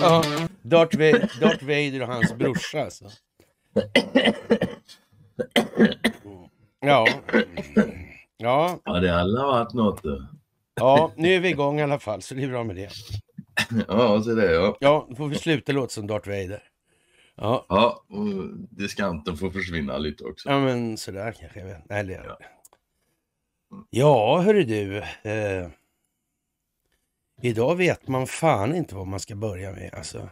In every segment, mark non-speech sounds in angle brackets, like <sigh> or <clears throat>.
Ja, Darth, Va- Darth Vader och hans brorsa alltså. Ja. Ja. Ja, det hade varit något du. ja, nu är vi igång i alla fall så det är bra med det. Ja, så det ja. Ja, då får vi sluta låta som Darth Vader. Ja, Ja, och diskanten får försvinna lite också. ja men sådär kanske. jag vet. eller, Ja. Ja, hörru du. Eh, idag vet man fan inte vad man ska börja med alltså.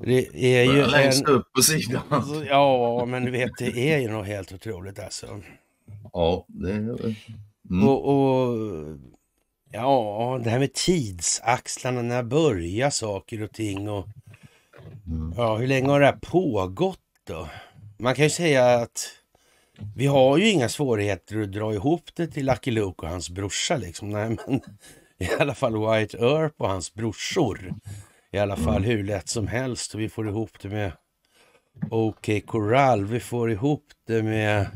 Det är ju Längst en... upp på sidan. ja, men du vet, det är ju något helt otroligt alltså. Ja, det är mm. och, och, Ja, det här med tidsaxlarna, när börjar saker och ting och... Mm. Ja, hur länge har det här pågått då? Man kan ju säga att vi har ju inga svårigheter att dra ihop det till Lucky Luke och hans brorsa. Liksom. Nej, men, I alla fall White Earp och hans brorsor. I alla fall hur lätt som helst. Vi får ihop det med OK Corral. Vi får ihop det med...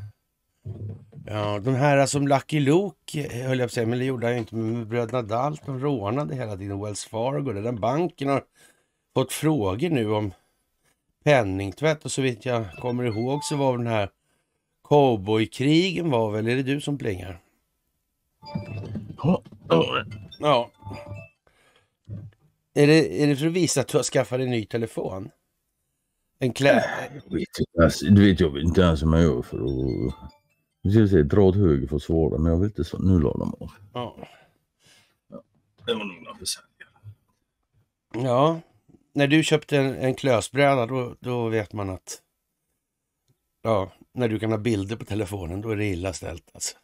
Ja, de här som Lucky Luke, höll jag på att säga, men det gjorde han ju inte Men bröderna Dalton rånade hela tiden Wells Fargo. Den banken har fått frågor nu om penningtvätt och så vitt jag kommer ihåg så var den här Cowboykrigen var väl, är det du som plingar? Ja. Är det, är det för att visa att du har skaffat en ny telefon? En kläd? du vet, jag vill inte ens hur man gör för att... Nu ska vi se, dra åt höger för att svara, men jag vill inte så. Nu la de av. Ja. ja. Det var nog några försäljare. Ja. När du köpte en, en klösbräda då, då vet man att... Ja när du kan ha bilder på telefonen, då är det illa ställt alltså.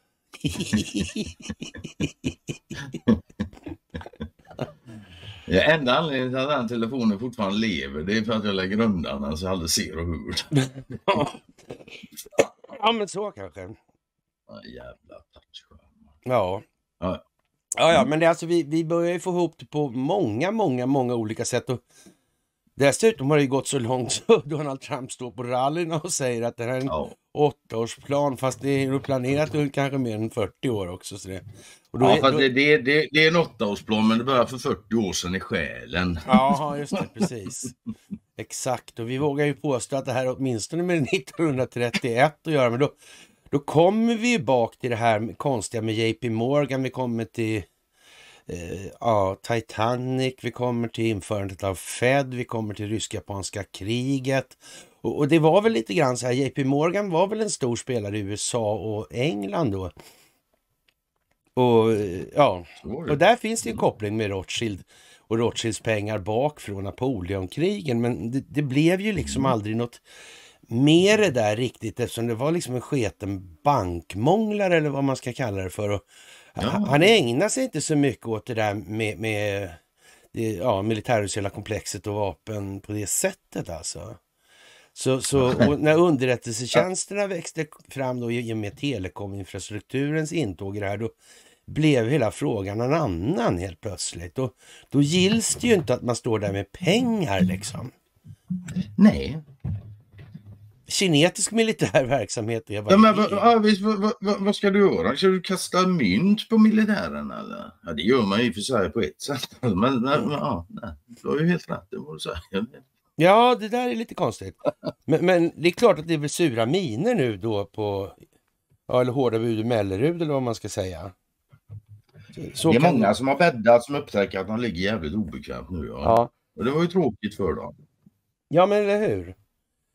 Ja, enda anledningen till att den telefonen fortfarande lever det är för att jag lägger undan den så jag aldrig ser och hör. ja. ja men så kanske. Ja, jävla Ja. ja. Ja, mm. men det, alltså, vi, vi börjar ju få ihop det på många, många, många olika sätt. Och dessutom har det ju gått så långt <laughs> så Donald Trump står på rallyna och säger att det här är en ja åttaårsplan, fast det är planerat kanske mer än 40 år också. Så det, och då ja, är, fast då... det, det, det, det är en åttaårsplan, men det började för 40 år sedan i själen. Ja, just det, precis. Exakt, och vi vågar ju påstå att det här åtminstone med 1931 <laughs> att göra, men då, då kommer vi ju bak till det här konstiga med JP Morgan, vi kommer till eh, ja, Titanic, vi kommer till införandet av Fed, vi kommer till rysk-japanska kriget och, och, det var väl lite grann så här, JP Morgan var väl en stor spelare i USA och England då. Och ja, och där finns det ju koppling med Rothschild och Rothschilds pengar bak från Napoleonkrigen. Men det, det blev ju liksom mm. aldrig något med det där riktigt eftersom det var liksom en sketen bankmånglare eller vad man ska kalla det för. Och, ja. Han ägnar sig inte så mycket åt det där med, med det, ja, militärindustriella komplexet och vapen på det sättet alltså. Så, så när underrättelsetjänsterna växte fram då i och med telekominfrastrukturens intåg i det här, då blev hela frågan en annan helt plötsligt. Då, då gills det ju inte att man står där med pengar liksom. Nej. Kinetisk militär verksamhet. ja, men, va, visst, va, vad ska du göra? Ska du kasta mynt på militären eller? Ja, det gör man ju för sig på ett sätt. <laughs> Men, men ja, nej, du har ju helt rätt det vad du säger. Ja, det där är lite konstigt. <laughs> Men, men det är klart att det blir sura miner nu då på, ja, eller hårda bud i Mellerud eller vad man ska säga. Så det är många man... som har bäddat som upptäcker att de ligger jävligt obekvämt nu. Ja. ja. Och det var ju tråkigt för dem. Ja, men eller hur?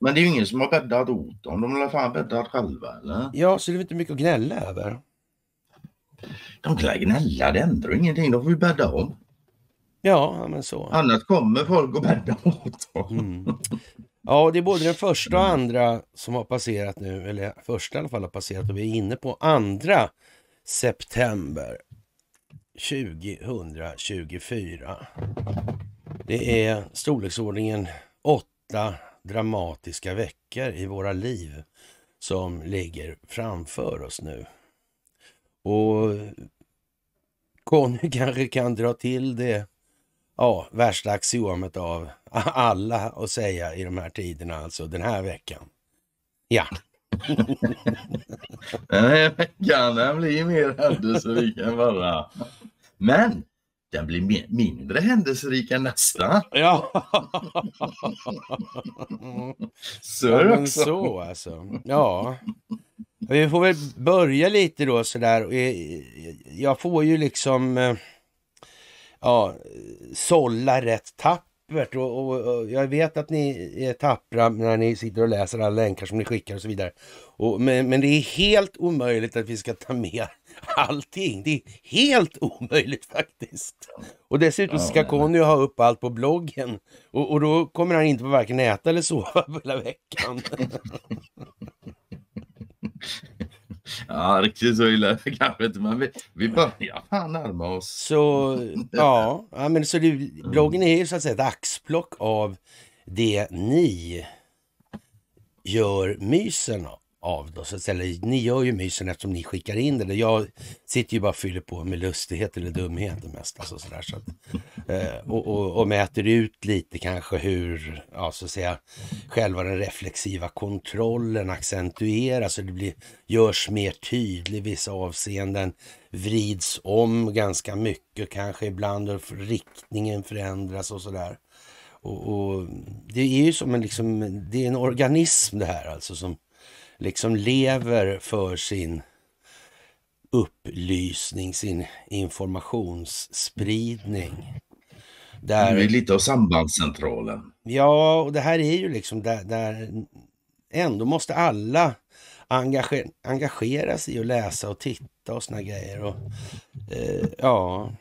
Men det är ju ingen som har bäddat åt dem. De har fan bäddat själva eller? Ja, så det är inte mycket att gnälla över. De kan gnälla, det ändrar ingenting. De får ju bädda om. Ja, men så. Annars kommer folk att vända mot mm. Ja, det är både den första och andra som har passerat nu, eller första i alla fall har passerat och vi är inne på andra september 2024. Det är storleksordningen åtta dramatiska veckor i våra liv som ligger framför oss nu. Och Conny kanske kan dra till det ja, värsta axiomet av alla att säga i de här tiderna, alltså den här veckan. Ja. <laughs> den här veckan, den blir mer händelserik än bara. Men den blir mindre händelserik än nästa. Ja. <laughs> så är det också. Så alltså. Ja. Vi får väl börja lite då sådär. Eh, jag får ju liksom eh, ja, sålla rätt tappert. Och, och, och, jag vet att ni är tappra när ni sitter och läser alla länkar som ni skickar och så vidare. Och, men, men det är helt omöjligt att vi ska ta med allting. Det är helt omöjligt faktiskt. Och dessutom ska Conny ha upp allt på bloggen och, och då kommer han inte på varken äta eller sova på hela veckan. <laughs> Ja, riktigt så illa <laughs> kanske inte, men vi, vi börjar fan närma oss. Så ja, ja men så det, bloggen är ju så att säga ett axplock av det ni gör mysen av av. Då, så att Ni gör ju mysen eftersom ni skickar in det. Jag sitter ju bara och fyller på med lustigheter eller dumheter mest. Alltså, så där, så att, eh, och, och, och, mäter ut lite kanske hur ja, så att säga, själva den reflexiva kontrollen accentueras och det blir, görs mer tydlig i vissa avseenden. Vrids om ganska mycket kanske ibland och riktningen förändras och sådär. Och, och, det är ju som en, liksom, det är en organism det här alltså som liksom lever för sin upplysning, sin informationsspridning. Där, det är lite av sambandscentralen. Ja, och det här är ju liksom där, där ändå måste alla engage, engagera sig och läsa och titta och såna grejer. Och, eh, ja.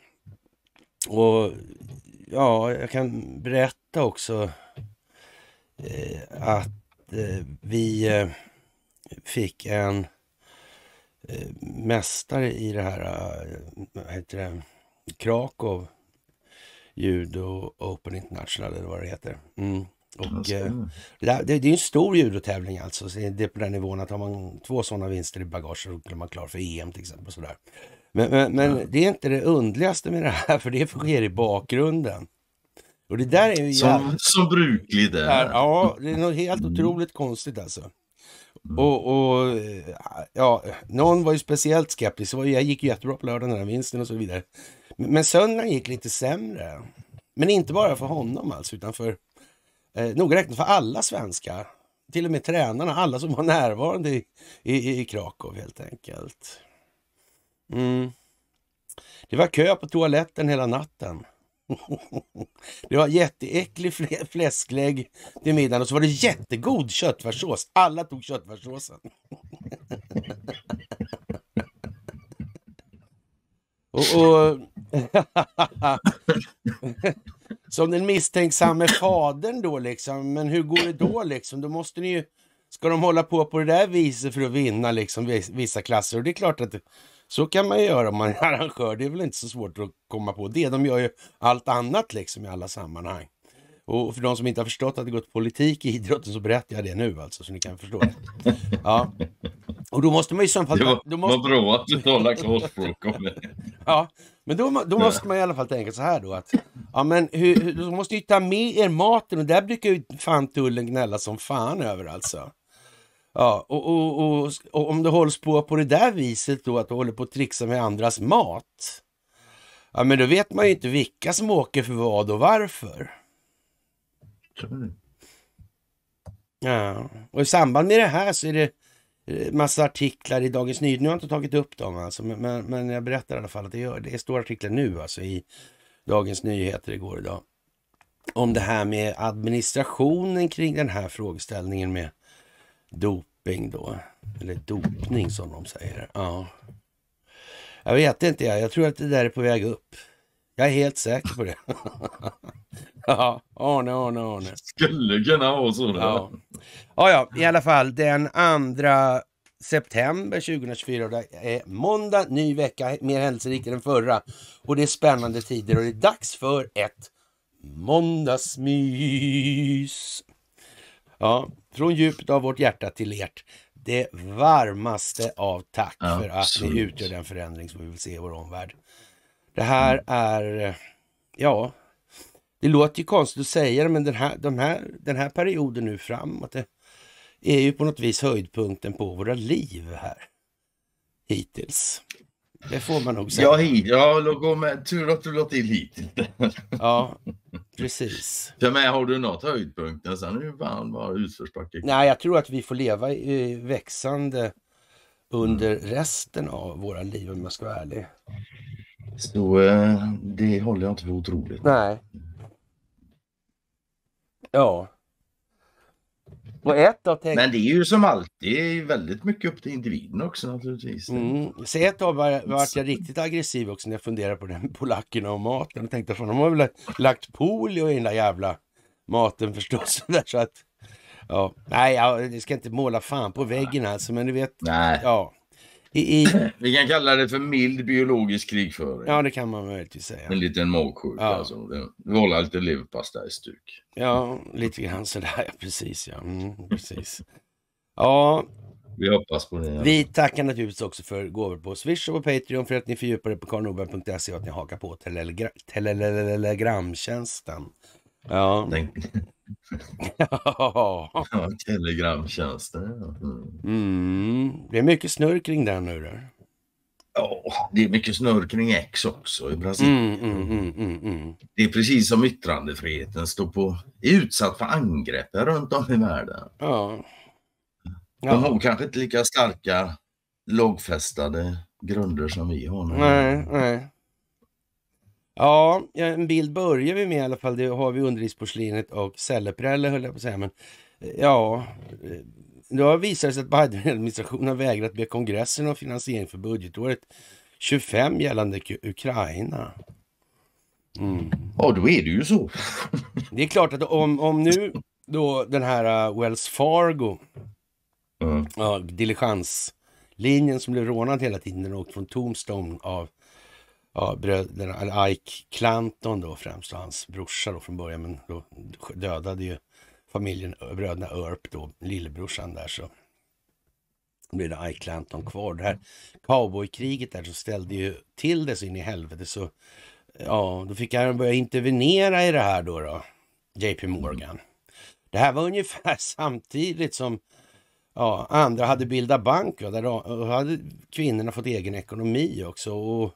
och ja, jag kan berätta också eh, att eh, vi eh, fick en eh, mästare i det här, eh, vad heter det, Krakow Judo Open International eller vad det heter. Mm. Och, eh, det, är en stor judotävling alltså. det är på den nivån att har man två sådana vinster i bagaget så blir man klar för EM till exempel. Sådär. Men, men, men ja. det är inte det undligaste med det här för det sker i bakgrunden. Och det där är ju som, jävligt... som brukligt är. Ja, det är något helt otroligt konstigt alltså. Mm. Och, och, ja, någon var ju speciellt skeptisk. Jag gick ju jättebra på lördagen, den här vinsten och så vidare. Men söndagen gick lite sämre. Men inte bara för honom alltså, utan för eh, noga räknat för alla svenskar. Till och med tränarna, alla som var närvarande i, i, i Krakow helt enkelt. Mm. Det var kö på toaletten hela natten. <laughs> Det var jätteäcklig fläsklägg till middagen och så var det jättegod köttfärssås. Alla tog köttfärssåsen. <laughs> Och, och <laughs> som den misstänksamme fadern då liksom. Men hur går det då liksom? Då måste ni ju... Ska de hålla på på det där viset för att vinna liksom vissa klasser? Och det är klart att så kan man ju göra om man är <laughs> arrangör. Det är väl inte så svårt att komma på det. De gör ju allt annat liksom i alla sammanhang. Och för de som inte har förstått att det gått politik i idrotten så berättar jag det nu alltså, så ni kan förstå. Det. Ja. Och då måste man ju i så fall... Det var, måste... bra att du talade klarspråk om det. <laughs> Ja, men då, då måste man i alla fall tänka så här då att... Ja, men hur, hur, då måste ni ta med er maten och där brukar ju fan tullen gnälla som fan över alltså. Ja, och, och, och, och, om det hålls på på det där viset då, att du håller på att trixa med andras mat. Ja, men då vet man ju inte vilka som åker för vad och varför. Ja, och i samband med det här så är det eh, massa artiklar i Dagens Nyheter. Nu har jag inte tagit upp dem alltså, men, men jag berättar i alla fall att det, gör, det är stora artiklar nu alltså i Dagens Nyheter igår idag. Om det här med administrationen kring den här frågeställningen med dop doping då. Eller dopning som de säger. Ja. Jag vet inte, jag. jag tror att det där är på väg upp. Jag är helt säker på det. <laughs> ja, Arne, Arne, Arne. Skulle kunna vara så. Ja. ja, ja, i alla fall den andra september 2024. Det är måndag, ny vecka, mer händelserik än förra. Och det är spännande tider och det är dags för ett måndagsmys. Ja, från djupet av vårt hjärta till ert det varmaste av tack ja, för att ni utgör den förändring som vi vill se i vår omvärld. Det här mm. är, ja, det låter ju konstigt att säga det, men den här, de här, den här perioden nu framåt, det är ju på något vis höjdpunkten på våra liv här hittills. Det får man nog säga. Ja, hit. Ja, gå med. tur att du la till hit. <laughs> ja, precis. För mig har du något höjdpunkten. Sen är det fan bara utförsbacke. Nej, jag tror att vi får leva i växande under mm. resten av våra liv om jag ska vara ärlig. Så eh, det håller jag inte för otroligt. Nej. Ja på ett av tecknen. Men det är ju som alltid väldigt mycket upp till individen också naturligtvis. Mm. Så ett tag var, vart jag riktigt aggressiv också när jag funderade på den <laughs> polackerna och maten. Jag tänkte att de har väl lagt, polio i den där jävla maten förstås. <laughs> Där, så att, ja. Nej, jag, jag ska inte måla fan på väggen alltså, men du vet. Nej. Ja. I, i... Vi kan kalla det för mild biologisk krigföring. Ja, det kan man möjligtvis säga. En liten magsjuka ja. alltså. Det vållar lite leverpastej-stuk. Ja, lite grann sådär. <laughs> Ja, precis ja. Mm, precis. Ja. Vi hoppas på det. Vi tackar naturligtvis också för gåvor på Swish och på Patreon för att ni fördjupar er på karlnorberg.se och att ni hakar på tele telegramtjänsten. Ja. Den... <laughs> ja. Telegramtjänsten. Mm. Mm. Det är mycket snurr kring den nu. Där. Ja, det är mycket snurr kring X också i Brasilien. Mm mm mm, mm, mm, mm, det är precis som yttrandefriheten står på, är utsatt för angrepp runt om i världen. Ja. Ja. De har kanske inte lika starka lagfästade grunder som vi har. Nu. Nej, nej. Ja, en bild börjar vi med i alla fall. Det har vi underlivsporslinet och Selleprelle höll jag på att säga. Men eh, ja, eh, Det har visat sig att Biden-administrationen har vägrat be kongressen om finansiering för budgetåret 25 gällande Ukraina. Mm. Ja, då är det ju så. <laughs> det är klart att om, om nu då den här eh, Wells Fargo, mm. uh, diligenslinjen som blev rånad hela tiden, den åkt från Tombstone av ja, bröderna, eller Ike Clanton då främst och hans brorsa då från början. Men då dödade ju familjen, bröderna Earp då, lillebrorsan där så blev det Ike Clanton kvar. Det här cowboykriget där så ställde ju till det så in i helvete så ja, då fick han börja intervenera i det här då, då JP Morgan. Det här var ungefär <laughs> samtidigt som ja, andra hade bildat bank och där hade kvinnorna fått egen ekonomi också. Och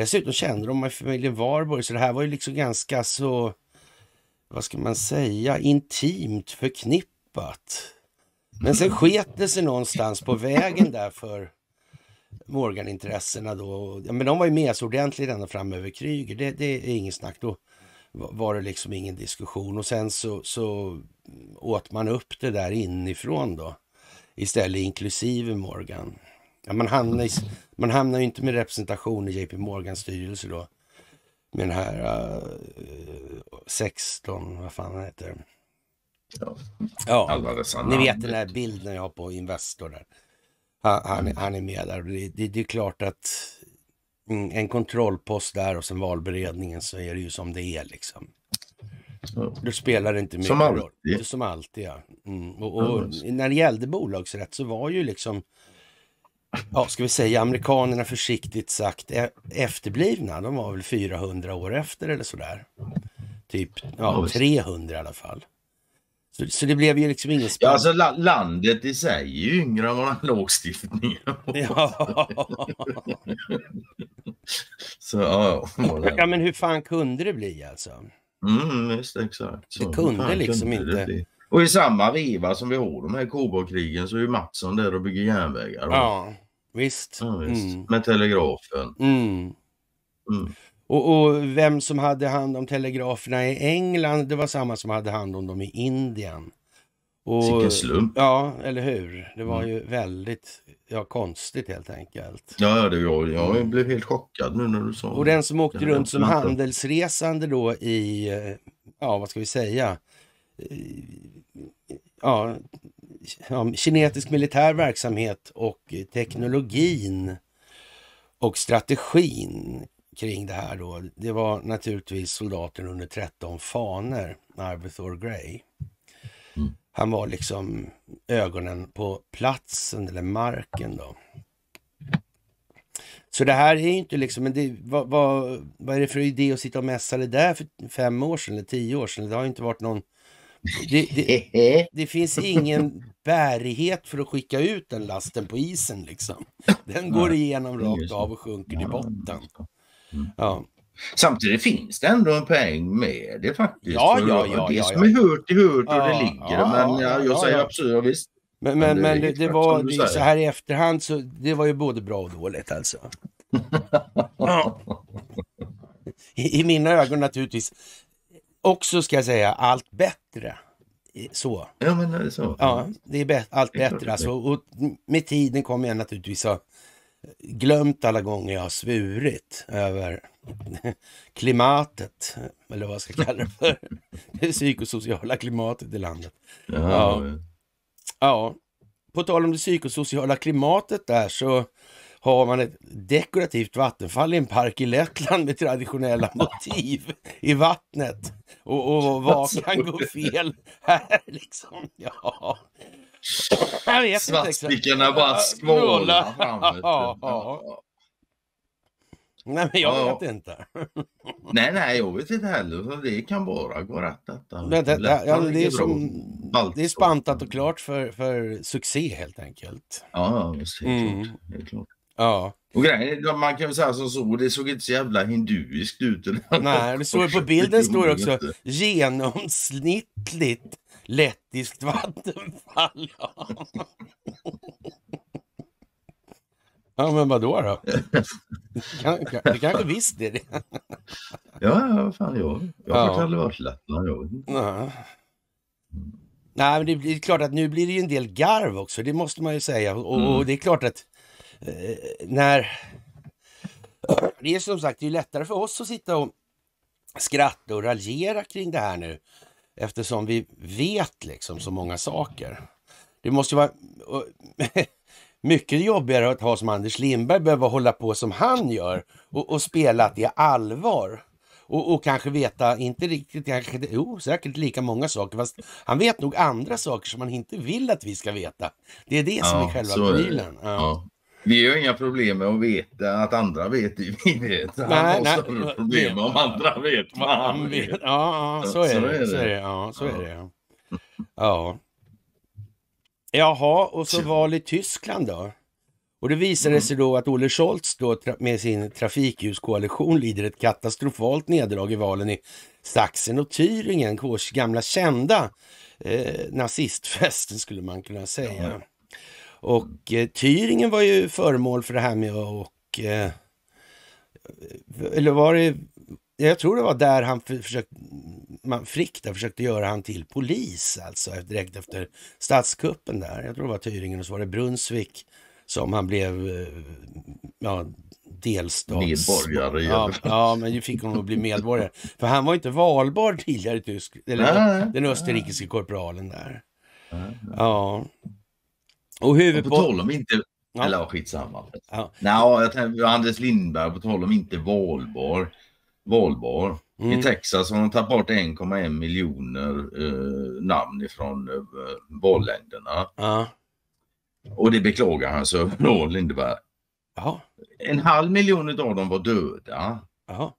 Dessutom kände de mig familjen Warburg, så det här var ju liksom ganska så, vad ska man säga, intimt förknippat. Men sen sket det sig någonstans på vägen där för Morgan-intressena då. Men de var ju med så ordentligt ända fram över Kryger. Det, det är inget snack. Då var det liksom ingen diskussion och sen så, så åt man upp det där inifrån då istället, inklusive Morgan. Ja, man, hamnar i, man hamnar ju inte med representation i JP Morgans styrelse då. Med den här uh, eh, 16, vad fan han heter Ja, ja. ni vet den här bilden jag har på Investor där. Han, han, han är med där. Det, det, det är klart att mm, en kontrollpost där och sen valberedningen så är det ju som det är liksom. Ja. Då spelar det inte mycket roll. Som alltid. ja. Mm. Och, och ja, när det gällde bolagsrätt så var ju liksom ja, ska vi säga amerikanerna försiktigt sagt eh, efterblivna. De var väl 400 år efter eller sådär. Typ ja, 300 i alla fall. Så, så det blev ju liksom ingen spänning. Ja, alltså la landet i sig är ju yngre än våran lagstiftning. <laughs> ja. <laughs> så ja, ja. men hur fan kunde det bli alltså? Mm, just exakt. Så. Det kunde liksom kunde inte. Det och i samma veva som vi har de här kobrakrigen så är ju Mattsson där och bygger järnvägar. Ja, visst. Ja, visst. Mm. Med telegrafen. Mm. Mm. Och, och, vem som hade hand om telegraferna i England, det var samma som hade hand om dem i Indien. Och, Vilken slump. Ja, eller hur? Det var mm. ju väldigt ja, konstigt helt enkelt. Ja, det var, jag blev helt chockad nu när du sa Och den som åkte runt som handelsresande då i, ja vad ska vi säga, ja, kinetisk militär verksamhet och teknologin och strategin kring det här då. Det var naturligtvis soldaten under 13 faner, Arbuthor Gray. Mm. Han var liksom ögonen på platsen eller marken då. Så det här är ju inte liksom, det, vad, vad, vad, är det för idé att sitta och mässa det där för fem år sedan eller tio år sedan? Det har ju inte varit någon det, det, <laughs> det, finns ingen bärighet för att skicka ut den lasten på isen liksom. Den går igenom rakt av och sjunker till botten. Mm. Ja. Samtidigt finns det ändå en poäng med det faktiskt. Ja, ja, ja, det ja, som är hört är hört och det ligger. men ja, jag säger absolut, ja, visst. Men, men, men, men det, det, var det, så här i efterhand så det var ju både bra och dåligt alltså. <laughs> I, I, mina ögon naturligtvis också, ska jag säga, allt bättre. Så. Ja, men det är så. Ja, det är allt bättre. Alltså, och med tiden kommer jag naturligtvis ha glömt alla gånger jag har svurit över <laughs> klimatet, eller vad jag ska kalla det för. <laughs> Det psykosociala klimatet i landet. Ja. ja. ja. På tal om det psykosociala klimatet där så har man ett dekorativt vattenfall i en park i Lettland med traditionella motiv i vattnet. Och, och alltså, vad kan gå fel här liksom? Ja. Jag bara skvålar. fram. Nej, men jag ja. vet inte. nej, nej, jag vet inte heller. Det kan bara gå rätt detta. Men det, det, ja, det, är som, det är spantat och klart för, för succé helt enkelt. Ja, visst. Det är mm. klart. Mm. Det är klart. Ja. Och grejen, man kan väl säga som så, det såg inte så jävla hinduiskt ut. Nej, det såg på bilden står det också genomsnittligt lettiskt vattenfall. Ja, ja men vadå då? då? Kan, kan, det kanske visst är det. ja, ja, vad fan jag. Jag har ja. aldrig varit i Lettland. Nej, men det är klart att nu blir det ju en del garv också, det måste man ju säga. Och, mm. och det är klart att Eh, när... <clears throat> Det är som sagt, det är lättare för oss att sitta och skratta och raljera kring det här nu eftersom vi vet liksom så många saker. Det måste vara <laughs> mycket jobbigare att ha som Anders Lindberg behöva hålla på som han gör och, och spela att det är allvar. Och, och, kanske veta, inte riktigt, kanske, jo säkert lika många saker, fast han vet nog andra saker som han inte vill att vi ska veta. Det är det som är själva prylen. Ja. Ja. Vi har inga problem med att veta att andra vet vi vet. Han nej, har nej, större problem om andra vet vad han vet. Ja, så är det. Ja, så är det. Ja. Jaha, och så val i Tyskland då? Och det visade mm. sig då att Olle Scholz då med sin trafikljuskoalition lider ett katastrofalt nederlag i valen i Sachsen och Thüringen, KFs gamla kända eh, nazistfesten skulle man kunna säga. Och eh, Tyringen var ju föremål för det här med och... Eh, eller var det... Jag tror det var där han för, försökte... Man, Frick försökte göra han till polis alltså direkt efter statskuppen där. Jag tror det var Tyringen och så var det Brunsvik som han blev eh, ja, delstats... Medborgare. Ja, ja, men det fick honom att bli medborgare. För han var inte valbar tidigare, tysk, eller, nej, den österrikiske korpralen där. Nej, nej. Ja. Och huvud på... tal om inte... Ja. Eller skitsamma. Ja. No, jag tänkte, Anders Lindberg, på tal om inte valbar. Valbar. Mm. I Texas har de tagit bort 1,1 miljoner eh, namn ifrån eh, valländerna. Ja. Och det beklagar han sig <laughs> över Lindberg. Ja. En halv miljon av dem var döda. Ja.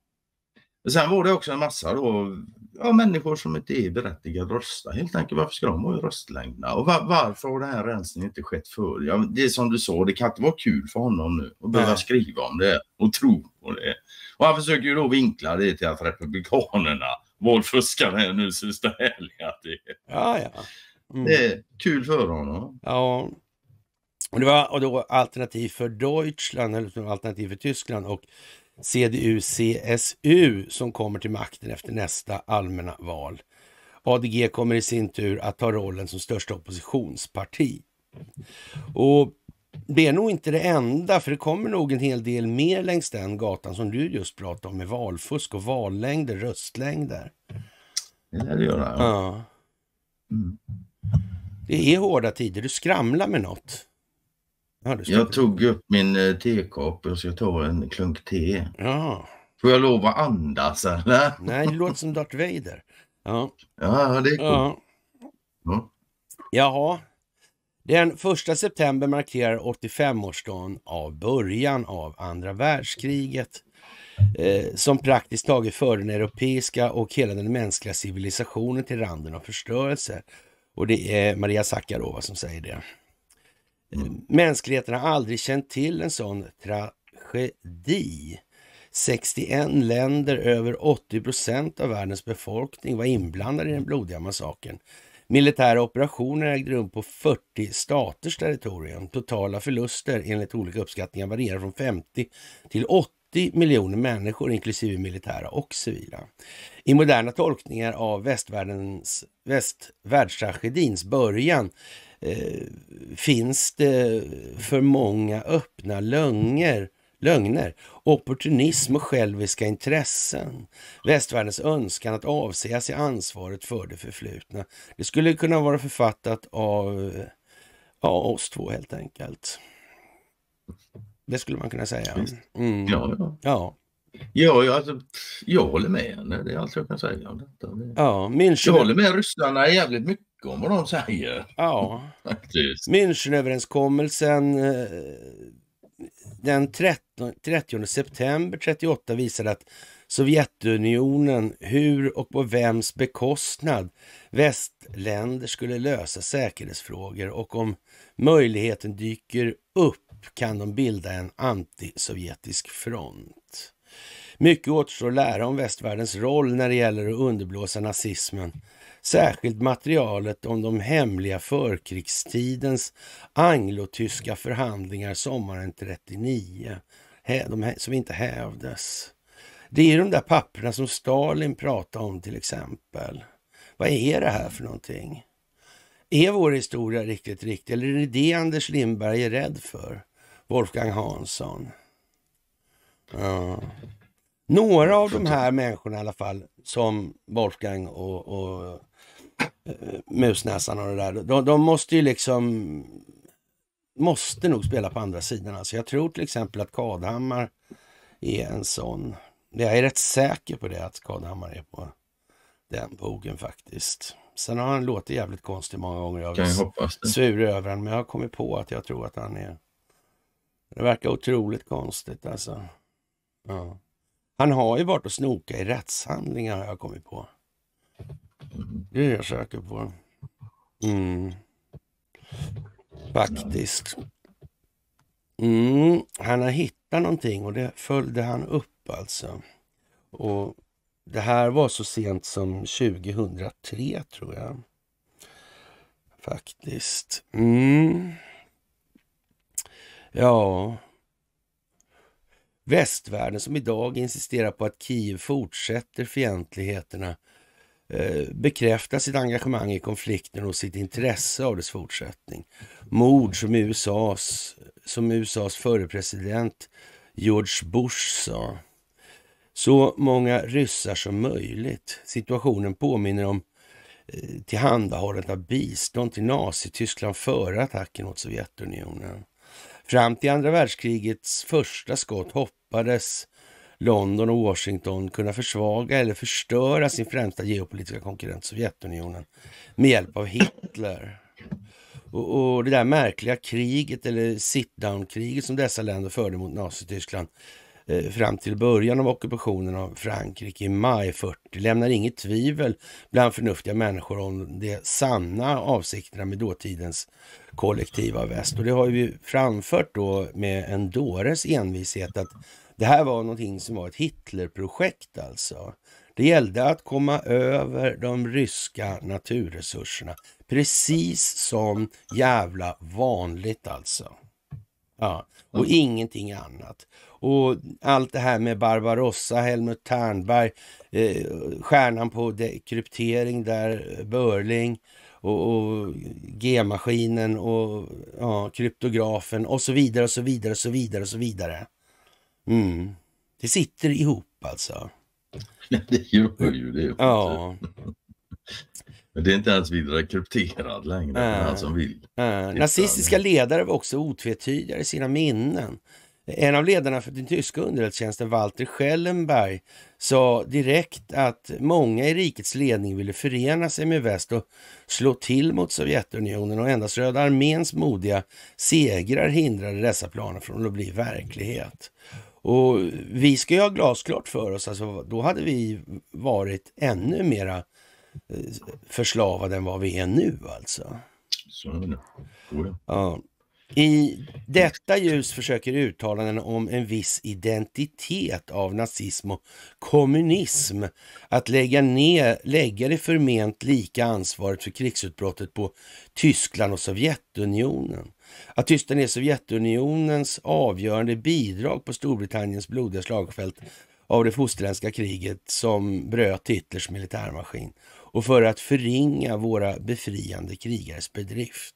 Sen var det också en massa då ja, människor som inte är berättigade att rösta helt enkelt. Varför ska de vara röstlängderna? Och var, varför har den här rensningen inte skett förr? Ja, det är som du sa, det kan inte vara kul för honom nu att behöva skriva om det och tro på det. Och han försöker ju då vinkla det till att republikanerna valfuskarna är nu syns det härliga det är. Ja, ja. Mm. Det är kul för honom. Ja. Och det var och då alternativ för Deutschland, eller alternativ för Tyskland och CDU-CSU som kommer till makten efter nästa allmänna val. ADG kommer i sin tur att ta rollen som största oppositionsparti. Och det är nog inte det enda, för det kommer nog en hel del mer längs den gatan som du just pratade om med valfusk och vallängder, röstlängder. Ja, det gör det. Ja. Mm. Det är hårda tider, du skramlar med något. Ja, jag tog upp min eh, tekopp och ska ta en klunk te. Ja. Får jag lov att andas eller? Nej, det låter som Darth Vader. Ja, ja det är coolt. Ja. Ja. Jaha. Den första september markerar 85-årsdagen av början av andra världskriget eh, som praktiskt taget för den europeiska och hela den mänskliga civilisationen till randen av förstörelse. Och det är Maria Sakarova som säger det. Mm. Mänskligheten har aldrig känt till en sån tragedi. 61 länder, över 80 procent av världens befolkning var inblandade i den blodiga massakern. Militära operationer ägde rum på 40 staters territorium. Totala förluster enligt olika uppskattningar varierar från 50 till 80 miljoner människor, inklusive militära och civila. I moderna tolkningar av västvärldens, västvärldstragedins början eh, finns det för många öppna lögner, lögner, opportunism och själviska intressen. Västvärldens önskan att avsäga sig ansvaret för det förflutna. Det skulle kunna vara författat av ja, oss två helt enkelt. Det skulle man kunna säga. Mm. Ja, ja. Ja, alltså, jag håller med henne. Det är allt jag kan säga om detta. Ja, München... Jag håller med ryssarna jävligt mycket om vad de säger. Ja. <laughs> Münchenöverenskommelsen eh, den 13, 30 september 38 visade att Sovjetunionen, hur och på vems bekostnad västländer skulle lösa säkerhetsfrågor och om möjligheten dyker upp kan de bilda en antisovjetisk front. Mycket återstår att lära om västvärldens roll när det gäller att underblåsa nazismen. Särskilt materialet om de hemliga förkrigstidens anglo-tyska förhandlingar sommaren 39, som inte hävdes. Det är de där papperna som Stalin pratade om till exempel. Vad är det här för någonting? Är vår historia riktigt riktig eller är det det Anders Lindberg är rädd för? Wolfgang Hansson. Ja. Några av de här människorna i alla fall, som Wolfgang och, och uh, Musnäsan och det där, de, de, måste ju liksom, måste nog spela på andra sidan. Alltså jag tror till exempel att Kadhammar är en sån. Jag är rätt säker på det, att Kadhammar är på den bogen faktiskt. Sen har han låtit jävligt konstig många gånger. Jag har svurit över honom, men jag har kommit på att jag tror att han är... Det verkar otroligt konstigt alltså. Ja. Han har ju varit och snokat i rättshandlingar har jag kommit på. Det är jag säker på. Mm. Faktiskt. Mm. Han har hittat någonting och det följde han upp alltså. Och Det här var så sent som 2003 tror jag. Faktiskt. Mm. Ja, västvärlden som idag insisterar på att Kiev fortsätter fientligheterna eh, bekräftar sitt engagemang i konflikten och sitt intresse av dess fortsättning. Mord som USAs, som USAs förre president George Bush sa. Så många ryssar som möjligt. Situationen påminner om eh, tillhandahållandet av bistånd till Nazityskland före attacken mot Sovjetunionen. Fram till andra världskrigets första skott hoppades London och Washington kunna försvaga eller förstöra sin främsta geopolitiska konkurrent Sovjetunionen med hjälp av Hitler. Och, och det där märkliga kriget eller sit-down-kriget som dessa länder förde mot Nazityskland Eh, fram till början av ockupationen av Frankrike i maj 40 lämnar inget tvivel bland förnuftiga människor om de sanna avsikterna med dåtidens kollektiva väst. Och det har vi framfört då med en dåres envishet att det här var någonting som var ett Hitlerprojekt alltså. Det gällde att komma över de ryska naturresurserna. Precis som jävla vanligt alltså. Ja, och mm. ingenting annat och allt det här med Barbarossa, Helmut Ternberg, eh, stjärnan på kryptering där, Börling och, och G-maskinen och ja, kryptografen och så vidare och så vidare och så vidare och så vidare. Mm. Det sitter ihop alltså. <laughs> det gör ju det. Ja. <laughs> Men det är inte ens vidare krypterat längre, äh, den som vill. Äh. Nazistiska ledare var också otvetydiga i sina minnen. En av ledarna för den tyska underrättelsetjänsten, Walter Schellenberg, sa direkt att många i rikets ledning ville förena sig med väst och slå till mot Sovjetunionen och endast Röda arméns modiga segrar hindrade dessa planer från att bli verklighet. Och vi ska ju ha glasklart för oss, alltså, då hade vi varit ännu mera eh, förslavade än vad vi är nu alltså. Så är det. Ja. I detta ljus försöker uttalanden om en viss identitet av nazism och kommunism att lägga, ner, lägga det förment lika ansvaret för krigsutbrottet på Tyskland och Sovjetunionen. Att Tyskland är Sovjetunionens avgörande bidrag på Storbritanniens blodiga slagfält av det fosterländska kriget som bröt Hitlers militärmaskin och för att förringa våra befriande krigares bedrift.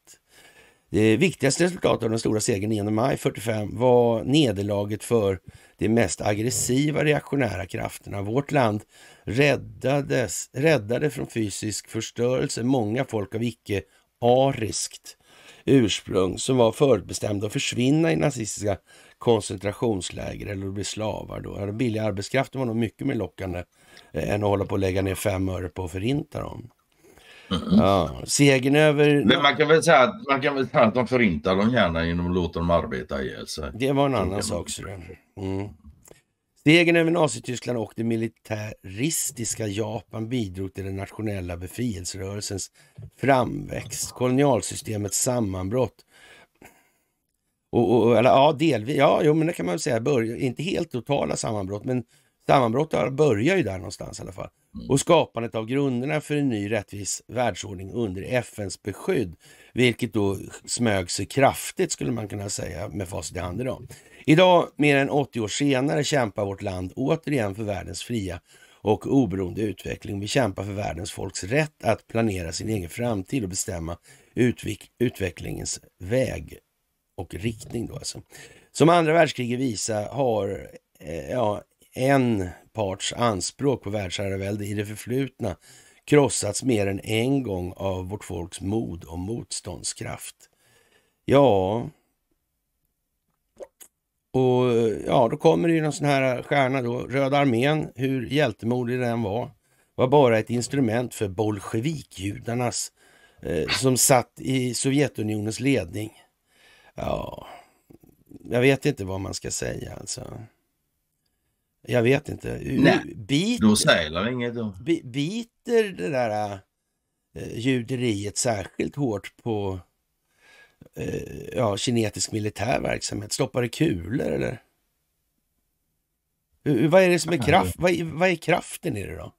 Det viktigaste resultatet av den stora segern 9 maj 45 var nederlaget för de mest aggressiva reaktionära krafterna. Vårt land räddades, räddade från fysisk förstörelse många folk av icke-ariskt ursprung som var förutbestämda att försvinna i nazistiska koncentrationsläger eller bli slavar. Då. billiga arbetskraften var nog mycket mer lockande eh, än att hålla på att lägga ner fem öre på att förinta dem. Mm. Ja, segern över... Men man kan väl säga att, man kan väl säga att de förintar dem gärna genom att låta dem arbeta ihjäl sig. Det var en annan sak. Så mm. Segern över Nazityskland och det militaristiska Japan bidrog till den nationella befrielserörelsens framväxt, kolonialsystemets sammanbrott och, och, eller, ja, delvis. Ja, jo, men det kan man väl säga. Börja, inte helt totala sammanbrott, men sammanbrottet börjar ju där någonstans i alla fall. Mm. och skapandet av grunderna för en ny rättvis världsordning under FNs beskydd, vilket då smög sig kraftigt skulle man kunna säga med facit i hand idag. Idag, mer än 80 år senare, kämpar vårt land återigen för världens fria och oberoende utveckling. Vi kämpar för världens folks rätt att planera sin egen framtid och bestämma utveck utvecklingens väg och riktning. Då alltså. Som andra världskriget visar har eh, ja, en parts anspråk på världsherravälde i det förflutna krossats mer än en gång av vårt folks mod och motståndskraft. Ja, och ja, då kommer det ju någon sån här stjärna då. Röda armén, hur hjältemodig den var, var bara ett instrument för bolsjevikjudarnas eh, som satt i Sovjetunionens ledning. Ja, jag vet inte vad man ska säga alltså. Jag vet inte. Nej, biter, då seglar inget. Då. Biter det där eh, juderiet särskilt hårt på eh, ja, kinetisk militär verksamhet? Stoppar det kulor eller? Vad är det som är kraft? Vad, vad är kraften i det då?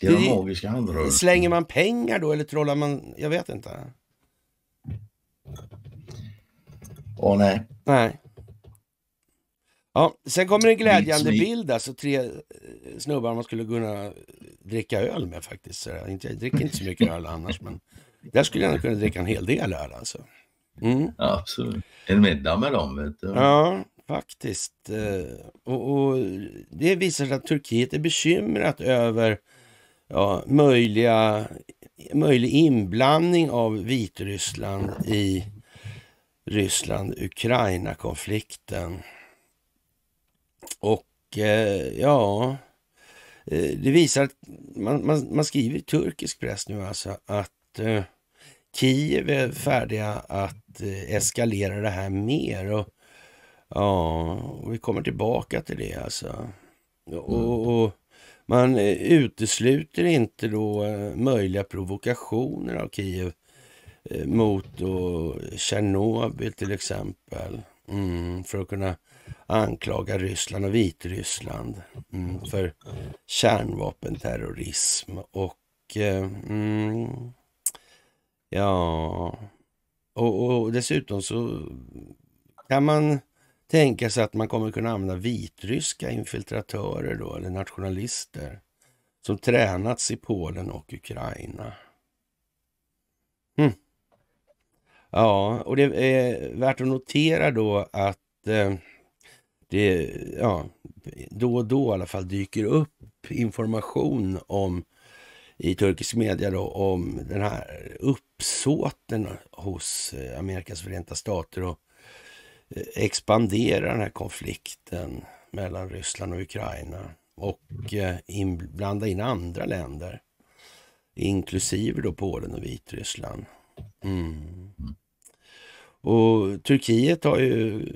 Det är de magiska handrörelserna. Slänger man pengar då eller trollar man? Jag vet inte. Åh nej. Nej. Ja, sen kommer en glädjande bild, alltså tre eh, snubbar man skulle kunna dricka öl med faktiskt. Jag dricker inte så mycket öl annars, men där skulle jag kunna dricka en hel del öl alltså. Mm. Ja, absolut. En middag med dem vet du. Ja, faktiskt. Eh, och, och, det visar sig att Turkiet är bekymrat över ja, möjliga, möjlig inblandning av Vitryssland i Ryssland-Ukraina-konflikten. Och eh, ja, eh, det visar att man, man, man, skriver i turkisk press nu alltså att eh, Kiev är färdiga att eh, eskalera det här mer. Och, ja, och vi kommer tillbaka till det alltså. Och, mm. och man eh, utesluter inte då eh, möjliga provokationer av Kiev mot Tjernobyl till exempel. Mm, för att kunna anklagar Ryssland och Vitryssland mm, för kärnvapenterrorism. Och eh, mm, ja, och, och, dessutom så kan man tänka sig att man kommer kunna använda vitryska infiltratörer då, eller nationalister som tränats i Polen och Ukraina. Mm. Ja, och det är värt att notera då att eh, det, ja, då och då i alla fall dyker upp information om i turkisk media då, om den här uppsåten hos eh, Amerikas förenta stater att eh, expandera den här konflikten mellan Ryssland och Ukraina och eh, blanda in andra länder, inklusive då Polen och Vitryssland. Mm. Och Turkiet har ju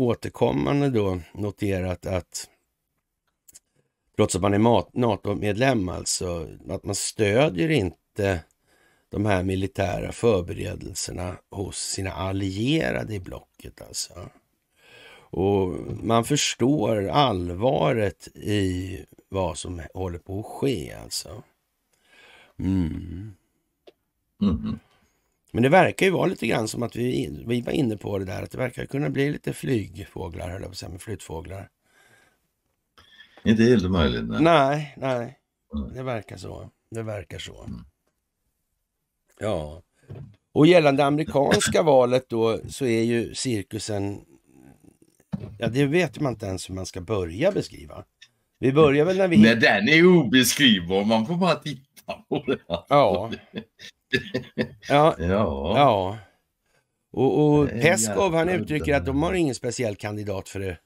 återkommande då noterat att trots att man är NATO-medlem alltså, att man stödjer inte de här militära förberedelserna hos sina allierade i blocket alltså. Och man förstår allvaret i vad som håller på att ske alltså. Mm. Mm. Men det verkar ju vara lite grann som att vi, vi var inne på det där, att det verkar kunna bli lite flygfåglar, höll jag på att flyttfåglar. Inte helt möjligt. Nej. nej, nej, det verkar så. Det verkar så. Mm. Ja. Och gällande amerikanska valet då så är ju cirkusen, ja det vet man inte ens hur man ska börja beskriva. Vi börjar väl när vi... Nej den är obeskrivbar, man får bara titta på det. Ja ja. <laughs> ja. ja. Och, och Peskov han uttrycker att de har ingen speciell kandidat för det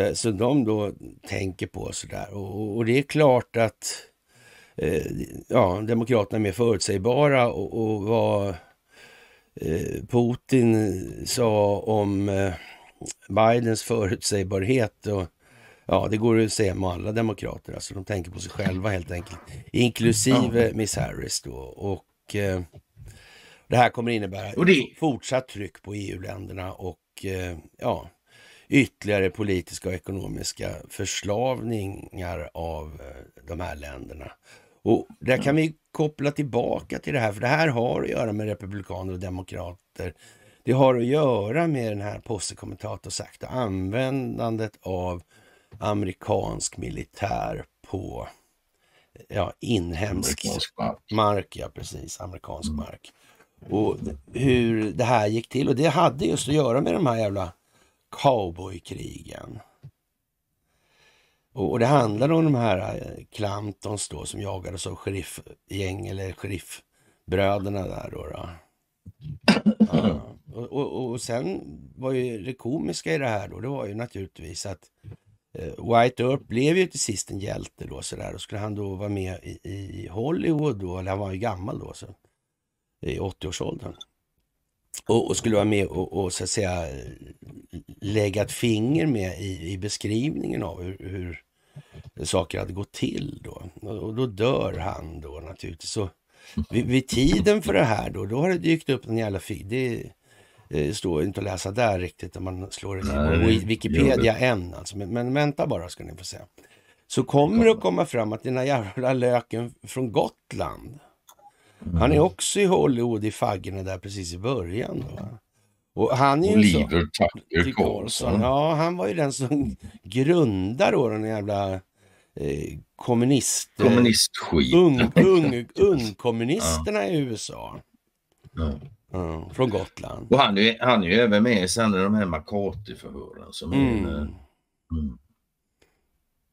eh, som de då tänker på sådär. Och, och det är klart att eh, ja, demokraterna är mer förutsägbara och, och vad eh, Putin sa om Bidens förutsägbarhet och ja, det går att säga med alla demokrater. Alltså de tänker på sig själva helt enkelt, inklusive Miss Harris då. Och och eh, det här kommer innebära och det... fortsatt tryck på EU-länderna och eh, ja, ytterligare politiska och ekonomiska förslavningar av eh, de här länderna. Och där kan vi koppla tillbaka till det här, för det här har att göra med republikaner och demokrater. Det har att göra med den här postekommentatorsakt och användandet av amerikansk militär på ja, inhemsk mark. mark. Ja, precis. Amerikansk mm. mark. Och hur det här gick till. Och det hade just att göra med de här jävla cowboykrigen. Och, och det handlade om de här eh, Clamptons då som jagades av sheriffgäng eller sheriffbröderna där då. då. Ja. <clears throat> Och, och, och, sen var ju det komiska i det här då, det var ju naturligtvis att Eh, White Earp blev ju till sist en hjälte då sådär. Och skulle han då vara med i, i Hollywood då, eller han var ju gammal då, så, i 80-årsåldern. Och, och, skulle vara med och, och, så att säga lägga ett finger med i, i beskrivningen av hur, hur, saker hade gått till då. Och, och då dör han då naturligtvis. Så vid, vid, tiden för det här då, då har det dykt upp en jävla... Det, eh, står inte att läsa där riktigt om man slår det på Wikipedia än. Alltså. Men, men, vänta bara ska ni få se. Så kommer det att komma fram att den här jävla löken från Gotland. Han är mm. också i Hollywood i faggorna där precis i början. Då. Och han är ju Oliver Tucker Carlson. Ja, han var ju den som grundade då den jävla eh, kommunist... Kommunistskit. Ung, ung, ung, ung kommunisterna ja. i USA. Ja. Mm, från Gotland. Och han är, han är ju även med i sen de här mccarthy förhören mm. mm.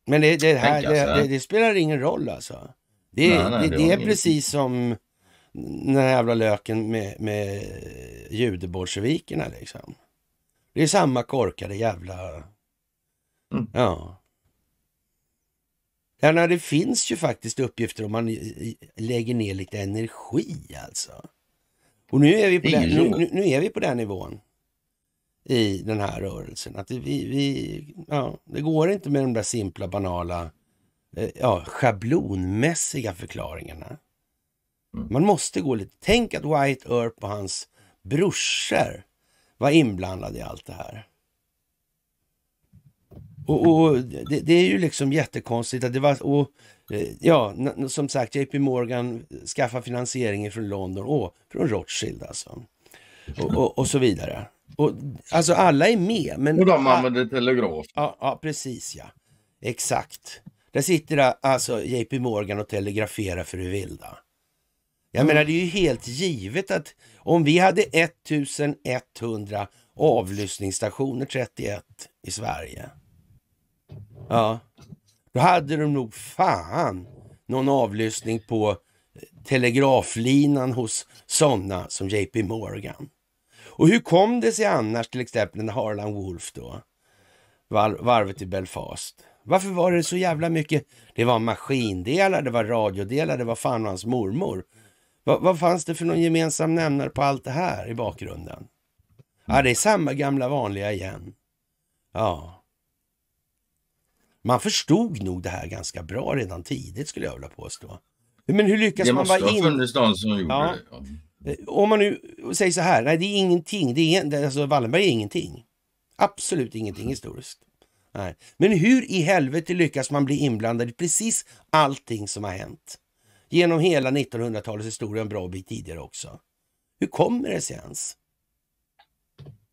Men det, det här, det, det, spelar ingen roll alltså. Det, nej, nej, det, det är precis som den här jävla löken med, med judebolsjevikerna liksom. Det är samma korkade jävla... Mm. Ja. Ja, nej, det finns ju faktiskt uppgifter om man lägger ner lite energi alltså. Och nu är vi på, den, nu, nu, är vi på den nivån i den här rörelsen. Att vi, vi, ja, det går inte med de där simpla, banala, eh, ja, schablonmässiga förklaringarna. Mm. Man måste gå lite... Tänk att White Earp och hans brorsor var inblandade i allt det här. Och, och det, det, är ju liksom jättekonstigt att det var... Och Eh, ja, som sagt, JP Morgan skaffar finansiering från London och från Rothschild alltså. Och, och, och så vidare. Och, alltså alla är med. Men och de använder telegraf. Ja, ja, precis ja. Exakt. Där sitter alltså JP Morgan och telegraferar för det vilda. Jag mm. menar det är ju helt givet att om vi hade 1100 avlyssningsstationer 31 i Sverige. Ja, då hade de nog fan någon avlyssning på eh, telegraflinan hos sådana som JP Morgan. Och hur kom det sig annars till exempel när Harlan Wolf då, varvet i Belfast? Varför var det så jävla mycket? Det var maskindelar, det var radiodelar, det var fan hans mormor. Va, vad fanns det för någon gemensam nämnare på allt det här i bakgrunden? Ja, det är samma gamla vanliga igen. Ja. Man förstod nog det här ganska bra redan tidigt skulle jag vilja påstå. Men hur lyckas man vara in... Det måste ha funnits någon som gjorde ja. det. Ja. Eh, om man nu säger så här, nej det är ingenting, det är, alltså Wallenberg är ingenting. Absolut ingenting historiskt. Nej. Men hur i helvete lyckas man bli inblandad i precis allting som har hänt? Genom hela 1900-talets historia en bra bit tidigare också. Hur kommer det sig ens?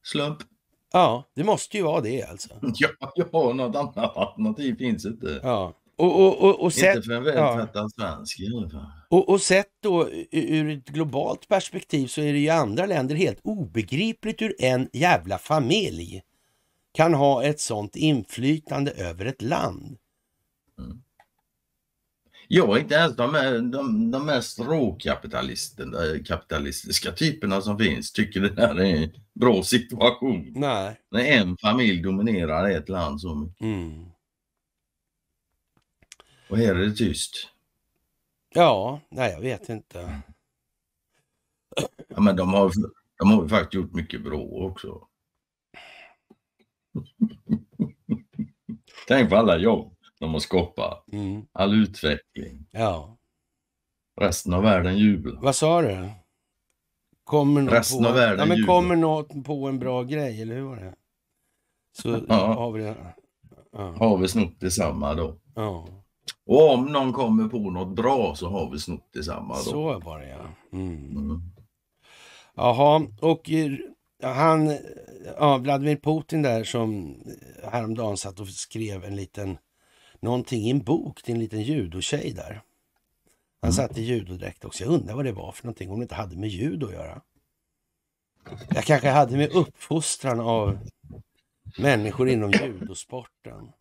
Slump. Ja, det måste ju vara det alltså. <laughs> Ja, ja något annat alternativ finns inte. Ja. Och, och, och, och sett, inte för en vältvättad ja. svensk i alla fall. Och, och sett då ur ett globalt perspektiv så är det ju andra länder helt obegripligt hur en jävla familj kan ha ett sånt inflytande över ett land. Mm. Jag är inte ens de, de, de mest råkapitalistiska eh, typerna som finns tycker det här är en bra situation. Nej. När en familj dominerar ett land så mycket. Mm. Och här är det tyst. Ja, nej jag vet inte. Ja, men de har, de har faktiskt gjort mycket bra också. <laughs> Tänk på alla jobb de har skapat. Mm. All utveckling. Ja. Resten av världen jublar. Vad sa du? Kommer någon Resten på, av världen ja, men jublar. Kommer något på en bra grej, eller hur var det? Så <laughs> ja. har vi det. Ja. Har vi snott detsamma då? Ja. Och om någon kommer på något bra så har vi snott detsamma då. Så var det ja. Mm. Mm. Jaha, och eh, han, ja, Vladimir Putin där som häromdagen satt och skrev en liten någonting i en bok till en liten judotjej där. Han mm. satt i judodräkt också. Jag undrar vad det var för någonting, om det inte hade med judo att göra. Jag kanske hade med uppfostran av människor inom judosporten.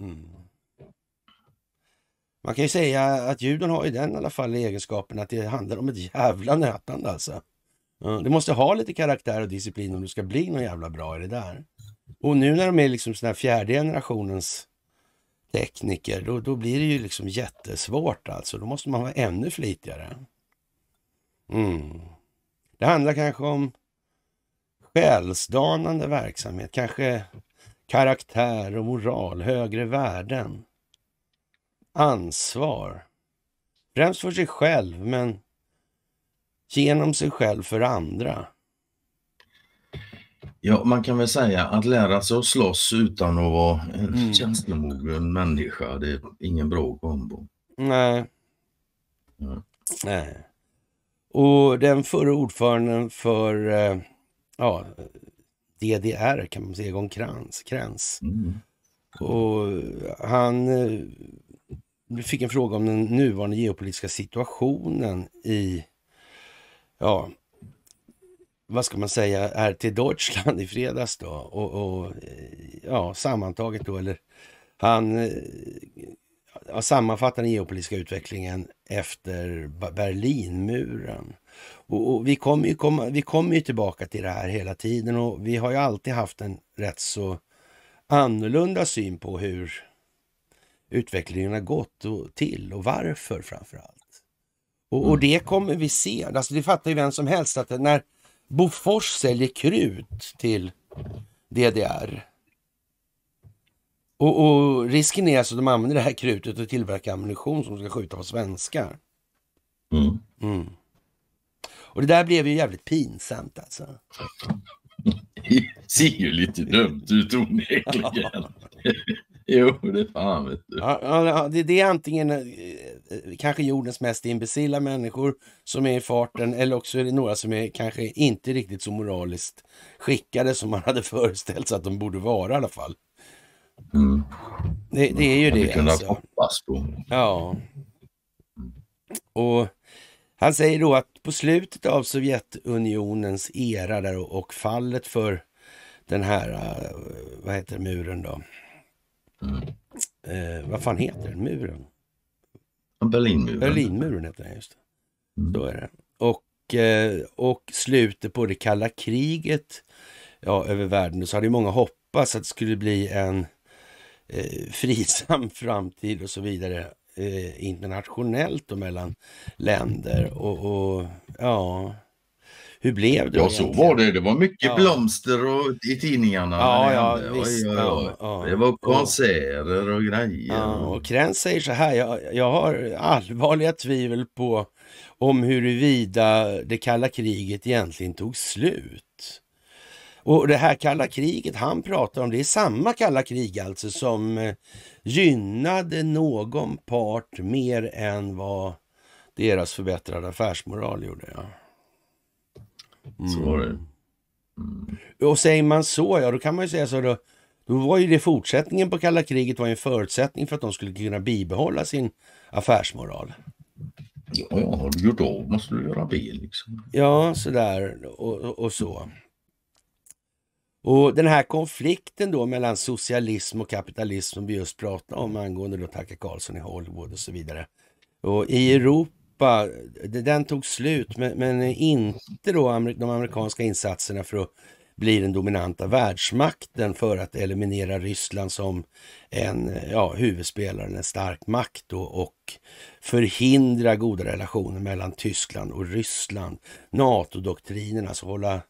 Mm. Man kan ju säga att judon har ju den i alla fall egenskapen att det handlar om ett jävla nötande alltså. Du måste ha lite karaktär och disciplin om du ska bli någon jävla bra i det där. Och nu när de är liksom sån här fjärde generationens tekniker, då, då blir det ju liksom jättesvårt alltså. Då måste man vara ännu flitigare. Mm. Det handlar kanske om själsdanande verksamhet, kanske karaktär och moral, högre värden, ansvar. Främst för sig själv, men genom sig själv för andra. Ja, man kan väl säga att lära sig att slåss utan att vara en mm. känslomogen människa, det är ingen bra kombo. Nej. Ja. Nej. Och den förre ordföranden för eh, ja, DDR kan man säga, Egon Kranz. Kranz. Mm. Och han eh, fick en fråga om den nuvarande geopolitiska situationen i ja, vad ska man säga, är till Deutschland i fredags då. Och, och eh, ja, sammantaget då, eller han eh, ja, sammanfattar den geopolitiska utvecklingen efter Berlinmuren. Och, och vi kommer ju, kom, vi kom ju tillbaka till det här hela tiden och vi har ju alltid haft en rätt så annorlunda syn på hur utvecklingen har gått och till och varför framför allt. Och, och mm. det kommer vi se. Alltså, det fattar ju vem som helst att när Bofors säljer krut till DDR. Och, och, risken är alltså att de använder det här krutet och tillverkar ammunition som ska skjuta på svenskar. Mm. Mm. Och det där blev ju jävligt pinsamt alltså. <laughs> Det ser ju lite dumt ut onekligen. <laughs> Jo, det fan vet du. Ja, ja, det, det är antingen eh, eh, kanske jordens mest imbecilla människor som är i farten eller också är det några som är kanske inte riktigt så moraliskt skickade som man <laughs> hade föreställt sig att de borde vara i alla fall. Mm. Det, det, är ju det. Kunde alltså. hoppas på. Ja. Och han säger då att på slutet av Sovjetunionens era där och, och fallet för den här, eh, vad heter muren då? Eh, vad fan heter den? Muren? Berlinmuren. Berlinmuren heter den, just mm. Så är det. Och, eh, och slutet på det kalla kriget ja, över världen. Så hade ju många hoppats att det skulle bli en eh, fridsam <laughs> framtid och så vidare eh, internationellt och mellan länder. och, och ja hur blev det? Ja, egentligen? var det. Det var mycket ja. blomster och, i tidningarna. Ja, ja, visst, oj, oj, oj. Det var konserter och grejer. och Krantz säger så här, jag, jag har allvarliga tvivel på om huruvida det kalla kriget egentligen tog slut. Och det här kalla kriget han pratar om, det är samma kalla krig alltså som eh, gynnade någon part mer än vad deras förbättrade affärsmoral gjorde. Ja. Så var det. Mm. Och säger man så, ja då kan man ju säga så då. Då var ju det fortsättningen på kalla kriget var en förutsättning för att de skulle kunna bibehålla sin affärsmoral. Ja, ja har du gjort av måste du göra det liksom. Ja, sådär och, och så. Och den här konflikten då mellan socialism och kapitalism som vi just pratade om angående då Tucker Carlson i Hollywood och så vidare. Och I Europa Europa, den tog slut, men, men inte då de amerikanska insatserna för att bli den dominanta världsmakten för att eliminera Ryssland som en ja, huvudspelare, en stark makt då, och förhindra goda relationer mellan Tyskland och Ryssland. NATO-doktrinen, alltså hålla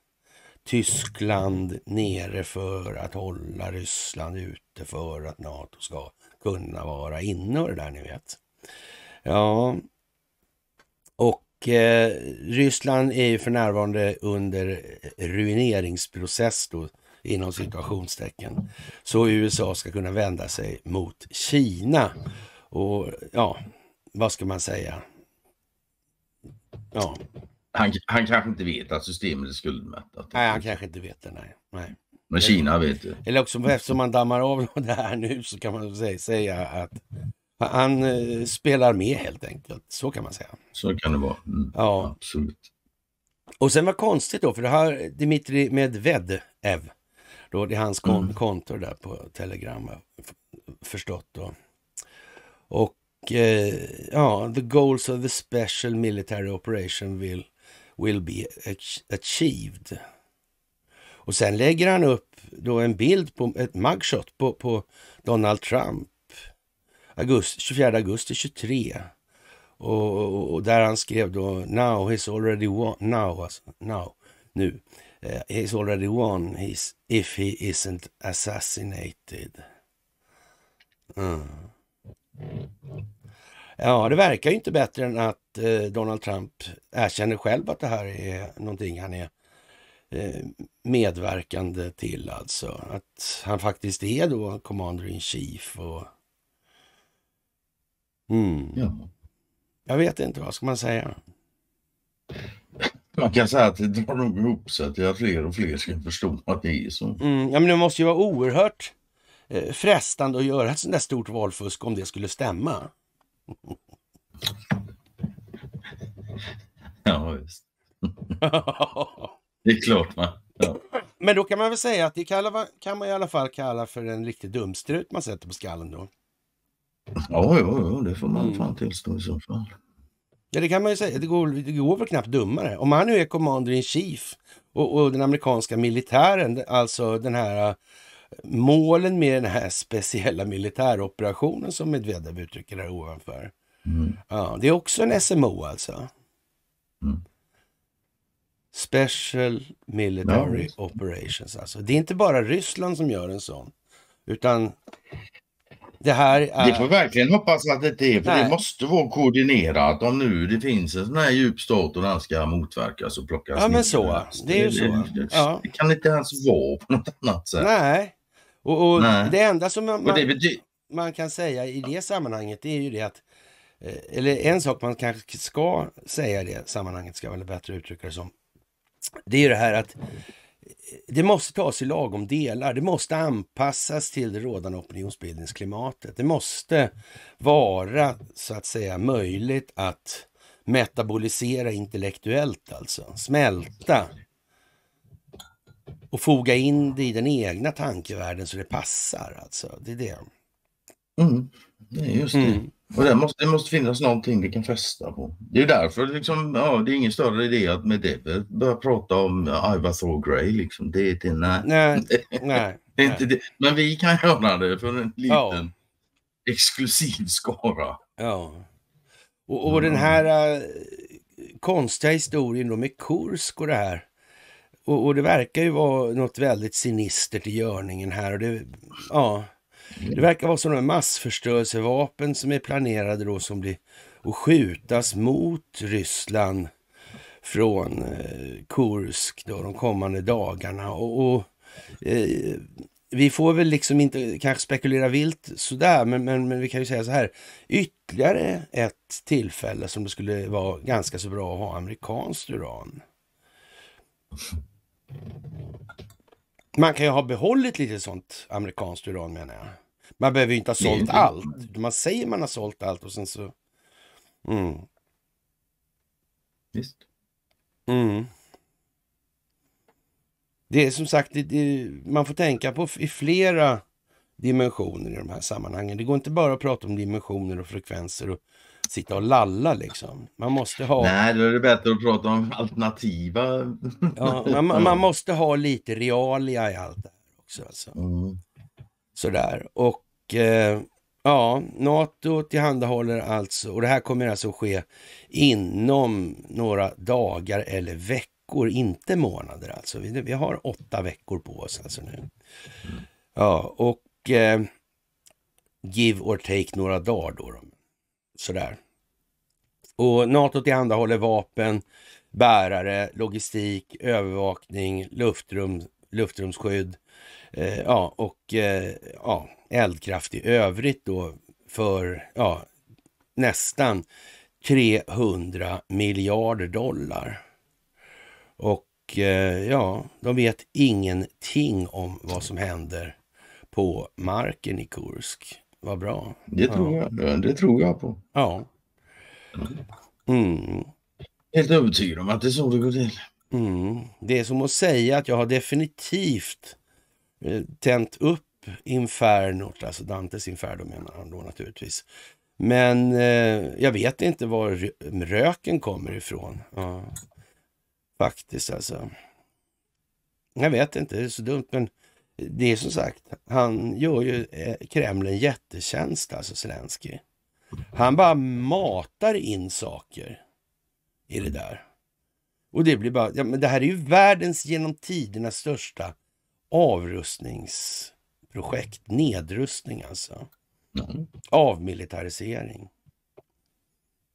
Tyskland nere för att hålla Ryssland ute för att NATO ska kunna vara inne och det där ni vet. Ja, och eh, Ryssland är ju för närvarande under ruineringsprocess då, inom situationstecken. Så USA ska kunna vända sig mot Kina. Och ja, vad ska man säga? Ja. Han, han kanske inte vet att systemet är skuldmättat. Nej, han kanske inte vet det. Nej. nej. Men Kina vet det. Eller också eftersom man dammar av <laughs> det här nu så kan man säga att han eh, spelar med helt enkelt, så kan man säga. Så kan det vara, mm. ja. absolut. Och sen var konstigt då, för det här Dmitrij Medvedev, då, det är hans kon mm. konto där på Telegram, förstått då. Och eh, ja, the goals of the special military operation will, will be achieved. Och sen lägger han upp då en bild på ett mugshot på, på Donald Trump augusti, 24 augusti 23. Och, och, och, där han skrev då Now he's already won. Now, alltså, now, nu. Eh, he's already won he's, if he isn't assassinated. Mm. Ja, det verkar ju inte bättre än att eh, Donald Trump erkänner själv att det här är någonting han är eh, medverkande till alltså. Att han faktiskt är då commander in chief och Mm. Ja. Jag vet inte, vad ska man säga? Man kan säga att det drar nog ihop sig till att fler och fler ska förstå att det är så. Mm. ja, men det måste ju vara oerhört eh, frestande att göra ett sånt där stort valfusk om det skulle stämma. <laughs> ja, visst. det är klart man. Ja. Men då kan man väl säga att det kan man i alla fall kalla för en riktig dumstrut man sätter på skallen då? Ja, ja, ja, det får man mm. fan tillstå i så fall. Ja, det kan man ju säga. Det går, det går väl knappt dummare. Om han nu är commander in chief och, och den amerikanska militären, alltså den här äh, målen med den här <laughs> speciella militäroperationen som Medvedev uttrycker här ovanför. Mm. Ja, det är också en SMO alltså. Mm. Special Military no. Operations alltså. Det är inte bara Ryssland som gör en sån, utan det här är... Det får verkligen hoppas att det inte är, för Nej. det måste vara koordinerat om nu det finns en sån här djup stat och den ska motverkas och plockas Ja men så, det är ju så. Det, det, ja. det kan inte ens vara på något annat sätt. Nej, och, och Nej. det enda som man, betyder... man, kan säga i det sammanhanget det är ju det att eh, eller en sak man kanske ska säga i det sammanhanget, ska jag väl bättre uttrycka det som. Det är ju det här att det måste tas i lagom delar. Det måste anpassas till det rådande opinionsbildningsklimatet. Det måste vara så att säga möjligt att metabolisera intellektuellt alltså, smälta och foga in det i den egna tankevärlden så det passar alltså. Det är det. Mm. just det. Mm. Och det måste, det måste finnas någonting vi kan fästa på. Det är därför liksom, ja, det är ingen större idé att med det börja prata om Iva Thor Grey. Liksom. Det, det, nej. Nej, <laughs> nej, inte nej. Det. Men vi kan <laughs> göra det för en liten ja. exklusiv skara. Ja. Och, och mm. den här äh, konstiga historien då med Kursk och det här. Och, och, det verkar ju vara något väldigt sinistert i görningen här. Och det, ja... Det verkar vara sådana massförstörelsevapen som är planerade då som blir att skjutas mot Ryssland från eh, Kursk då, de kommande dagarna. Och, och eh, vi får väl liksom inte kanske spekulera vilt sådär, men, men, men vi kan ju säga så här. Ytterligare ett tillfälle som det skulle vara ganska så bra att ha amerikanskt uran. Man kan ju ha behållit lite sånt amerikanskt uran menar jag. Man behöver ju inte ha sålt allt. Man säger man har sålt allt och sen så... Mm. Visst. Mm. Det är som sagt, det, det, man får tänka på i flera dimensioner i de här sammanhangen. Det går inte bara att prata om dimensioner och frekvenser och knappt sitta och lalla liksom. Man måste ha... Nej, då är det bättre att prata om alternativa... ja, man, man, måste ha lite realia i allt det här också. Alltså. Mm. Sådär. Och eh, ja, NATO tillhandahåller alltså, och det här kommer alltså att ske inom några dagar eller veckor, inte månader alltså. Vi, vi har åtta veckor på oss alltså nu. Ja, och... Eh, give or take några dagar då. då sådär. Och NATO tillhandahåller vapen, bärare, logistik, övervakning, luftrum, luftrumsskydd eh, ja, och eh, ja, eldkraft i övrigt då för ja, nästan 300 miljarder dollar. Och eh, ja, de vet ingenting om vad som händer på marken i Kursk. Vad bra. Det tror, ja. jag, det tror jag på. Ja. Mm. mm. Helt övertygad om att det är så det går till. Mm. Det är som att säga att jag har definitivt eh, tänt upp infernot, alltså Dantes inferno menar han då naturligtvis. Men eh, jag vet inte var röken kommer ifrån. Ja. Faktiskt alltså. Jag vet inte, det är så dumt men det är som sagt, han gör ju eh, Kreml en jättetjänst, alltså Zelenskyj. Han bara matar in saker i det där. Och det blir bara, ja, men det här är ju världens genom tiderna största avrustningsprojekt, nedrustning alltså. Mm. Avmilitarisering.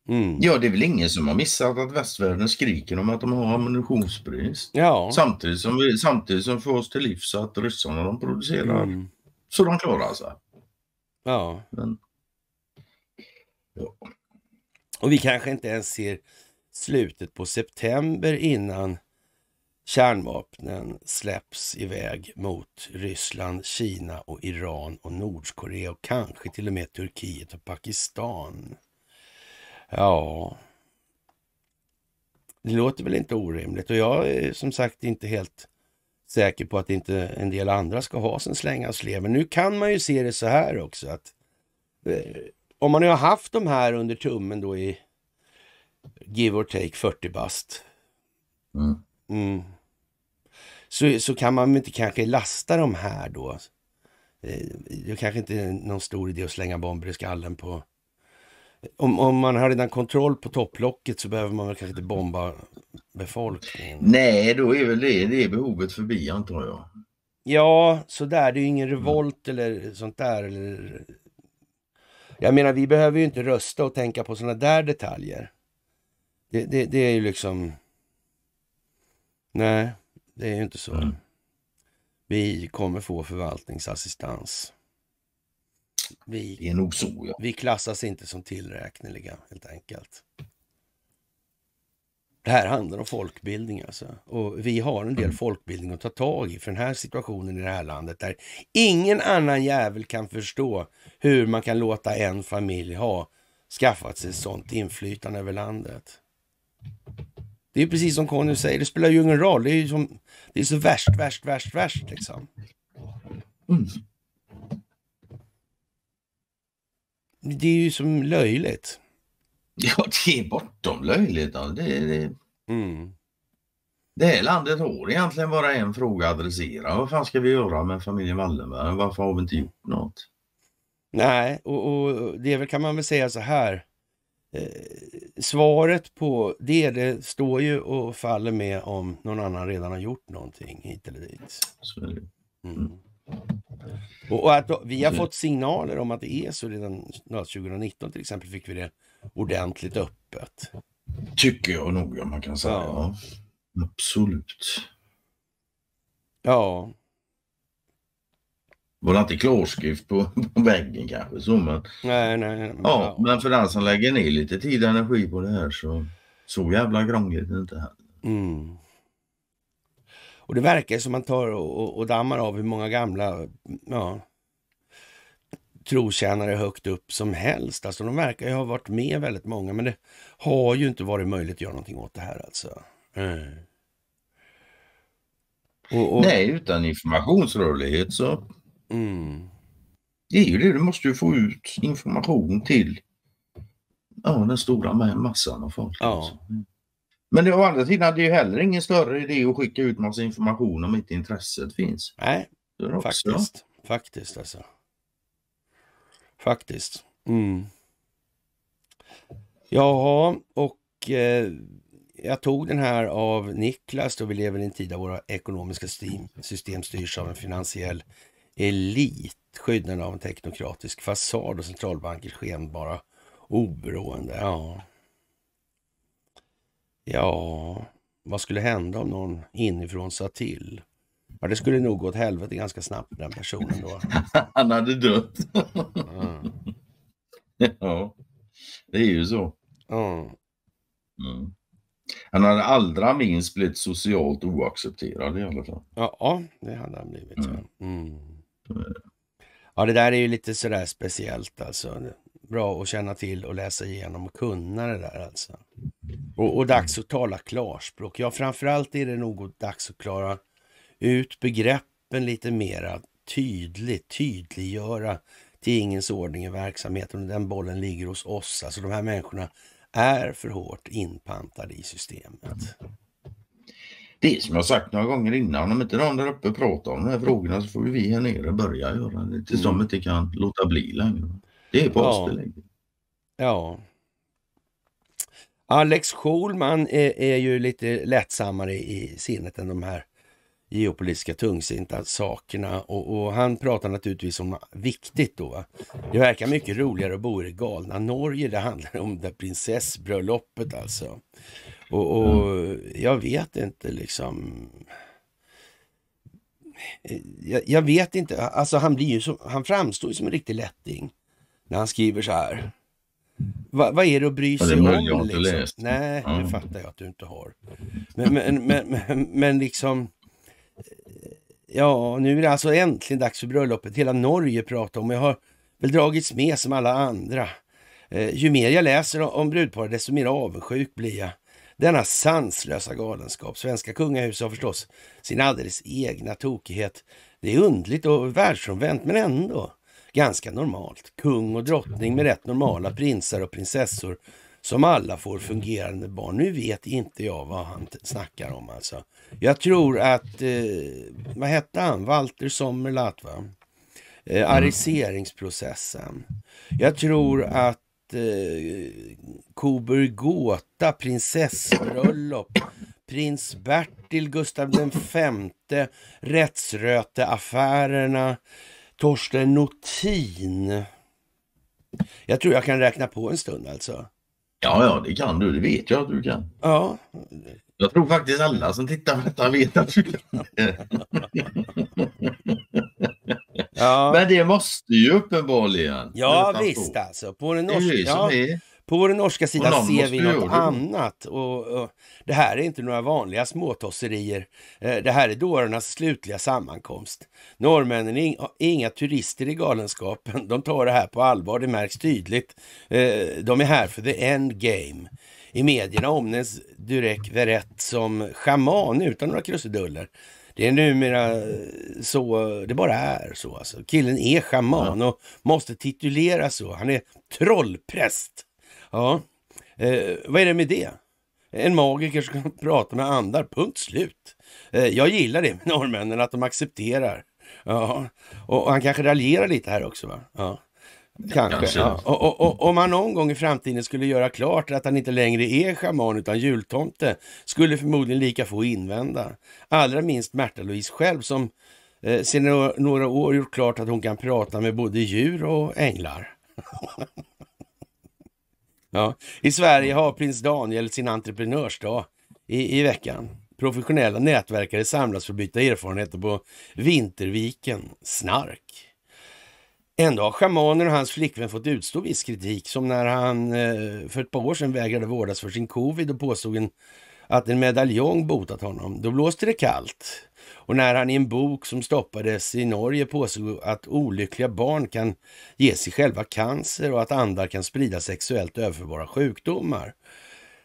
Mm. Ja, det är väl ingen som har missat att västvärlden skriker om att de har ammunitionsbrist. Ja. Samtidigt, som vi, samtidigt som får oss till livs att ryssarna de producerar mm. så de klarar sig. Ja. Men, ja. Och vi kanske inte ens ser slutet på september innan kärnvapnen släpps iväg mot Ryssland, Kina och Iran och Nordkorea och kanske till och med Turkiet och Pakistan. Ja, det låter väl inte orimligt och jag är som sagt inte helt säker på att inte en del andra ska ha sin släng av sleven. Nu kan man ju se det så här också att eh, om man har haft de här under tummen då i give or take 40 bast. Mm. Mm. Så, så kan man inte kanske lasta de här då. Eh, det är kanske inte är någon stor idé att slänga bomber i skallen på om, om man har redan kontroll på topplocket så behöver man väl kanske inte bomba befolkningen? Nej, då är väl det, det är behovet förbi antar jag. Ja, sådär. Det är ju ingen revolt mm. eller sånt där. Eller... Jag menar, vi behöver ju inte rösta och tänka på sådana där detaljer. Det, det, det, är ju liksom... Nej, det är ju inte så. Mm. Vi kommer få förvaltningsassistans vi, det är nog så, ja. vi klassas inte som tillräkneliga helt enkelt. Det här handlar om folkbildning alltså. Och vi har en del mm. folkbildning att ta tag i för den här situationen i det här landet där ingen annan jävel kan förstå hur man kan låta en familj ha skaffat sig sånt inflytande över landet. Det är precis som Conny säger, det spelar ju ingen roll. Det är, som, det är så värst, värst, värst, värst liksom. Mm. det är ju som löjligt. Ja, det är bortom löjligt. Det, det... Mm. det här landet har egentligen bara en fråga att adressera. Vad fan ska vi göra med familjen Wallenberg? Varför har vi inte gjort något? Nej, och, och det kan man väl säga så här. Eh, svaret på det, det står ju och faller med om någon annan redan har gjort någonting hit eller dit. Mm. mm. Och, att vi har mm. fått signaler om att det är så redan 2019 till exempel fick vi det ordentligt öppet. Tycker jag nog man kan säga. Ja. Absolut. Ja. Var det inte klarskrift på, på väggen kanske så men... Nej, nej. Men, ja, men för den som lägger ner lite tid och energi på det här så... Så jävla krångligt inte heller. Mm. Och det verkar som man tar och, och, och dammar av hur många gamla ja, trotjänare högt upp som helst. Alltså de verkar ju ha varit med väldigt många, men det har ju inte varit möjligt att göra någonting åt det här alltså. Mm. Och, och... Nej, utan informationsrörlighet så... Mm. Det är ju det, du måste ju få ut information till ja, den stora massan av folk. Ja. Alltså. Mm. Men det, å andra sidan, det är ju heller ingen större idé att skicka ut massa information om inte intresset finns. Nej, faktiskt. Faktiskt alltså. Faktiskt. Mm. Ja, och eh, jag tog den här av Niklas då vi lever i en tid där våra ekonomiska system styrs av en finansiell elit. Skydden av en teknokratisk fasad och centralbankers skenbara oberoende. Ja. Ja, vad skulle hända om någon inifrån sa till? Ja, det skulle nog gå åt helvete ganska snabbt den personen då. <laughs> Han hade dött. Mm. <laughs> Ja, det är ju så. Mm. Mm. Han hade allra minst blivit socialt oaccepterad i alla fall. Ja, det hade han blivit. Mm. Mm. Ja, det där är ju lite sådär speciellt alltså. Bra att känna till och läsa igenom och kunna det där alltså. Och, och dags att tala klarspråk. Ja, framförallt är det nog dags att klara ut begreppen lite mera tydligt, tydliggöra tingens ordning i verksamheten. Och den bollen ligger hos oss. Alltså de här människorna är för hårt inpantade i systemet. Det är som jag sagt några gånger innan, om inte någon där uppe pratar om de här frågorna så får vi här nere börja göra det tills mm. de inte kan låta bli längre. Det är på ja. oss det Ja, Alex Schulman är, är ju lite lättsammare i sinnet än de här geopolitiska tungsinta sakerna och, och, han pratar naturligtvis om viktigt då. Det verkar mycket roligare att bo i det galna Norge. Det handlar om det prinsessbröllopet alltså. Och, och mm. jag vet inte liksom. Jag, jag, vet inte, alltså han blir ju som, han framstår ju som en riktig lätting när han skriver så här. Va, vad är det att bry sig om? Jag liksom? Läst. Nej, ja. det fattar jag att du inte har. Men, men, men, men, men liksom... Eh, ja, nu är det alltså äntligen dags för bröllopet. Hela Norge pratar om. Jag har väl dragits med som alla andra. Eh, ju mer jag läser om brudparet, desto mer avundsjuk blir jag. Denna sanslösa galenskap. Svenska kungahuset har förstås sin alldeles egna tokighet. Det är undligt och världsfrånvänt, men ändå ganska normalt. Kung och drottning med rätt normala prinsar och prinsessor som alla får fungerande barn. Nu vet inte jag vad han snackar om alltså. Jag tror att, eh, vad hette han, Walter Sommerlath va? Eh, mm. ariseringsprocessen. Jag tror att eh, Kober Gåta, prinsessbröllop, prins Bertil, Gustav V, rättsröteaffärerna, Torsten Notin. Jag tror jag kan räkna på en stund alltså. Ja, ja, det kan du. Det vet jag att du kan. Ja. Jag tror faktiskt alla som tittar på detta vet att du kan det. ja. Men det måste ju uppenbarligen. Ja, visst på. alltså. På den norska, det är det som ja. är. På den norska sidan ser vi något annat. Och, och, det här är inte några vanliga småtosserier. Eh, det här är dårarnas slutliga sammankomst. Norrmännen är inga turister i galenskapen. De tar det här på allvar, det märks tydligt. Eh, de är här för the end game. I medierna omnämns Durek Verrett som schaman utan några krusiduller. Det är numera eh, så, det bara är så alltså. Killen är schaman och måste tituleras så. Han är trollpräst. Ja, eh, vad är det med det? En magiker som kan <laughs> prata med andar, punkt slut. Eh, jag gillar det med norrmännen, att de accepterar. Ja, och han kanske raljerar lite här också va? Ja. Kanske. Kanske. Ja. Och, och, och, om han någon gång i framtiden skulle göra klart att han inte längre är schaman utan jultomte skulle förmodligen lika få invända. Allra minst Märta-Louise själv som eh, sedan några år gjort klart att hon kan prata med både djur och änglar. <laughs> Ja. I Sverige har prins Daniel sin entreprenörsdag i, i veckan. Professionella nätverkare samlas för att byta erfarenheter på Vinterviken. Snark. Ändå har schamanen och hans flickvän fått utstå viss kritik som när han eh, för ett par år sedan vägrade vårdas för sin covid och påstod en, att en medaljong botat honom. Då blåste det kallt. Och när han i en bok som stoppades i Norge påstod att olyckliga barn kan ge sig själva cancer och att andar kan sprida sexuellt överförbara sjukdomar.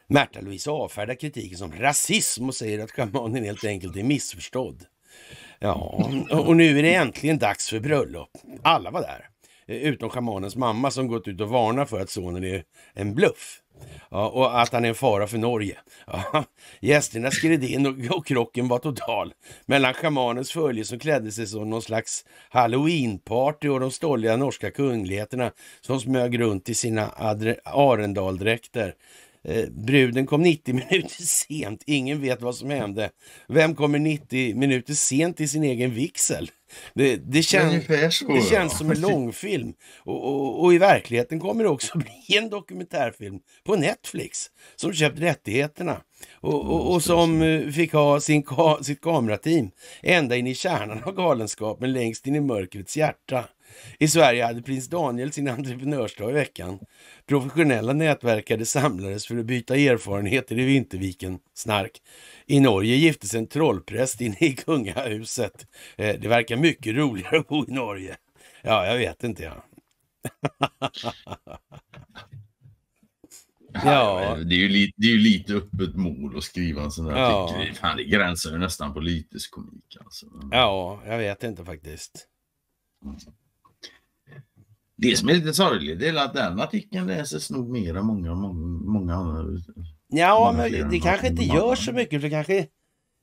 Märta-Louise avfärdar kritiken som rasism och säger att schamanen helt enkelt är missförstådd. Ja, och nu är det äntligen dags för bröllop. Alla var där, eh, utom schamanens mamma som gått ut och varnat för att sonen är en bluff. Ja, och att han är en fara för Norge. Ja, gästerna skred in och, och krocken var total. Mellan schamanens följe som klädde sig som någon slags halloweenparty och de stolliga norska kungligheterna som smög runt i sina Arendaldräkter Eh, bruden kom 90 <laughs> minuter sent. Ingen vet vad som hände. Vem kommer 90 minuter sent i sin egen vigsel? Det, det, kän, det känns som en långfilm. Och, och, och, i verkligheten kommer det också <laughs> bli en dokumentärfilm på Netflix som köpt rättigheterna och, och som eh, fick ha sin, sitt kamerateam ända in i kärnan av galenskapen längst in i mörkrets hjärta. I Sverige hade prins Daniel sin entreprenörsdag i veckan. Professionella nätverkare samlades för att byta erfarenheter i Vinterviken. Snark. I Norge giftes en trollpräst in i kungahuset. Eh, det verkar mycket roligare att bo i Norge. Ja, jag vet inte jag. <laughs> Ja. Det, är ju lite, det är ju lite öppet mål att skriva en sån här ja. artikel. det gränsar ju nästan på lyteskomik. Alltså. Ja, jag vet inte faktiskt. Mm. Det som är lite sorgligt är att den artikeln läses nog mer än många, många, många andra. Ja, många men det kanske inte gör så mycket. För kanske,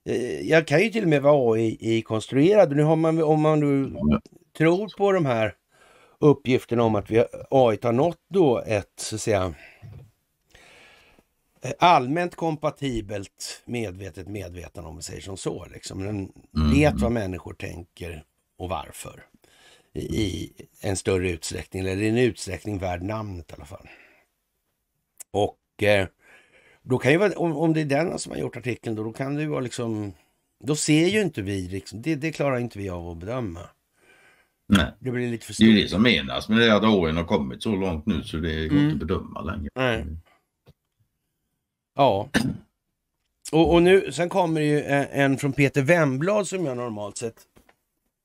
eh, jag kan ju till och med vara AI-konstruerad. Nu har man, om man nu ja. tror på de här uppgifterna om att vi AI har nått då ett, så att säga, eh, allmänt kompatibelt medvetet medvetande om vi säger som så. Liksom. Den mm. vet vad människor tänker och varför i en större utsträckning, eller i en utsträckning värd namnet i alla fall. Och eh, då kan ju vara, om, om det är den som har gjort artikeln, då, då kan det ju vara liksom, då ser ju inte vi, liksom, det, det klarar inte vi av att bedöma. Nej. Det blir lite för stort. Det är det som menas med det att åren har kommit så långt nu så det går mm. inte att bedöma längre. Nej. Ja. <clears throat> Och, och nu, sen kommer ju eh, en från Peter Wemblad som jag normalt sett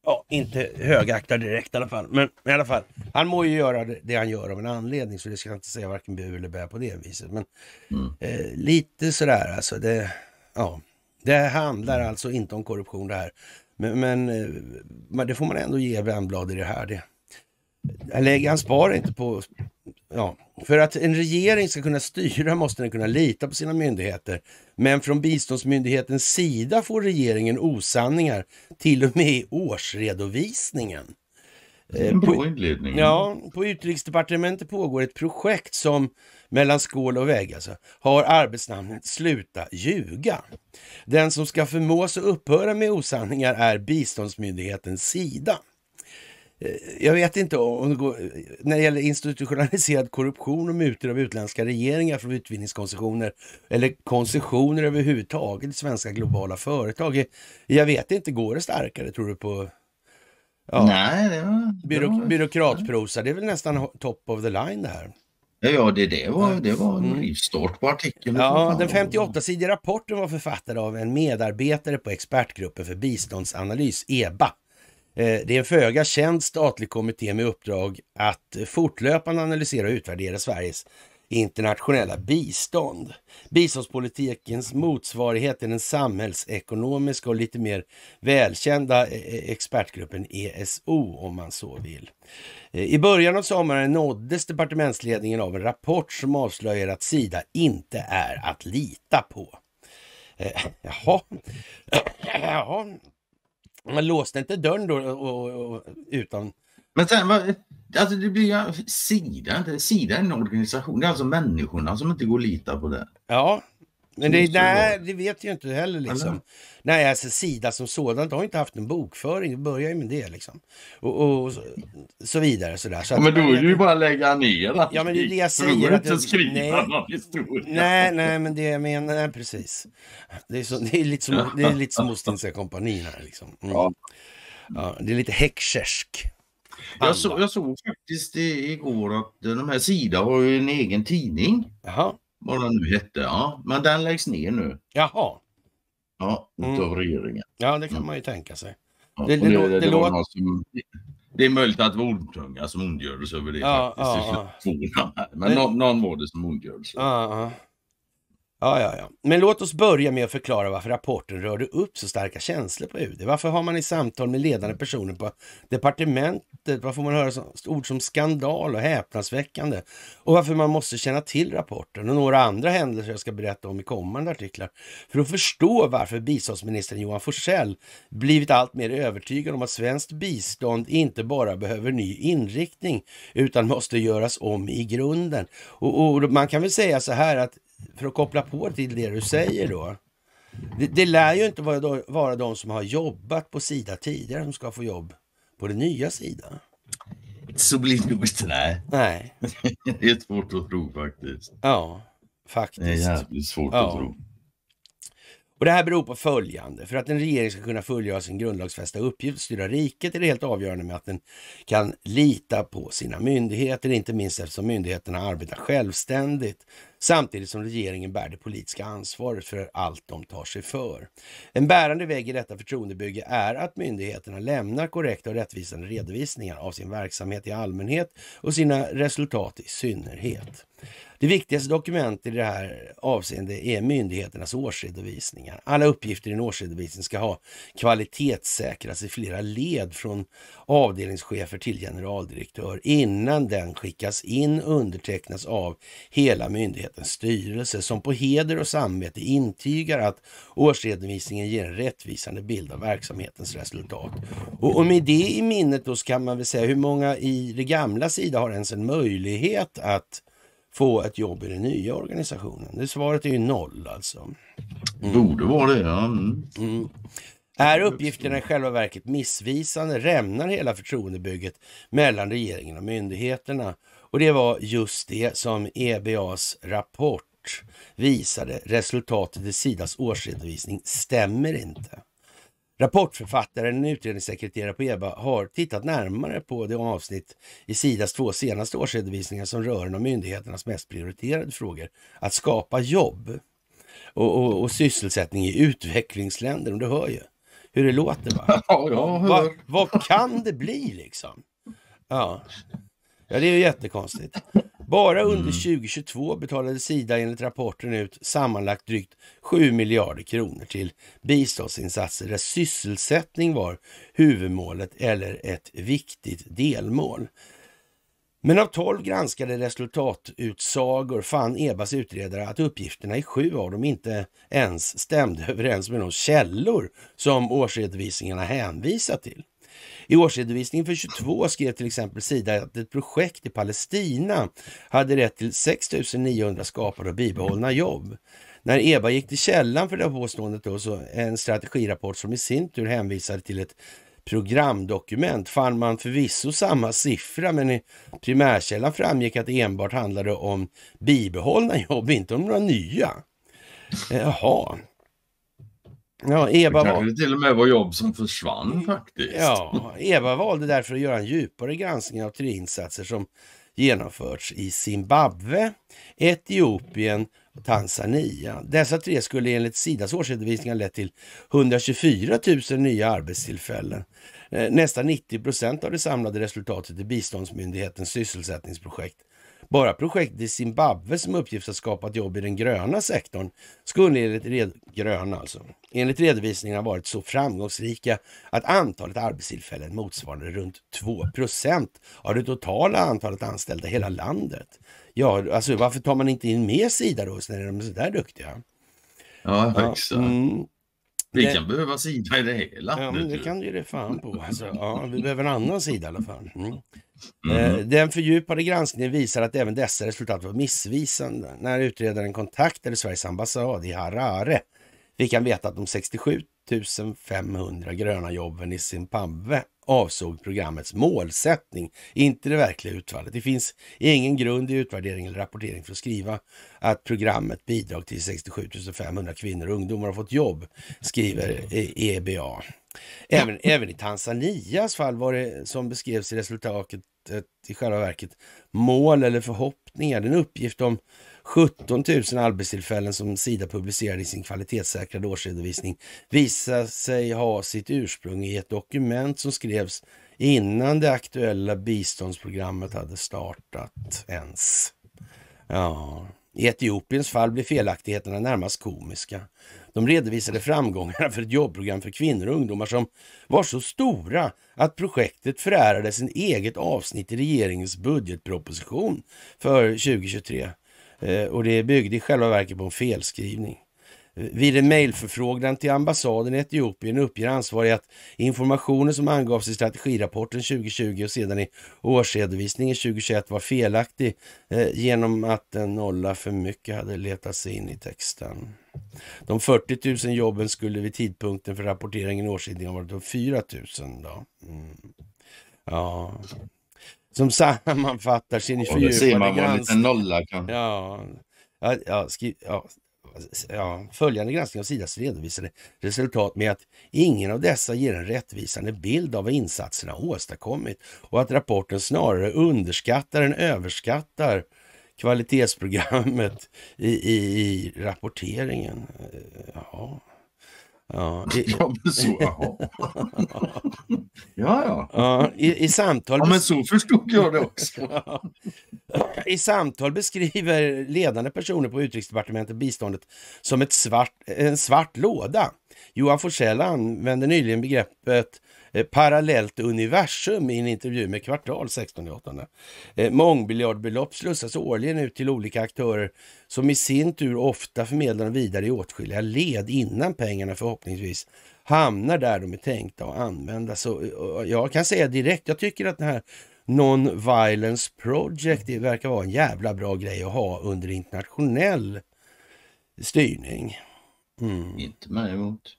ja, inte högaktad direkt i alla fall. Men i alla fall, han må ju göra det han gör av en anledning så det ska jag inte säga varken bu eller bä på det viset. Men mm. eh, lite sådär alltså. Det, ja, det handlar alltså inte om korruption det här. Men, men eh, det får man ändå ge vänblad i det här. Det. Lägg, han sparar inte på Ja, för att en regering ska kunna styra måste den kunna lita på sina myndigheter. Men från biståndsmyndighetens sida får regeringen osanningar till och med i årsredovisningen. Eh, på, ja, på Utrikesdepartementet pågår ett projekt som mellan skål och vägg alltså, har arbetsnamnet Sluta ljuga. Den som ska förmås att upphöra med osanningar är biståndsmyndighetens sida. Eh, jag vet inte om det går, när det gäller institutionaliserad korruption och mutor av utländska regeringar från utvinningskoncessioner eller koncessioner överhuvudtaget i svenska globala företag. Eh, jag vet inte, går det starkare tror du på ja, Nej, det var, byråk, byråkratprosa? Det är väl nästan top of the line det här. Ja, det, det, var, det var en rivstart mm. på artikeln. Ja, den 58-sidiga rapporten var författad av en medarbetare på expertgruppen för biståndsanalys, EBA, Eh, det är en föga känd statlig kommitté med uppdrag att fortlöpande analysera och utvärdera Sveriges internationella bistånd. Biståndspolitikens motsvarighet är den samhällsekonomiska och lite mer välkända eh, eh, expertgruppen ESO om man så vill. I början av sommaren nåddes departementsledningen av en rapport som avslöjar att Sida inte är att lita på. Eh, <laughs> jaha. <coughs> jaha. Man låste inte dörren då och, och, och, utan... Men sen, alltså det blir ju Sida, Sida är en organisation. Det är alltså människorna som inte går att lita på det. Ja, men det, nej, det vet jag inte heller. Liksom. Eller? Nej, alltså Sida som sådant har inte haft en bokföring. Det börjar ju med det liksom. Och, och så, så vidare sådär. Så ja, men då är det ju bara att lägga ner att Ja, men det är det jag säger. Att jag, skriva nej, någon historia. Nej, nej, men det jag menar, nej, precis. Det är, så, det är lite som, det är lite som Ostindiska kompanin här liksom. Mm. Ja. ja. Det är lite häxersk. Jag, så, jag såg faktiskt igår att de här Sida har ju en egen tidning. Jaha. Vad den nu hette. Ja. Men den läggs ner nu. Jaha. Ja, utav mm. regeringen. Ja, det kan man ju tänka sig. Ja, det, det, det, det, det, låter... som, det är möjligt att det var ormtunga som ondgjorde sig över det. Ja, faktiskt. Ja, ja. <laughs> Men någon, någon var det som ondgjorde sig. Ja, ja, ja. Men låt oss börja med att förklara varför rapporten rörde upp så starka känslor på UD. Varför har man i samtal med ledande mm. personer på departementet, varför man höra ord som skandal och häpnadsväckande och varför man måste känna till rapporten och några andra händelser jag ska berätta om i kommande artiklar för att förstå varför biståndsministern Johan Forssell blivit allt mer övertygad om att svenskt bistånd inte bara behöver ny inriktning utan måste göras om i grunden. Och, och man kan väl säga så här att för att koppla på till det du säger då. Det, det lär ju inte vara, vara de som har jobbat på Sida tidigare som ska få jobb på den nya sidan. Så blir det inte. Nej. nej. <laughs> det är svårt att tro faktiskt. Ja, faktiskt. Det är jävligt svårt ja. att tro. Och Det här beror på följande. För att en regering ska kunna fullgöra sin grundlagsfästa uppgift att styra riket är det helt avgörande med att den kan lita på sina myndigheter, inte minst eftersom myndigheterna arbetar självständigt samtidigt som regeringen bär det politiska ansvaret för allt de tar sig för. En bärande väg i detta förtroendebygge är att myndigheterna lämnar korrekta och rättvisande redovisningar av sin verksamhet i allmänhet och sina resultat i synnerhet. Det viktigaste dokumentet i det här avseendet är myndigheternas årsredovisningar. Alla uppgifter i en årsredovisning ska ha kvalitetssäkrats i flera led från avdelningschefer till generaldirektör innan den skickas in undertecknas av hela myndighetens styrelse som på heder och samvete intygar att årsredovisningen ger en rättvisande bild av verksamhetens resultat. Och, med det i minnet då så kan man väl säga hur många i det gamla Sida har ens en möjlighet att få ett jobb i den nya organisationen? Det svaret är ju noll alltså. Mm. Borde vara det, ja. Mm. Mm. Är uppgifterna i själva verket missvisande rämnar hela förtroendebygget mellan regeringen och myndigheterna. Och det var just det som EBAs rapport visade. Resultatet i Sidas årsredovisning stämmer inte. Rapportförfattaren, en utredningssekreterare på EBA, har tittat närmare på det avsnitt i Sidas två senaste årsredovisningar som rör en av myndigheternas mest prioriterade frågor, att skapa jobb och, och, och sysselsättning i utvecklingsländer. Du hör ju hur det låter. Va? <laughs> Ja, vad, vad kan det bli liksom? Ja. ja, det är ju jättekonstigt. Bara under mm. 2022 betalade Sida enligt rapporten ut sammanlagt drygt 7 miljarder kronor till biståndsinsatser där sysselsättning var huvudmålet eller ett viktigt delmål. Men av tolv granskade resultatutsagor fann EBAs utredare att uppgifterna i sju av dem inte ens stämde överens med de källor som årsredovisningarna hänvisar till. I årsredovisningen för 22 skrev till exempel Sida att ett projekt i Palestina hade rätt till 6 900 skapade och bibehållna jobb. När EBA gick till källan för det här påståendet då, så en strategirapport som i sin tur hänvisade till ett programdokument fann man förvisso samma siffra, men i primärkällan framgick att det enbart handlade om bibehållna jobb, inte om några nya. Jaha, Ja, Eva det kanske till och med var jobb som försvann faktiskt. Ja, Eva valde därför att göra en djupare granskning av tre insatser som genomförts i Zimbabwe, Etiopien och Tanzania. Dessa tre skulle enligt Sidas årsredovisningar lett till 124 000 nya arbetstillfällen. Eh, nästan 90 procent av det samlade resultatet i biståndsmyndighetens sysselsättningsprojekt bara projektet i Zimbabwe som uppgifts ha skapat jobb i den gröna sektorn skulle enligt, red grön alltså, enligt redovisningen ha varit så framgångsrika att antalet arbetstillfällen motsvarade runt 2 av det totala antalet anställda i hela landet. Ja, alltså varför tar man inte in mer Sida då när de är så där duktiga? Ja, exakt. Ja, mm. Vi kan behöva sida i det hela. Ja, men det kan ju det fan på. Alltså, ja, vi behöver en annan sida i alla fall. Mm. Eh, mm. Den fördjupade granskningen visar att även dessa resultat var missvisande. När utredaren kontaktade Sveriges ambassad i Harare fick han veta att de 67 500 gröna jobben i Zimbabwe avsåg programmets målsättning, inte det verkliga utfallet. Det finns ingen grund i utvärdering eller rapportering för att skriva att programmet bidrag till 67 500 kvinnor och ungdomar har fått jobb, skriver EBA. E även, även i Tanzanias fall var det som beskrevs i resultatet i själva verket mål eller förhoppningar. En uppgift om 17 000 arbetstillfällen som Sida publicerade i sin kvalitetssäkrade årsredovisning visar sig ha sitt ursprung i ett dokument som skrevs innan det aktuella biståndsprogrammet hade startat ens. Ja, i Etiopiens fall blev felaktigheterna närmast komiska. De redovisade framgångarna för ett jobbprogram för kvinnor och ungdomar som var så stora att projektet förärades en eget avsnitt i regeringens budgetproposition för 2023. Eh, och det byggde i själva verket på en felskrivning. Vid en mejlförfrågan till ambassaden i Etiopien uppger ansvarig att informationen som angavs i strategirapporten 2020 och sedan i årsredovisningen 2021 var felaktig eh, genom att en nolla för mycket hade letat sig in i texten. De 40 000 jobben skulle vid tidpunkten för rapporteringen i årsredovisningen varit de 4 000. Då. Mm. Ja, som sammanfattar <laughs> sin fördjupade granskning. ser man en liten nolla kanske. Ja, ja, ja, skri, ja, ja, följande granskning av Sidas redovisade resultat med att ingen av dessa ger en rättvisande bild av vad insatserna åstadkommit och att rapporten snarare underskattar än överskattar kvalitetsprogrammet i, i, i rapporteringen. Eh, ja, Ja, i, ja, men så, ja. <laughs> ja, ja. ja i, i, samtal... Ja, men så förstod jag det också. <laughs> I samtal beskriver ledande personer på utrikesdepartementet biståndet som ett svart, en svart låda. Johan Forsell använde nyligen begreppet Eh, parallellt universum i en intervju med Kvartal 16.8. Eh, mångmiljardbelopp slussas årligen ut till olika aktörer som i sin tur ofta förmedlar dem vidare i åtskilliga led innan pengarna förhoppningsvis hamnar där de är tänkta att användas. Så eh, jag kan säga direkt, jag tycker att det här Non-Violence Project det verkar vara en jävla bra grej att ha under internationell styrning. Mm. Inte mig emot.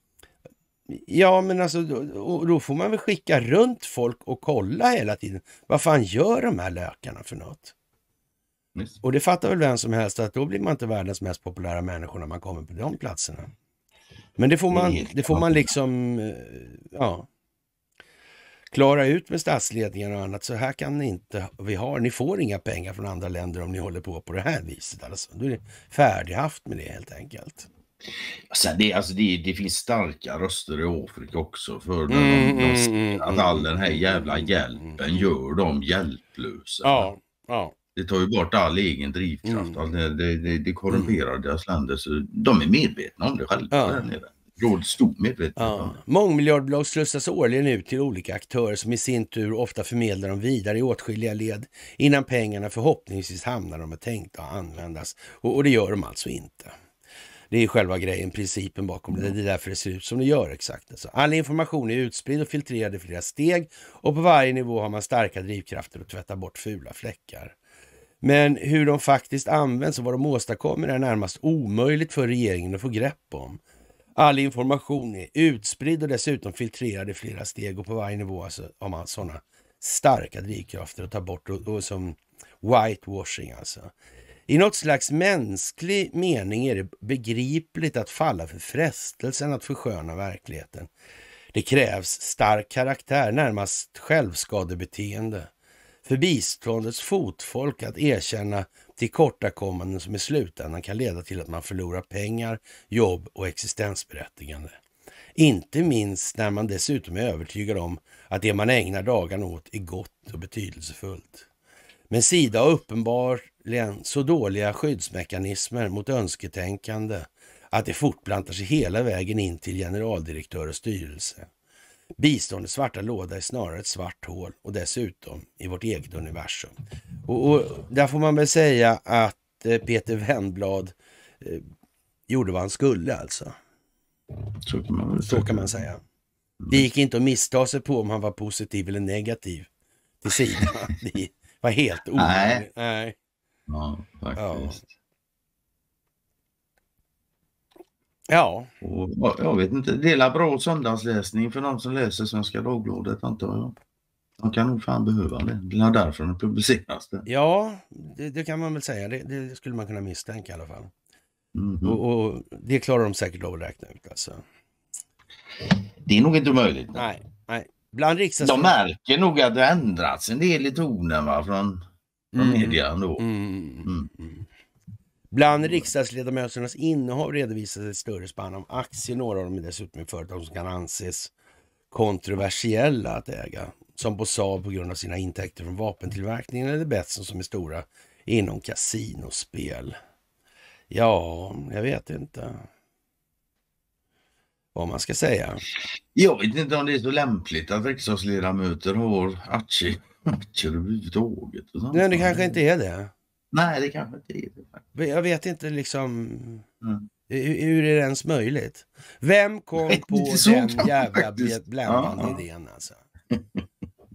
Ja, men alltså då, då får man väl skicka runt folk och kolla hela tiden. Vad fan gör de här lökarna för något? Yes. Och det fattar väl vem som helst att då blir man inte världens mest populära människor när man kommer på de platserna. Men det får man, det får man liksom, eh, ja, klara ut med statsledningen och annat. Så här kan ni inte, vi har, ni får inga pengar från andra länder om ni håller på på det här viset. Alltså, då är det färdighaft med det helt enkelt. Sen det, alltså det, det finns starka röster i Afrika också för mm, de, de ser att all den här jävla mm, mm, hjälpen mm, gör dem hjälplösa. Ja, ja. Det tar ju bort all egen drivkraft. Mm. All alltså, det, det, det, korrumperar deras länder. Så de är medvetna om det själva ja. där nere. stor medvetenhet ja. Mångmiljardbolag slussas årligen ut till olika aktörer som i sin tur ofta förmedlar dem vidare i åtskilliga led innan pengarna förhoppningsvis hamnar där de är tänkta att användas. Och, och det gör de alltså inte. Det är själva grejen, principen bakom det. Det är därför det ser ut som det gör exakt. Alltså, all information är utspridd och filtrerad i flera steg och på varje nivå har man starka drivkrafter att tvätta bort fula fläckar. Men hur de faktiskt används och vad de åstadkommer är närmast omöjligt för regeringen att få grepp om. All information är utspridd och dessutom filtrerad i flera steg och på varje nivå alltså, har man sådana starka drivkrafter att ta bort och, och som whitewashing alltså. I något slags mänsklig mening är det begripligt att falla för frestelsen att försköna verkligheten. Det krävs stark karaktär, närmast självskadebeteende, för biståndets fotfolk att erkänna tillkortakommanden som i slutändan kan leda till att man förlorar pengar, jobb och existensberättigande. Inte minst när man dessutom är övertygad om att det man ägnar dagarna åt är gott och betydelsefullt. Men Sida har uppenbart så dåliga skyddsmekanismer mot önsketänkande att det fortplantar sig hela vägen in till generaldirektör och styrelse. Biståndets svarta låda är snarare ett svart hål och dessutom i vårt eget universum. Och, och där får man väl säga att eh, Peter Wennblad eh, gjorde vad han skulle alltså. Så kan man, Så kan man säga. Det gick inte att missta sig på om han var positiv eller negativ till sidan. <laughs> Det var helt omöjligt. Nej. Nej. Ja, faktiskt. Ja. ja. Och, jag vet inte, dela bra söndagsläsning för de som läser Svenska Dagbladet antar jag. De kan nog fan behöva det. Det är därför de publiceras. Det. Ja, det, det, kan man väl säga. Det, det, skulle man kunna misstänka i alla fall. Mm -hmm. och, och, det klarar de säkert av att räkna ut alltså. Det är nog inte möjligt. Nej, nej. Bland riksdags... De märker nog att det ändrats en del i tonen va? från mm. media ändå. Mm. Mm. Bland riksdagsledamöternas innehav redovisas ett större spann av aktier. Några av dem är dessutom i företag som kan anses kontroversiella att äga. Som på Saab på grund av sina intäkter från vapentillverkningen eller Betsson som är stora inom kasinospel. Ja, jag vet inte vad man ska säga. Jag vet inte om det är så lämpligt att riksdagsledamöter har aktier aktier överhuvudtaget. Nej, det kanske inte är det. Nej, det kanske inte är det. Jag vet inte liksom... Mm. Hur är det ens möjligt? Vem kom Nej, på den jävla bländande ja, idén alltså?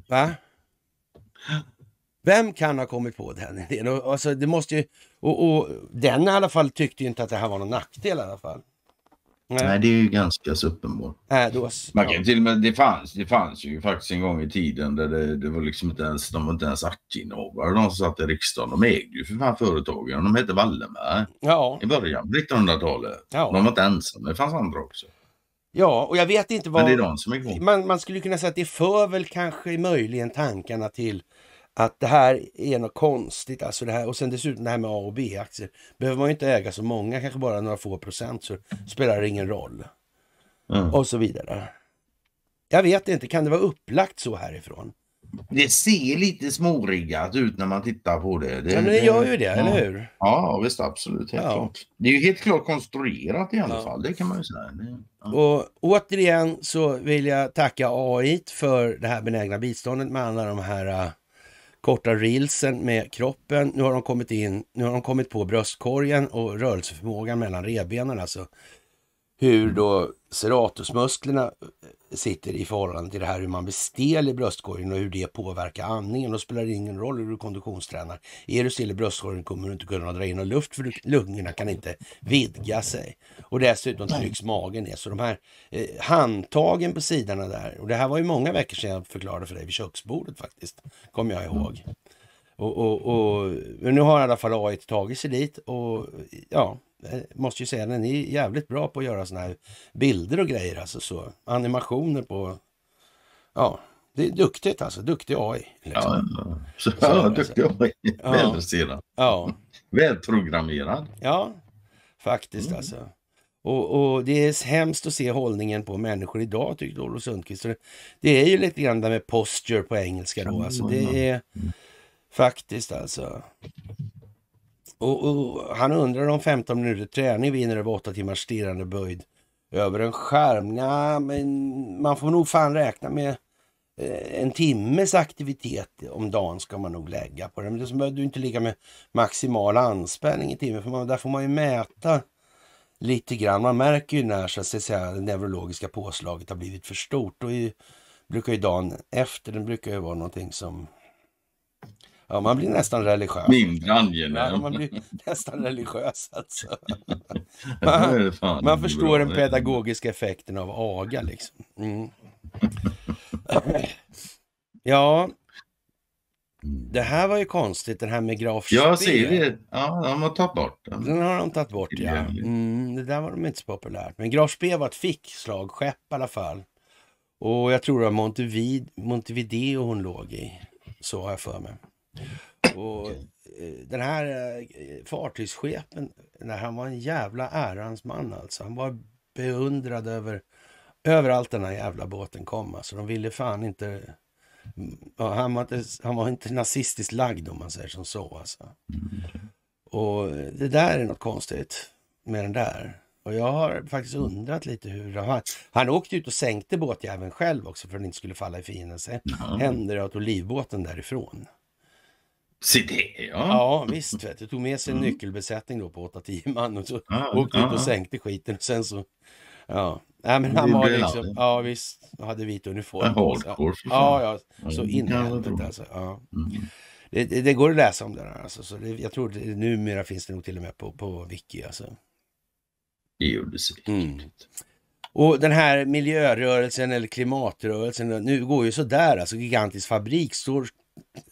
Va? Vem kan ha kommit på den idén? Och, alltså, det måste ju, och, och den i alla fall tyckte ju inte att det här var någon nackdel i alla fall. Nej. Nej. det är ju ganska så uppenbart. Äh, då, Man kan till med, det, fanns, det fanns ju faktiskt en gång i tiden där det, det var liksom inte ens, de var inte ens aktieinnehavare de som satt i riksdagen. De ägde ju för fan företagen. De hette Wallenberg ja. i början på 1900-talet. Ja. De var inte ensamma, det fanns andra också. Ja, och jag vet inte vad... Men det är de som är Man, man skulle kunna säga att det för väl kanske möjligen tankarna till att det här är något konstigt. Alltså det här, och sen dessutom det här med A och B-aktier. behöver man ju inte äga så många, kanske bara några få procent så spelar det ingen roll. Mm. Och så vidare. Jag vet inte, kan det vara upplagt så härifrån? Det ser lite småriggat ut när man tittar på det. det ja, det gör ju det, ja. eller hur? Ja, visst absolut. Helt ja. klart. Det är ju helt klart konstruerat i alla ja. fall, det kan man ju säga. ja. Och återigen så vill jag tacka AI för det här benägna biståndet med alla de här äh, korta reelsen med kroppen. Nu har de kommit in, nu har de kommit på bröstkorgen och rörelseförmågan mellan revbenen alltså hur mm. då serratusmusklerna eh, sitter i förhållande till det här hur man blir stel i bröstkorgen och hur det påverkar andningen. Då spelar det ingen roll hur du konditionstränar. Är du stel i bröstkorgen kommer du inte kunna dra in någon luft för lungorna kan inte vidga sig. Och dessutom trycks magen ner. Så de här eh, handtagen på sidorna där, och det här var ju många veckor sedan jag förklarade för dig vid köksbordet faktiskt, kommer jag ihåg. Mm. Och, och, och, men nu har i alla fall AI tagit sig dit och ja, Eh, måste ju säga, den är jävligt bra på att göra sådana här bilder och grejer. Alltså så. Animationer på... Ja, det är duktigt alltså. Duktig AI. Liksom. Ja, <laughs> så, så, alltså. ja, duktig AI. Ja. Välresterad. Ja. Välprogrammerad. Ja, faktiskt mm. alltså. Och, och, det är hemskt att se hållningen på människor idag, tyckte Olof Sundqvist. Det, det är ju lite grann det med posture på engelska då. Alltså, det är mm. faktiskt alltså. Och, och, han undrar om 15 minuter träning vinner över 8 timmars stirrande böjd över en skärm. Nja, men man får nog fan räkna med eh, en timmes aktivitet om dagen ska man nog lägga på det. Men det behöver du inte ligga med maximal anspänning i timmen, för man, där får man ju mäta lite grann. Man märker ju när så att säga, det neurologiska påslaget har blivit för stort. Då är, brukar ju dagen efter, den brukar ju vara någonting som Ja, man blir nästan religiös. Mindre angenäm. Ja, man blir <laughs> nästan religiös alltså. <laughs> Man, man förstår den pedagogiska effekten av aga liksom. Mm. <laughs> Ja, det här var ju konstigt, det här med Graf Jag ser det. Ja, de har tagit bort den. Den har de tagit bort, ja. Mm, det där var de inte så populärt. Men Graf Spee var ett fickslagskepp i alla fall. Och jag tror det var Montevideo hon låg i. Så har jag för mig. Och eh, den här eh, fartygschefen, när han var en jävla ärans man alltså. Han var beundrad över, överallt den här jävla båten kom. Alltså, de ville fan inte... Mm, han var inte, han var inte nazistiskt lagd om man säger som så. Alltså. Och eh, det där är något konstigt med den där. Och jag har faktiskt undrat lite hur han... Han åkte ut och sänkte båtjäveln själv också för att den inte skulle falla i fiendens händer och tog livbåten därifrån. Se det ja. Ja visst, vet du. tog med sig en mm. nyckelbesättning då på 8-10 man och så ah, ja, åkte ja. ut och ah. sänkte skiten och sen så... Ja, Nej, men han var liksom... Ja visst, hade vit uniform på Ja, ja, så in alltså. Ja. Mm. Det, det, det, går att läsa om det där alltså. Så det, jag tror det, numera finns det nog till och med på, på Wiki alltså. Det gjorde det säkert. Mm. Och den här miljörörelsen eller klimatrörelsen, nu går ju sådär alltså. Gigantisk fabrik står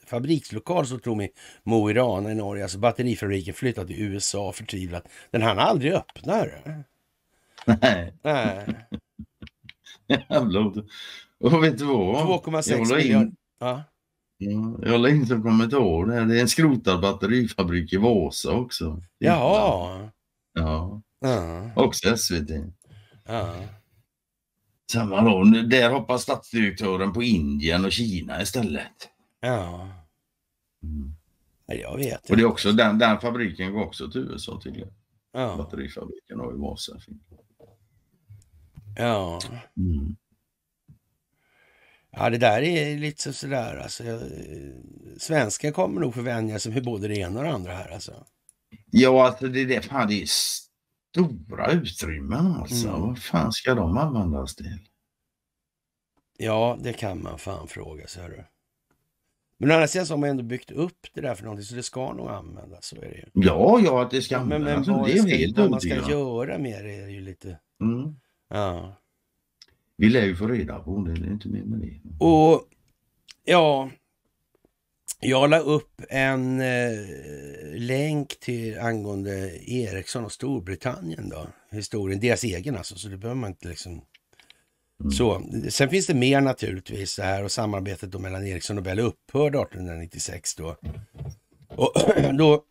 fabrikslokal så tror mig Mo i Rana i Norge, alltså batterifabriken flyttat till USA förtvivlat. Den hann aldrig öppna. Nej. Nej. Jävlar. Och vet du vad? 2,6 miljoner. Ja. Ja, jag la in som kommentar det, det är en skrotad batterifabrik i Vasa också. Jaha. Ja. ja. Också SVT. Ja. Samma då. Där hoppar statsdirektören på Indien och Kina istället. Ja. Mm. jag vet inte. Och det är också, den, den fabriken går också till USA tydligen. Ja. Batterifabriken har ju Vasa. Ja. Mm. Ja, det där är lite sådär alltså. Jag, eh, svenskar kommer nog förvänja sig med både det ena och det andra här alltså. Ja, alltså det, det, fan, det är stora utrymmen alltså. Mm. Vad fan ska de användas till? Ja, det kan man fan fråga sig. Men å andra sidan så har man ändå byggt upp det där för någonting, så det ska nog användas. Så är det ju. Ja, ja, det ska användas. Ja, men, men vad, det är ska, vad man ska göra med det är ju lite... Mm. Ja. Vi lär ju få reda på det, det är inte mer med det. Och ja, jag la upp en eh, länk till angående Ericsson och Storbritannien då, historien, deras egen alltså, så det behöver man inte liksom Mm. Så, sen finns det mer naturligtvis, det här och samarbetet då mellan Ericsson och Bell upphörde 1896 då. Och <clears throat> då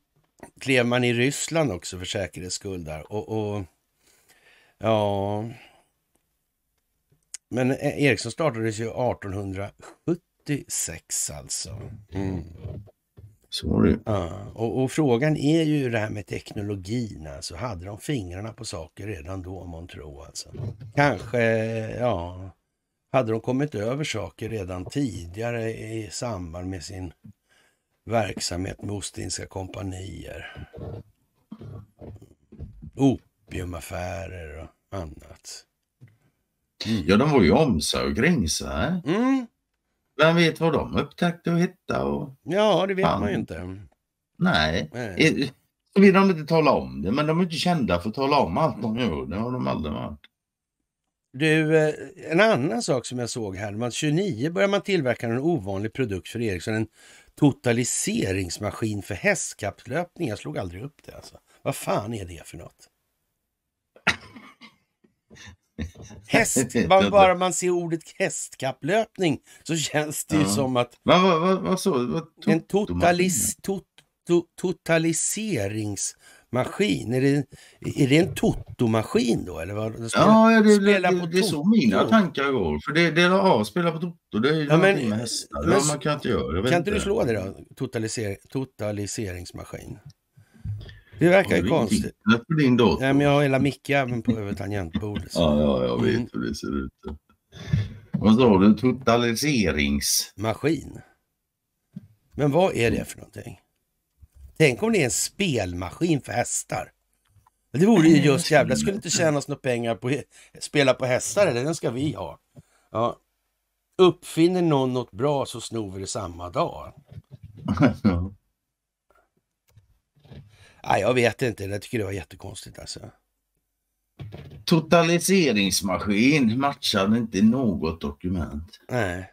klev man i Ryssland också för säkerhets skull där. Och, och, ja... Men eh, Ericsson startades ju 1876 alltså. Mm. mm. Sorry. Ja, och, och, frågan är ju det här med teknologin. Alltså, hade de fingrarna på saker redan då, man tror alltså? Kanske, ja, hade de kommit över saker redan tidigare i samband med sin verksamhet med Ostindiska kompanier? Opiumaffärer och annat. Ja, de var ju om sig och Mm. Vem vet vad de upptäckte och hittade? Och... Ja, det vet Fan. man ju inte. Nej. Nej. vill de inte tala om det, men de är inte kända för att tala om allt de gör. Det har de aldrig varit. Du, eh, en annan sak som jag såg här. Man 29 börjar man tillverka en ovanlig produkt för Ericsson. En totaliseringsmaskin för hästkapplöpning. Jag slog aldrig upp det alltså. Vad fan är det för något? häst, bara, <laughs> bara man ser ordet hästkapplöpning så känns det ju ja. som att... Va, va, va, va så, va, to en totalis, to, to, totaliseringsmaskin. Är det, är det en totomaskin då? Eller vad? Spela, ja, det, spela det, det, är så mina tankar går. För det, det är ja, spela på toto, det är ja, men, med hästar. Men, man kan inte göra. Kan inte du slå det då? Totaliser, totaliseringsmaskin. Det verkar ju konstigt. Har din dator? Nej, men jag har hela micken på över tangentbordet. ja, ja, jag vet mm. hur det ser ut. Vad sa du? Totaliseringsmaskin? Men vad är det för någonting? Tänk om det är en spelmaskin för hästar. Det vore ju just jävla, Det skulle inte tjänas några pengar på att spela på hästar eller den ska vi ha. Ja. Uppfinner någon något bra så snor vi det samma dag. <laughs> Ja, jag vet inte, Jag tycker det var jättekonstigt alltså. Totaliseringsmaskin matchade inte något dokument. Nej.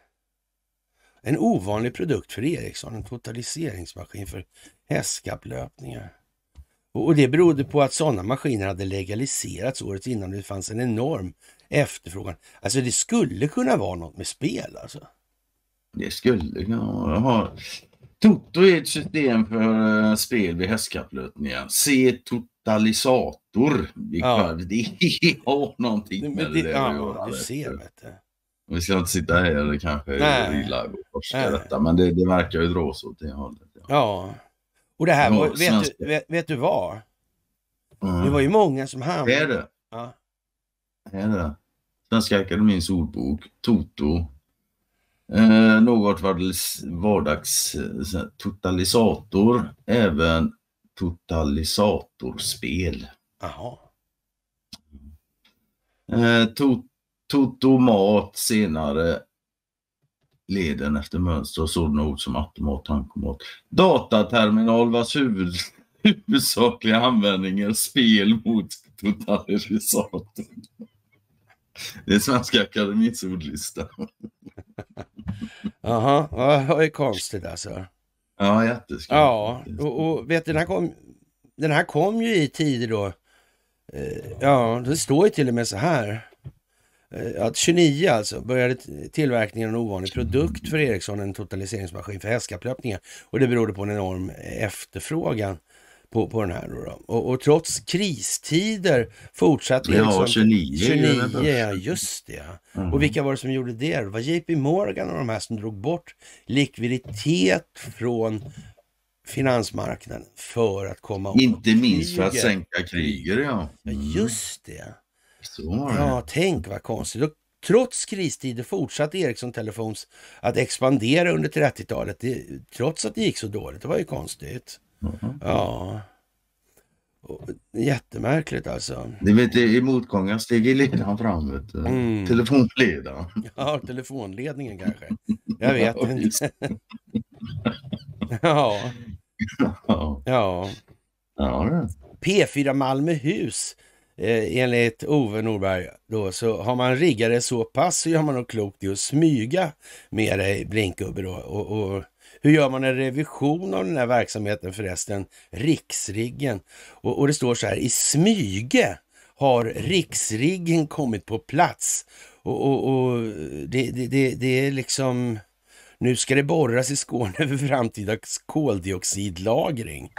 En ovanlig produkt för Ericsson, en totaliseringsmaskin för hästkapplöpningar. Och det berodde på att sådana maskiner hade legaliserats året innan det fanns en enorm efterfrågan. Alltså det skulle kunna vara något med spel alltså. Det skulle kunna vara. Toto är ett system för eh, spel vid hästkapplöpningar. Se totalisator. Ja. Det <laughs> har någonting med det, det ja, att göra. Du ser, vet du. Vi ska inte sitta här eller kanske Nej. illa och forska Nej. detta, men det, det verkar ju dra sig åt det hållet. Ja. ja. Och det här, var, vet, du, vet, vet, du vad? Mm. Det var ju många som hamnade... Det är det. Ja. Det är det. Svenska Akademiens ordbok, Toto, Eh, något vardags eh, totalisator, även totalisatorspel. Jaha. Eh, to totomat senare leden efter mönster och sådana ord som automat, tankomat. Dataterminal vars huvud, <laughs> huvudsakliga användning är spel mot totalisator. Det är Svenska Akademiens ordlista. <laughs> Jaha, ja, det är konstigt alltså. Ja, jätteskumt. Ja, och, och vet du, den här, kom, den här kom ju i tider då. Eh, ja, det står ju till och med så här. Eh, att 29 alltså började tillverkningen av en ovanlig produkt för Ericsson, en totaliseringsmaskin för hästkapplöpningar. Och det berodde på en enorm efterfrågan på, på den här. Då, då. Och, och, trots kristider fortsatte... Ja, liksom, 29. 29, ja just det. Mm. Och vilka var det som gjorde det? Det var JP Morgan och de här som drog bort likviditet från finansmarknaden för att komma åt Inte minst för att sänka kriget, ja. Mm. ja. Just det. Så. Ja, tänk vad konstigt. Och trots kristider fortsatte Ericsson Telefons att expandera under 30-talet, trots att det gick så dåligt. Det var ju konstigt. Mm. Ja. Jättemärkligt alltså. Det vet I motgångar stiger ledaren fram. Vet mm. Telefonledaren. Ja, telefonledningen kanske. <laughs> Jag vet ja, inte. <laughs> ja. ja. Ja. ja. P4 Malmöhus. Eh, enligt Ove Norberg då, så har man riggat det så pass så gör man nog klokt i att smyga med dig, Blinkgubbe då. Och, och hur gör man en revision av den här verksamheten förresten? Riksriggen. Och, och det står så här, i smyge har riksriggen kommit på plats. Och, och, och det, det, det, det är liksom... Nu ska det borras i Skåne för framtida koldioxidlagring.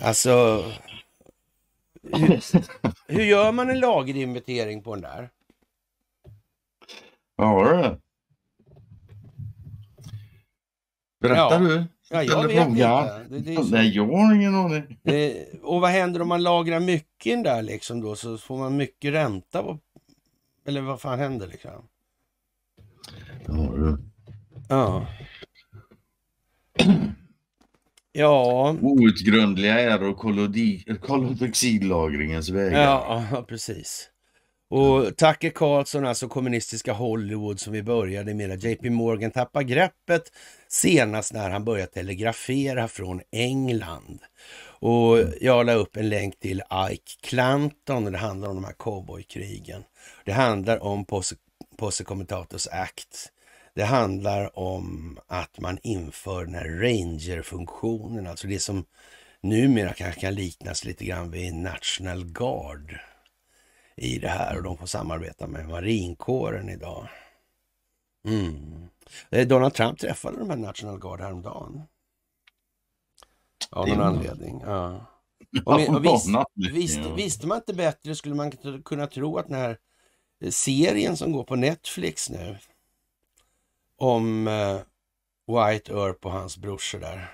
Alltså, hur, hur, gör man en lagerinventering på den där? Ja, det. Berättar ja. du? Ja, jag Eller vet fråga. inte. Nej, jag har ingen aning. och vad händer om man lagrar mycket där liksom då? Så får man mycket ränta? På... Eller vad fan händer liksom? Ja, du. Ja. Ja. Outgrundliga äror kolodoxidlagringens vägar. Ja, precis. Och Tucker Carlson, alltså kommunistiska Hollywood som vi började med. JP Morgan tappar greppet senast när han började telegrafera från England. Och jag la upp en länk till Ike Clanton och det handlar om de här cowboykrigen. Det handlar om Posse, Posse Act. Det handlar om att man inför den här ranger-funktionen, alltså det som numera kanske kan liknas lite grann vid National Guard i det här och de får samarbeta med marinkåren idag. Mm. Eh, Donald Trump träffade de här National Guard häromdagen. Av någon anledning. Ja. <laughs> Och, men, och visst, visste, visste man inte bättre skulle man kunna tro att den här eh, serien som går på Netflix nu om eh, White Earp och hans brorsor där.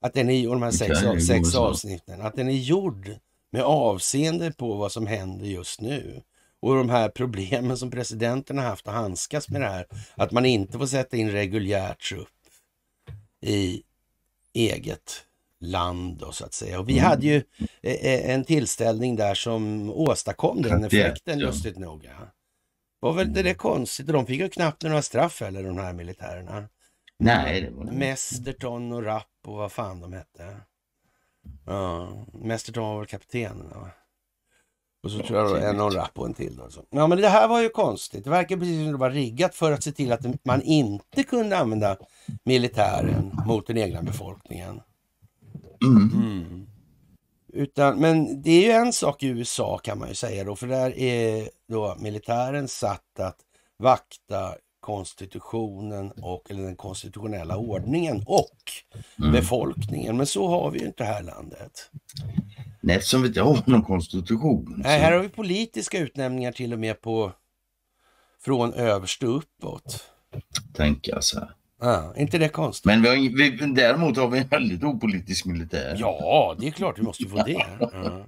Att den är, och de här sex, sex avsnitten, att den är gjord med avseende på vad som händer just nu och de här problemen som presidenten har haft att handskas med det här. Att man inte får sätta in reguljär trupp i eget land då, så att säga. Och vi mm. hade ju eh, eh, en tillställning där som åstadkom den effekten lustigt ja. nog. Var väl det där mm. konstigt? De fick ju knappt några straff eller de här militärerna. Nej, det var det. och Rapp och vad fan de hette. Ja, Mästerton var väl kaptenen. Ja. Och så tror jag en någon rapp och en till. Då. Ja men det här var ju konstigt. Det verkar precis som det var riggat för att se till att man inte kunde använda militären mot den egna befolkningen. Mm. Mm. Utan, men det är ju en sak i USA kan man ju säga då, för där är då militären satt att vakta konstitutionen mm. och eller den konstitutionella mm. ordningen och mm. befolkningen. Men så har vi ju inte här landet. Nej, eftersom vi inte har någon konstitution. Så. Nej, här har vi politiska utnämningar till och med på från överst och uppåt. Tänka alltså. Ja, inte det konstigt? Men vi har, vi, däremot har vi en väldigt opolitisk militär. Ja, det är klart vi måste få det. <laughs> Ja.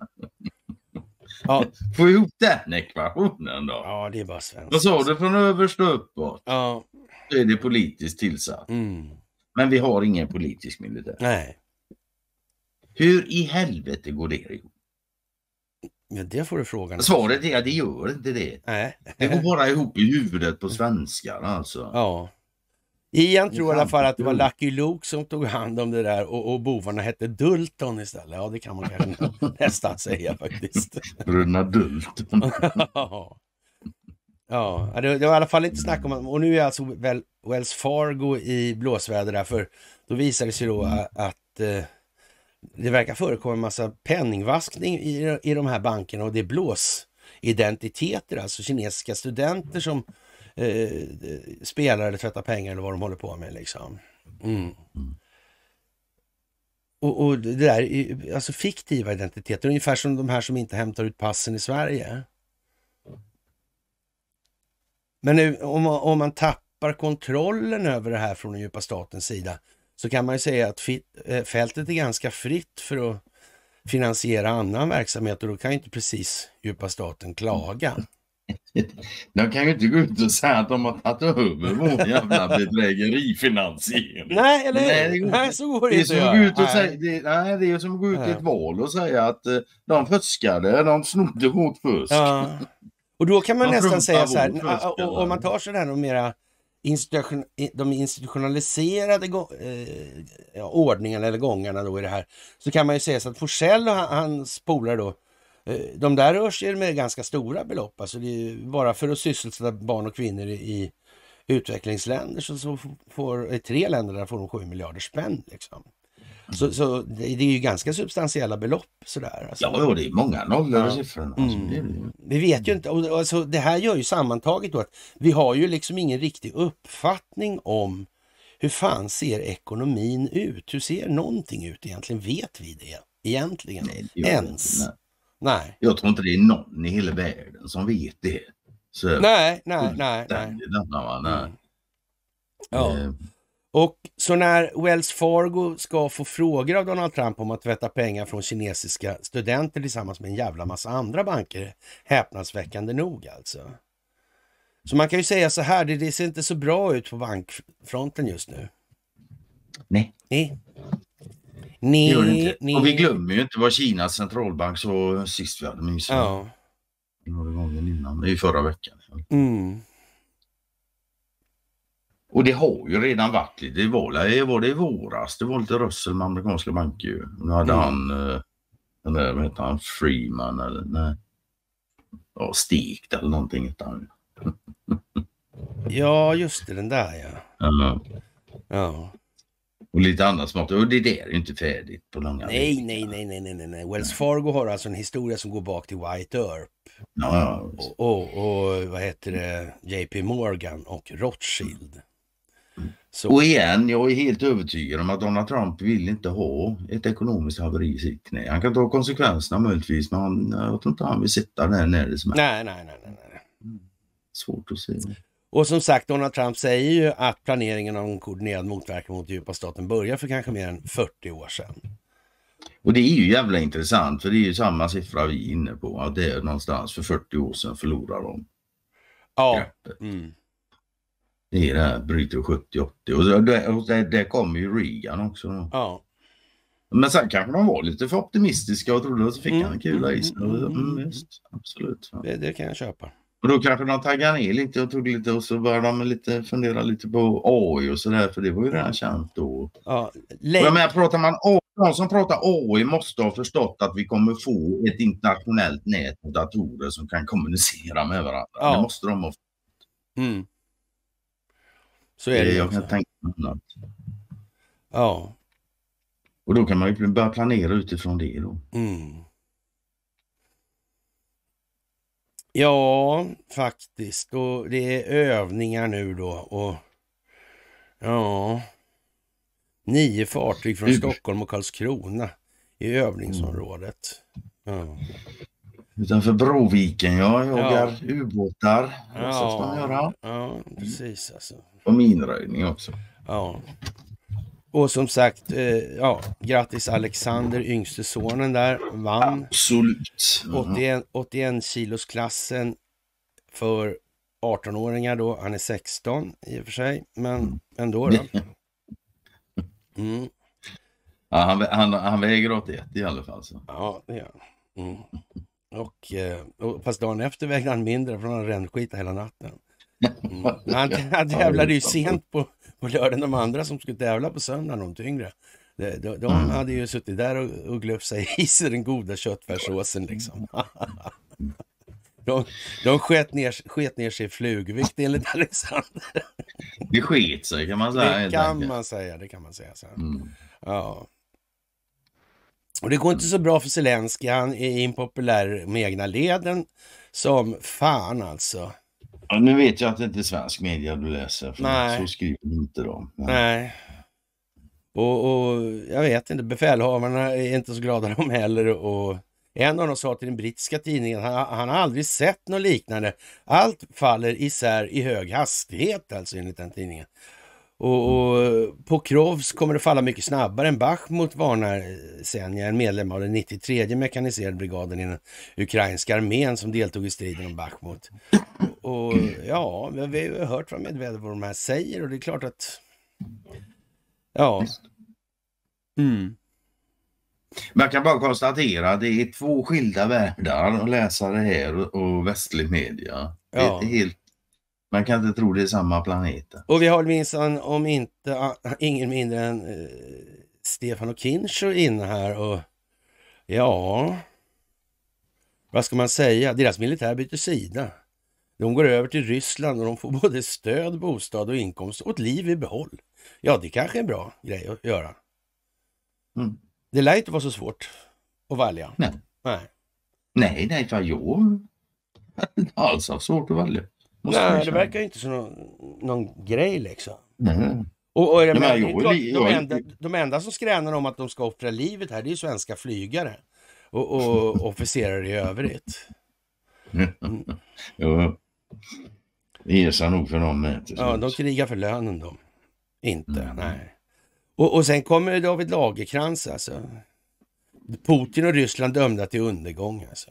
Ja, få ihop den ekvationen då. Ja, det är bara svenskt. Vad sa du från överst och uppåt? Ja. Då är det politiskt tillsatt. Mm. Men vi har ingen politisk militär. Nej. Hur i helvete går det ihop? Ja, det får du frågan. Svaret är att det gör inte det. Nej. Det går bara ihop i huvudet på svenskarna alltså. Ja. Ian tror i alla fall att det var Lucky Luke som tog hand om det där och, och bovarna hette Dulton istället. Ja, det kan man kanske <laughs> nästan säga faktiskt. Bruna Dulton. <laughs> ja, det, det var i alla fall inte snack om Och nu är alltså väl, Wells Fargo i blåsväder där, för då visar det sig då att, att eh, det verkar förekomma en massa penningvaskning i, i de här bankerna och det är blåsidentiteter, alltså kinesiska studenter som eh, spelare eller tvättar pengar eller vad de håller på med. Liksom. Mm. Och, och, det där, alltså fiktiva identiteter, ungefär som de här som inte hämtar ut passen i Sverige. Men nu, om, man, om man tappar kontrollen över det här från den djupa statens sida så kan man ju säga att fit, eh, fältet är ganska fritt för att finansiera annan verksamhet och då kan inte precis djupa staten klaga. <laughs> De kan ju inte gå ut och säga att de har tagit över vår jävla bedrägerifinansiering. Nej, eller nej, nej, så går det, inte att göra. nej. det, nej, det är som att gå ut i ett val och säga att eh, de fuskade, de snodde vårt fusk. Ja. Och då kan man de nästan säga så här, om man tar sådär de mera institution, de institutionaliserade eh, ordningarna eller gångarna då i det här, så kan man ju säga så att Forsell och hans polare då Eh, de där rör sig med ganska stora belopp. Alltså bara för att sysselsätta barn och kvinnor i utvecklingsländer så, får, i tre länder där får de 7 miljarder spänn. Liksom. Så, så, det är ju ganska substantiella belopp. Sådär, alltså. Ja, och det är många nollor och siffror. Mm. Alltså. Mm. Vi vet ju inte. Och, alltså, det här gör ju sammantaget då att vi har ju liksom ingen riktig uppfattning om hur fan ser ekonomin ut? Hur ser någonting ut egentligen? Vet vi det egentligen? Nej, det Ens? Det. Nej. Jag tror inte det är någon i hela världen som vet det. Så nej, nej, nej. nej. Denna, nej. Mm. Ja. Eh. Och så när Wells Fargo ska få frågor av Donald Trump om att tvätta pengar från kinesiska studenter tillsammans med en jävla massa andra banker, häpnadsväckande nog alltså. Så man kan ju säga så här, det, det ser inte så bra ut på bankfronten just nu. Nej. Nej. Ni, det det Och vi glömmer ju inte vad Kinas centralbank så sist vi hade mysigt. Ja. Några gånger innan, det i förra veckan. Mm. Och det har ju redan varit lite, det var, var det i våras, det var lite rössel med amerikanska banker. Nu hade mm. han, eh, den där, vad heter han, Freeman eller nej. Ja, Stekt eller någonting hette han Ja, just det, den där ja. Eller, ja. Och lite annat smått. Och det där är ju inte färdigt på långa nej, nej, nej, nej, nej, nej, nej. Wells Fargo har alltså en historia som går bak till White Earp. Ja, ja. Och, och, och, vad heter det, JP Morgan och Rothschild. Så. Och igen, jag är helt övertygad om att Donald Trump vill inte ha ett ekonomiskt haveri i sitt knä. Han kan ta konsekvenserna möjligtvis, men han, jag tror inte han vill sitta där när det smäller. Nej, nej, nej. nej. Mm. Svårt att se. Och som sagt, Donald Trump säger ju att planeringen av en koordinerad motverkan mot djupa staten börjar för kanske mer än 40 år sedan. Och det är ju jävla intressant för det är ju samma siffra vi är inne på. Att det är någonstans för 40 år sedan förlorar de ja. Mm. Det är det här, bryter 70-80 och, där och kommer ju Reagan också. Då. Ja. Men sen kanske de var lite för optimistiska och trodde att så fick mm. han en kula i mm, sig. Mm, mm, mm. absolut. Det, det kan jag köpa. Och då kanske de taggade ner lite och tog lite och så började de lite fundera lite på AI och sådär för det var ju redan känt då. Ja, jag menar, pratar man AI, de som pratar AI måste ha förstått att vi kommer få ett internationellt nät av datorer som kan kommunicera med varandra. Ja. Det måste de ha förstått. Mm. Så är det. Jag också. kan tänka mig annat. Ja. Och då kan man ju börja planera utifrån det då. Mm. Ja, faktiskt. Och det är övningar nu då. Och ja, nio fartyg från Stockholm och Karlskrona i övningsområdet. Ja. Utanför Broviken, ja. Jagar ja. ubåtar. Ja, ja, precis alltså. Och minröjning också. Ja. Och som sagt, eh, ja, grattis Alexander, yngste sonen där, vann. Absolut. Mm -hmm. 81, 81 kilos klassen för 18-åringar då. Han är 16 i och för sig, men ändå. Då. <laughs> Mm. Ja, han, han, han väger 81 i alla fall. Så. Ja, det gör han. Mm. Och, eh, och, fast dagen efter vägde han mindre för han rännskita hela natten. <laughs> Mm. han tävlade ju sent på och gör de andra som skulle tävla på söndagen, de tyngre? De, de, de mm. hade ju suttit där och, och glöpsat i sig den goda köttfärssåsen liksom. <laughs> De, de sket, ner, sket ner sig i flugvikt enligt Alexander. Det sket sig kan man säga. Det kan man säga. Det kan man säga så. Mm. Ja. Och det går inte så bra för Zelenskyj, Han är impopulär med egna leden som fan alltså. Ja, nu vet jag att det inte är svensk media du läser, för Nej. så skriver inte de. Men... Nej. Och, och, jag vet inte, befälhavarna är inte så glada de heller. Och en av dem sa till den brittiska tidningen, han, han har aldrig sett något liknande. Allt faller isär i hög hastighet, alltså enligt den tidningen. Och, och Krovs kommer det falla mycket snabbare än Bachmut varnar Senja, en medlem av den 93 mekaniserade brigaden i den ukrainska armén som deltog i striden om Bachmut. Och ja, vi har ju hört från Medvedev vad de här säger och det är klart att... Ja. Mm. Man kan bara konstatera att det är två skilda världar att läsa det här och västlig media. Ja. Det är helt man kan inte tro det är samma planet. Och vi har minsann om inte, ingen mindre än uh, Stefan och Kincher inne här och ja, vad ska man säga? Deras militär byter sida. De går över till Ryssland och de får <laughs> både stöd, bostad och inkomst och ett liv i behåll. Ja, det kanske är en bra grej att göra. Mm. Det lär inte vara så svårt att välja. Nej. Nej, nej, nej jag har inte alls svårt att välja. Nej, det verkar inte som någon, någon grej liksom. Mm. Och, och, de, enda, de enda som skränar om att de ska offra livet här, det är svenska flygare och, och <laughs> officerare i övrigt. Mm. jo, det är nog för dem med. Ja, de krigar för lönen de. Inte, mm. nej. Och, och sen kommer David Lagerkrans alltså. Putin och Ryssland dömda till undergång alltså.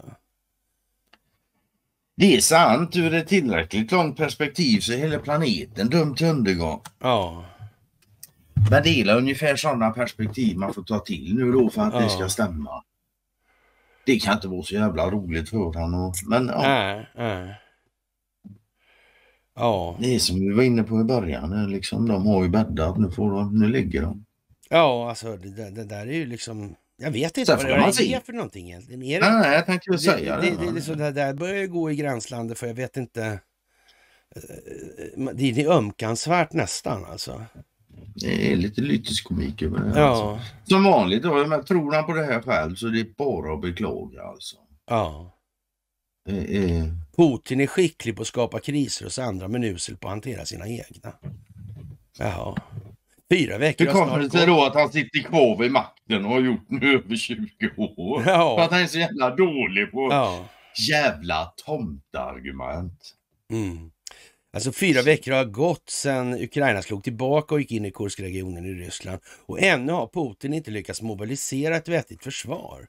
Det är sant. Ur ett tillräckligt långt perspektiv så är hela planeten dömd till undergång. Ja. Men det är ungefär sådana perspektiv man får ta till nu då för att ja. det ska stämma. Det kan inte vara så jävla roligt för honom. Men ja. Äh, äh. ja. Det är som vi var inne på i början. Liksom, de har ju bäddat. Nu, får de, nu ligger de. Ja, alltså det, det där är ju liksom jag vet inte vad det är för någonting egentligen. Är det, nej, jag tänkte ju säga det. Det, det, det, det där börjar ju gå i gränslandet för jag vet inte. Det, eh, eh, eh, det är ömkansvärt nästan alltså. Det är lite lytisk komik över det. Ja. Alltså. Som vanligt, då, men tror han på det här själv så det är bara att beklaga alltså. Ja. Eh, eh. Putin är skicklig på att skapa kriser hos andra men usel på att hantera sina egna. Jaha. Fyra veckor. Hur kommer det sig då att han sitter kvar vid makten och har gjort nu över 20 år? Ja. För att han är så jävla dålig på ja. jävla tomtargument. Mm. Alltså fyra veckor har gått sedan Ukraina slog tillbaka och gick in i Kurskregionen i Ryssland och ännu har Putin inte lyckats mobilisera ett vettigt försvar.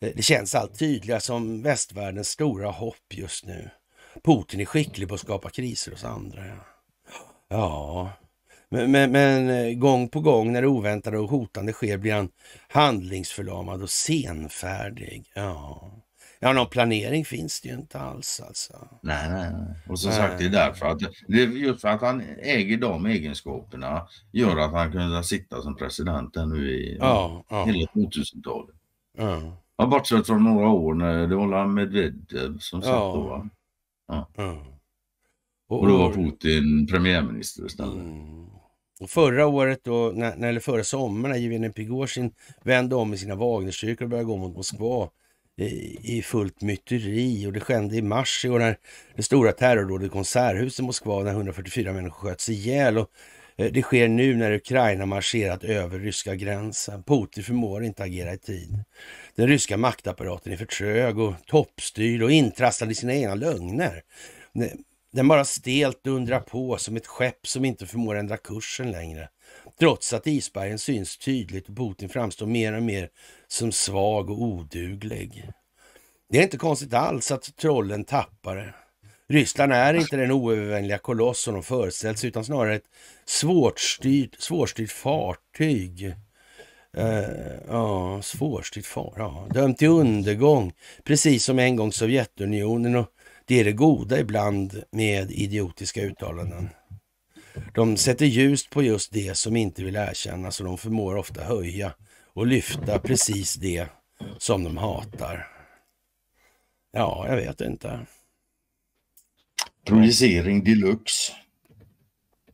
Eh, det känns allt tydligare som västvärldens stora hopp just nu. Putin är skicklig på att skapa kriser hos andra. Ja, ja. Men, men, men, eh, gång på gång när det oväntade och hotande sker blir han handlingsförlamad och senfärdig. Ja. Ja, någon planering finns det ju inte alls alltså. Nej, nej, nej. Och som nej. sagt, det är därför att, det är just för att han äger de egenskaperna gör att han kunde sitta som president nu i ja, ja. hela 2000-talet. Ja. Bortsett från några år när det var Medvedev som satt ja. då. Va? Ja. Och, och då var Putin premiärminister istället. Mm. Och förra året, då, när, eller förra sommaren, när Jevgenij Prigozjin vände om i sina Wagnerstyrkor och började gå mot Moskva i, i fullt myteri. Och det skedde i mars i år när det stora terrordådet konserthus i Moskva när 144 människor sköts ihjäl. Och eh, det sker nu när Ukraina marscherat över ryska gränsen. Putin förmår inte agera i tid. Den ryska maktapparaten är för trög och toppstyrd och intrasslad i sina egna lögner. Den bara stelt dundrar på som ett skepp som inte förmår ändra kursen längre. Trots att isbergen syns tydligt och Putin framstår mer och mer som svag och oduglig. Det är inte konstigt alls att trollen tappar det. Ryssland är inte den oövervänliga koloss som de föreställs utan snarare ett svårstyrt, svårstyrt fartyg. Uh, ja, svårstyrt far, ja. Dömt till undergång, precis som en gång Sovjetunionen och det är det goda ibland med idiotiska uttalanden. De sätter ljus på just det som inte vill erkännas och de förmår ofta höja och lyfta precis det som de hatar. Ja, jag vet inte. Projicering deluxe.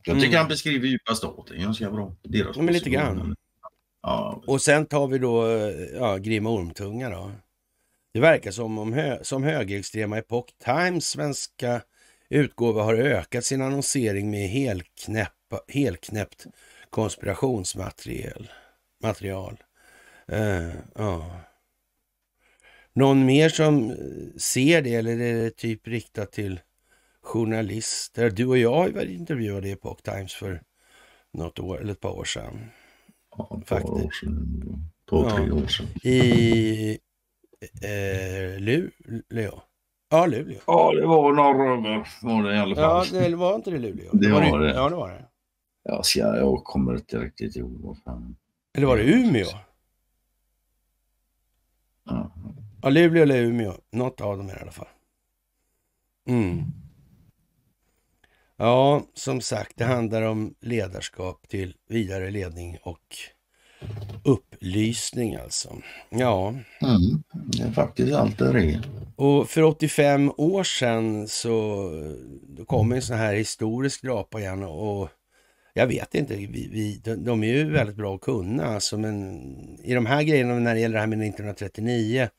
Jag tycker mm. han beskriver djupa staten ganska bra. Deras ja, men lite grann. Ja. Och sen tar vi då eh, ja, Grimma Ormtunga då. Det verkar som om hö som högerextrema Epoch Times svenska utgåva har ökat sin annonsering med helknäppa, helknäppt konspirationsmaterial. Material. Uh, uh. Någon mer som eh, ser det eller är det typ riktat till journalister? Du och jag var intervjuade i Epoch Times för något år eller ett par år sedan. Ja, ett par Faktiskt. år sedan. Två, tre år sedan. I Eh, eh Luleå? Ja, Luleå. Ja, det var norröver var det i alla fall. Ja, det var inte det Luleå? Det, det var, var det. Ja, det var det. Ja, så jag, jag kommer inte riktigt ihåg Eller var det Umeå? Ja. ja, Luleå eller Umeå. Något av dem i alla fall. Mm. Ja, som sagt, det handlar om ledarskap till vidare ledning och upplysning alltså. Ja. Mm, det är faktiskt allt det är. Och för 85 år sedan så kom en sån här historisk drapa igen och jag vet inte, vi, vi, de, de är ju väldigt bra att kunna alltså, men i de här grejerna när det gäller det här med 1939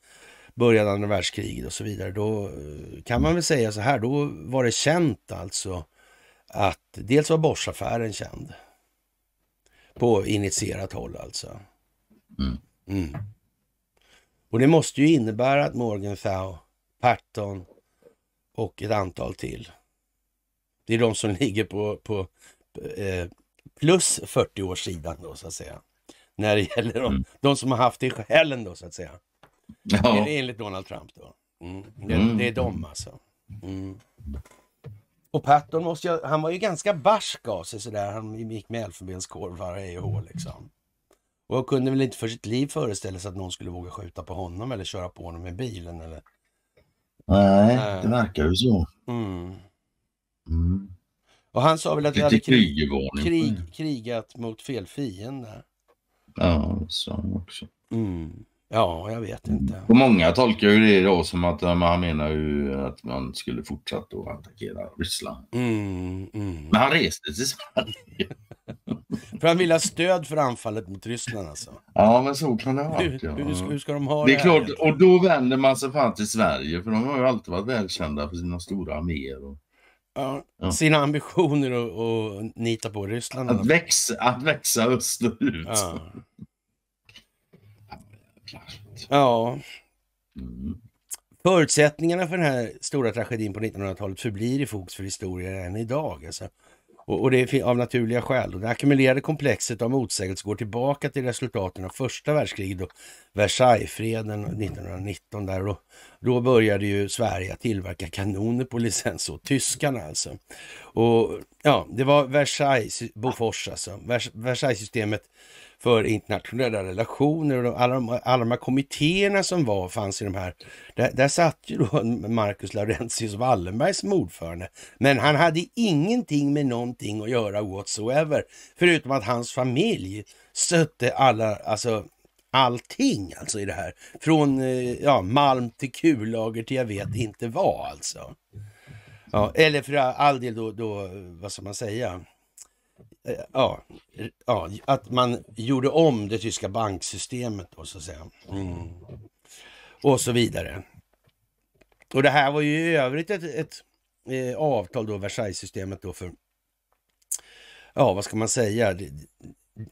början av andra världskriget och så vidare, då eh, kan man väl säga så här, då var det känt alltså att dels var Boschaffären känd på initierat håll alltså. Mm. Mm. Och det måste ju innebära att Morgenthau, Patton och ett antal till. Det är de som <laughs> ligger på, på eh, plus 40 års sidan då så att säga. När det gäller de, mm. de som har haft det i själen då så att säga. Ja. Enligt Donald Trump då. Mm. Det, mm. det, är de alltså. Mm. Och Patton måste jag, han var ju ganska barsk av sig sådär. Han gick med elfenbenskorvar i och mm. liksom. Och jag kunde väl inte för sitt liv föreställa sig att någon skulle våga skjuta på honom eller köra på honom med bilen eller... Nej, Nej. det verkar ju så. Mm. Mm. Och han sa väl att vi hade krig, krig, krigat mot fel fiende. Ja, det sa han också. Mm. Ja, jag vet inte. Och många tolkar ju det då som att han menar ju att man skulle fortsatt att attackera Ryssland. Mm, mm. Men han reste till Sverige. <laughs> för han ville ha stöd för anfallet mot Ryssland alltså? Ja, men så kan det ha varit. Ja. Hur, hur, hur, ska de ha det? Det är klart, och då vänder man sig fan till Sverige för de har ju alltid varit välkända för sina stora arméer. Och... Ja, ja. Sina ambitioner att nita på Ryssland. Att, växa, att växa österut. Ja. Klart. Ja. Mm. Förutsättningarna för den här stora tragedin på 1900-talet förblir i fokus för historien än idag. Alltså. Och, och, det är av naturliga skäl. Och det ackumulerade komplexet av motsägelser går tillbaka till resultaten av första världskriget och Versaillesfreden 1919. Där. Och då började ju Sverige att tillverka kanoner på licens åt tyskarna alltså. Och ja, det var Versailles, Bofors alltså. Versaillesystemet Versaillessystemet för internationella relationer och de, alla, de, alla de här kommittéerna som var, fanns i de här. Där, där satt ju då <laughs> Marcus Laurentius Wallenberg som ordförande. Men han hade ingenting med någonting att göra whatsoever. Förutom att hans familj stötte alla, alltså allting alltså i det här. Från eh, ja, malm till kullager till jag vet inte vad alltså. Ja, eller för all del då, då vad ska man säga? ja, ja, att man gjorde om det tyska banksystemet då så att säga. Mm. Och så vidare. Och det här var ju i övrigt ett, ett, ett eh, avtal då, Versaillesystemet då för, ja vad ska man säga, det,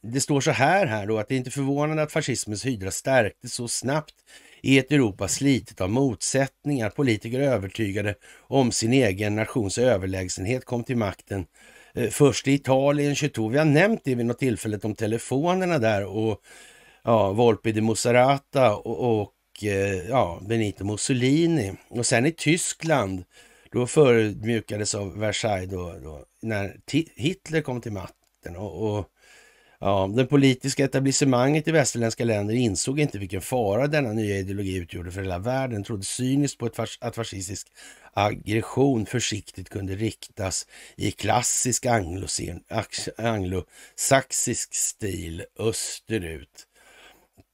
det står så här här då att det är inte förvånande att fascismens hydra stärktes så snabbt i ett Europa slitet av motsättningar. Politiker övertygade om sin egen nations överlägsenhet kom till makten Eh, först i Italien 22, vi har nämnt det vid något tillfälle om telefonerna där och ja, Volpi de Moserata och, och eh, ja, Benito Mussolini. Och sen i Tyskland, då förödmjukades av Versailles då, då när Hitler kom till matten. Och, och Ja, den politiska etablissemanget i västerländska länder insåg inte vilken fara denna nya ideologi utgjorde för hela världen, trodde cyniskt på att fascistisk aggression försiktigt kunde riktas i klassisk anglosaxisk stil österut,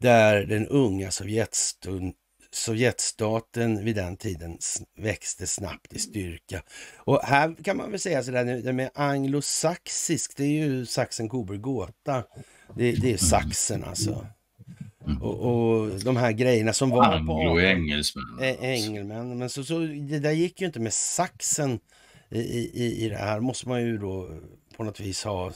där den unga Sovjetstun Sovjetstaten vid den tiden växte snabbt i styrka. Och här kan man väl säga sådär, det med anglosaxisk, det är ju saxen Coburg gotha Det, det är saxen alltså. Och, och, de här grejerna som var Anglo på... Anglo-engelsmän. Alltså. Engelmän. Men så, så, det där gick ju inte med saxen i, i, i det här. Måste man ju då på något vis ha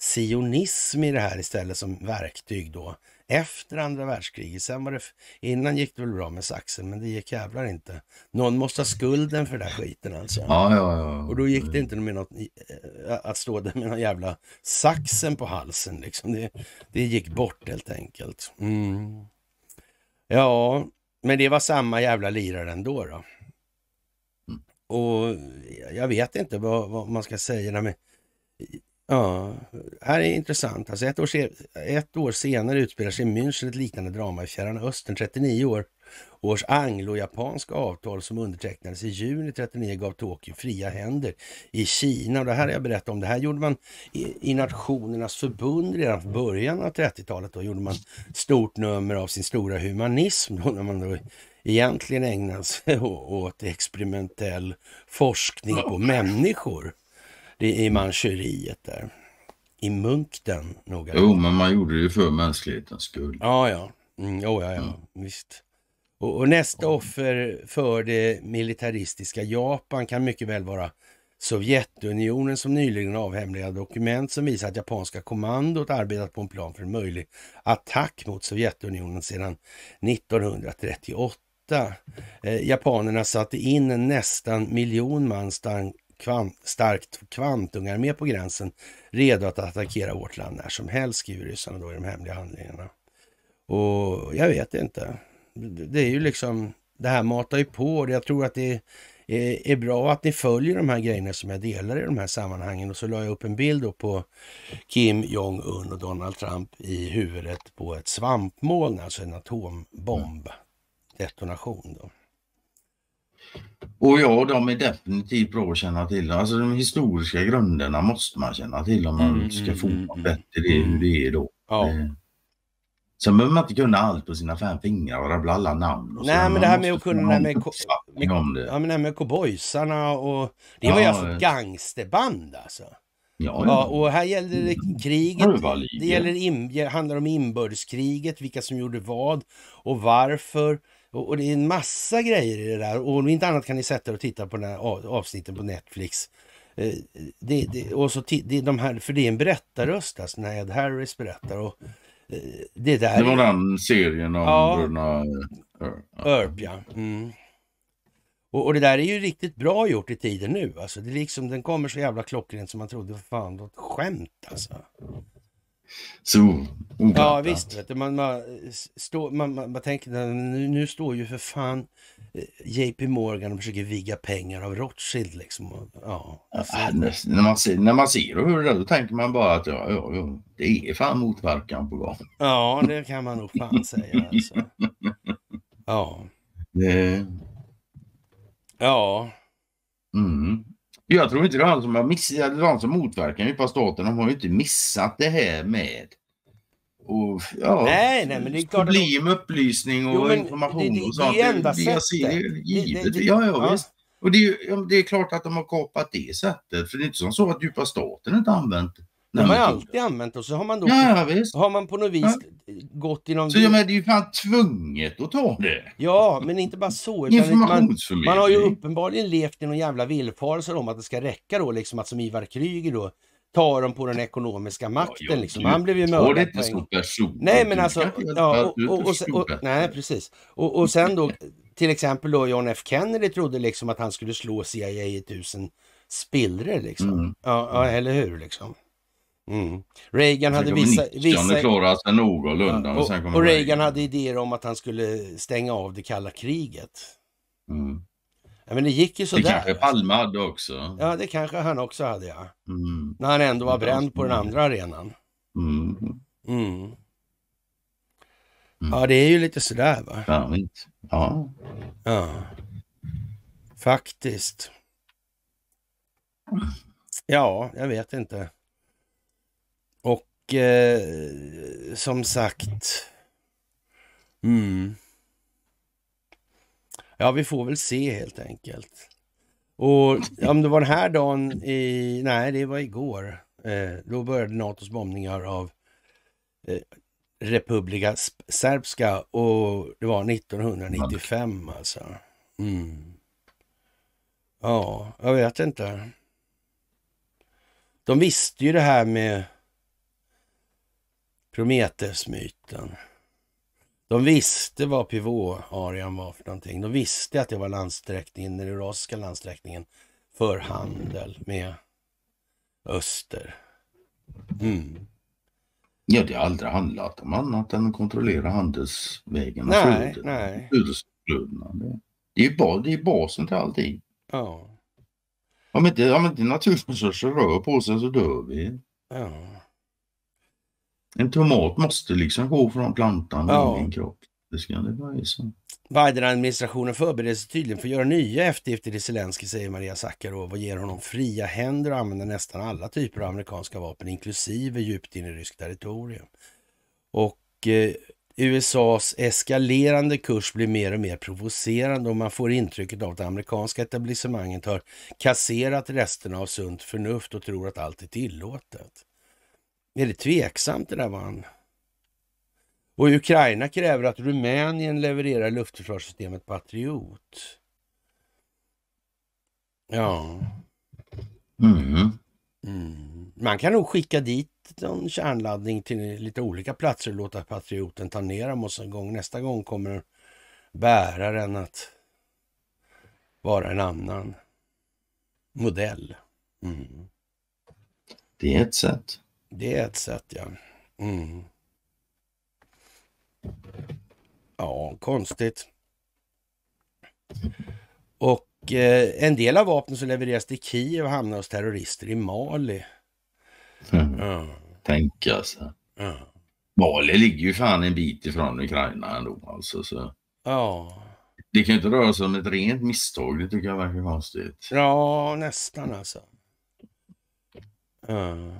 sionism i det här istället som verktyg då efter andra världskriget. Sen var det, innan gick det väl bra med saxen, men det gick jävlar inte. Någon måste ha skulden för den här skiten alltså. Ja, ja, ja. Och då gick det inte med något, eh, eh, att stå där med någon jävla saxen på halsen. Liksom. Det, det gick bort helt enkelt. Mm. Ja, men det var samma jävla lirare ändå. Då. Mm. Och jag vet inte vad, vad man ska säga. Men Ja, här är intressant. Alltså ett, år se, ett år senare utspelar sig i München ett liknande drama i Fjärran Östern. 39 år, års anglo-japanska avtal som undertecknades i juni 39 gav Tokyo fria händer i Kina. Och det här har jag berättat om. Det här gjorde man i, i Nationernas förbund redan från början av 30-talet. Då gjorde man stort nummer av sin stora humanism då, när man då egentligen ägnade sig åt experimentell forskning på människor. Det är i Manchuriet där. I Munkten. några Jo, men man gjorde det ju för mänsklighetens skull. Ja, ja. Mm, oh, ja, ja. Mm. Visst. Och, och nästa mm. offer för det militaristiska Japan kan mycket väl vara Sovjetunionen som nyligen avhemliga dokument som visar att japanska kommandot arbetat på en plan för en möjlig attack mot Sovjetunionen sedan 1938. Eh, japanerna satte in en nästan miljon man stark kvant, starkt med på gränsen redo att attackera vårt land när som helst, skriver ryssarna då i de hemliga handlingarna. Och jag vet inte. Det är ju liksom, det här matar ju på. Jag tror att det är, är bra att ni följer de här grejerna som jag delar i de här sammanhangen. Och så la jag upp en bild då på Kim Jong-Un och Donald Trump i huvudet på ett svampmoln, alltså en atombomb. Detonation då. Och ja, de är definitivt bra att känna till. Alltså de historiska grunderna måste man känna till om man mm, mm ska få mm, något mm. bättre det, hur det är då. Ja. Eh, sen behöver man inte kunna allt på sina fem fingrar och rabbla alla namn. Och Nej, så. men det här med att kunna med, med, om det. Ja, men det här med cowboysarna och... Det var ja, ju alltså ett eh. gangsterband alltså. Ja, ja, och här gällde det kriget. Det gäller in, handlar om inbördeskriget, vilka som gjorde vad och varför. Och, och, det är en massa grejer i det där. Och om inte annat kan ni sätta er och titta på den här avsnitten på Netflix. Eh, det, det, och så det, de här, för det är en berättarröst, alltså när Ed Harris berättar. Och, eh, det, där det var den serien om ja, bröderna Earp. Eh, ja. Mm. Och, och, det där är ju riktigt bra gjort i tiden nu. Alltså, det liksom, den kommer så jävla klockrent som man trodde. Fan, något skämt alltså så Ja visst, vet du, man, man, stå, man, man, man tänker nu, nu står ju för fan eh, JP Morgan och försöker viga pengar av Rothschild. Liksom. Ja, alltså. ja när, när, man ser, när och hör det då tänker man bara att ja, ja, ja, det är fan motverkan på gång. Ja, det kan man nog fan säga. Alltså. Ja. <laughs> Det... Ja. Mm. Jag tror inte det är han som har missat, det är han som motverkar nypastaten. De har ju inte missat det här med och, ja, nej, nej, men det är klart problem, de... upplysning och jo, information det, det, och sånt. Det är enda jag ser det, givet. Det, ja, ja, Visst. Och det, är klart att de har kapat det sättet. För det är inte som så att djupa staten inte använt det. De har man alltid använt och så har man då ja, ja, har man på något vis ja. gått i någon... Så ja, men det är ju fan tvunget att ta det. Ja, men inte bara så. Utan man, man har ju uppenbarligen levt i någon jävla villfarelse om att det ska räcka då, liksom att som Ivar Kryger då tar dem på den ekonomiska makten. Ja, liksom. Han blev ju mördad. Det inte så personligt. Nej, men alltså... Ja, och, och, och, och, nej, precis. Och, och sen då, till exempel då John F Kennedy trodde liksom att han skulle slå CIA i tusen spillror liksom. Mm. Ja, ja, eller hur liksom. Mm. Reagan hade vissa... vissa... klarade sig någorlunda. Ja, och, och, och Reagan, Reagan hade idéer om att han skulle stänga av det kalla kriget. Mm. Ja, men det gick ju sådär. Det kanske Palme hade också. Ja, det kanske han också hade ja. Mm. När han ändå var bränd på den andra arenan. Mm. Mm. mm. Ja, det är ju lite sådär va. Ja. ja. ja. Faktiskt. Ja, jag vet inte och eh, som sagt... Mm. Ja, vi får väl se helt enkelt. Och om det var den här dagen i... Nej, det var igår. Eh, då började NATOs bombningar av eh, Republika Serbska och det var 1995 alltså. Mm. Ja, jag vet inte. De visste ju det här med Prometesmyten. De visste vad pivot-arian var för någonting. De visste att det var landsträckningen, den eurasiska landsträckningen för handel med öster. Mm. Ja, det har aldrig handlat om annat än att kontrollera handelsvägarna. Nej. flödena. Det är, ba, det är basen till allting. Ja. Om inte, om inte naturresurser rör på sig så dör vi. Ja. En tomat måste liksom gå från plantan ja. i din kropp. Det ska det vara så. Biden-administrationen förbereder sig tydligen för att göra nya eftergifter till Zelenskyj, säger Maria Sakarov och ger honom fria händer och använder nästan alla typer av amerikanska vapen, inklusive djupt in i ryskt territorium. Och eh, USAs eskalerande kurs blir mer och mer provocerande och man får intrycket av att det amerikanska etablissemanget har kasserat resterna av sunt förnuft och tror att allt är tillåtet väldigt tveksamt det där var han. Och Ukraina kräver att Rumänien levererar luftförsvarssystemet Patriot. Ja. Mm. Mm. Man kan nog skicka dit en kärnladdning till lite olika platser och låta Patrioten ta ner dem och sen gång, nästa gång kommer bäraren att vara en annan modell. Mm. Det är ett sätt. Det är ett sätt, ja. Mm. Ja, konstigt. Och eh, en del av vapnen som levereras till Kiev hamnar hos terrorister i Mali. Mm. Ja. Tänk alltså. Mali ligger ju fan en bit ifrån Ukraina ändå alltså. Så. Ja. Det kan ju inte röra sig om ett rent misstag, det tycker jag verkar konstigt. Ja, nästan alltså. Ja.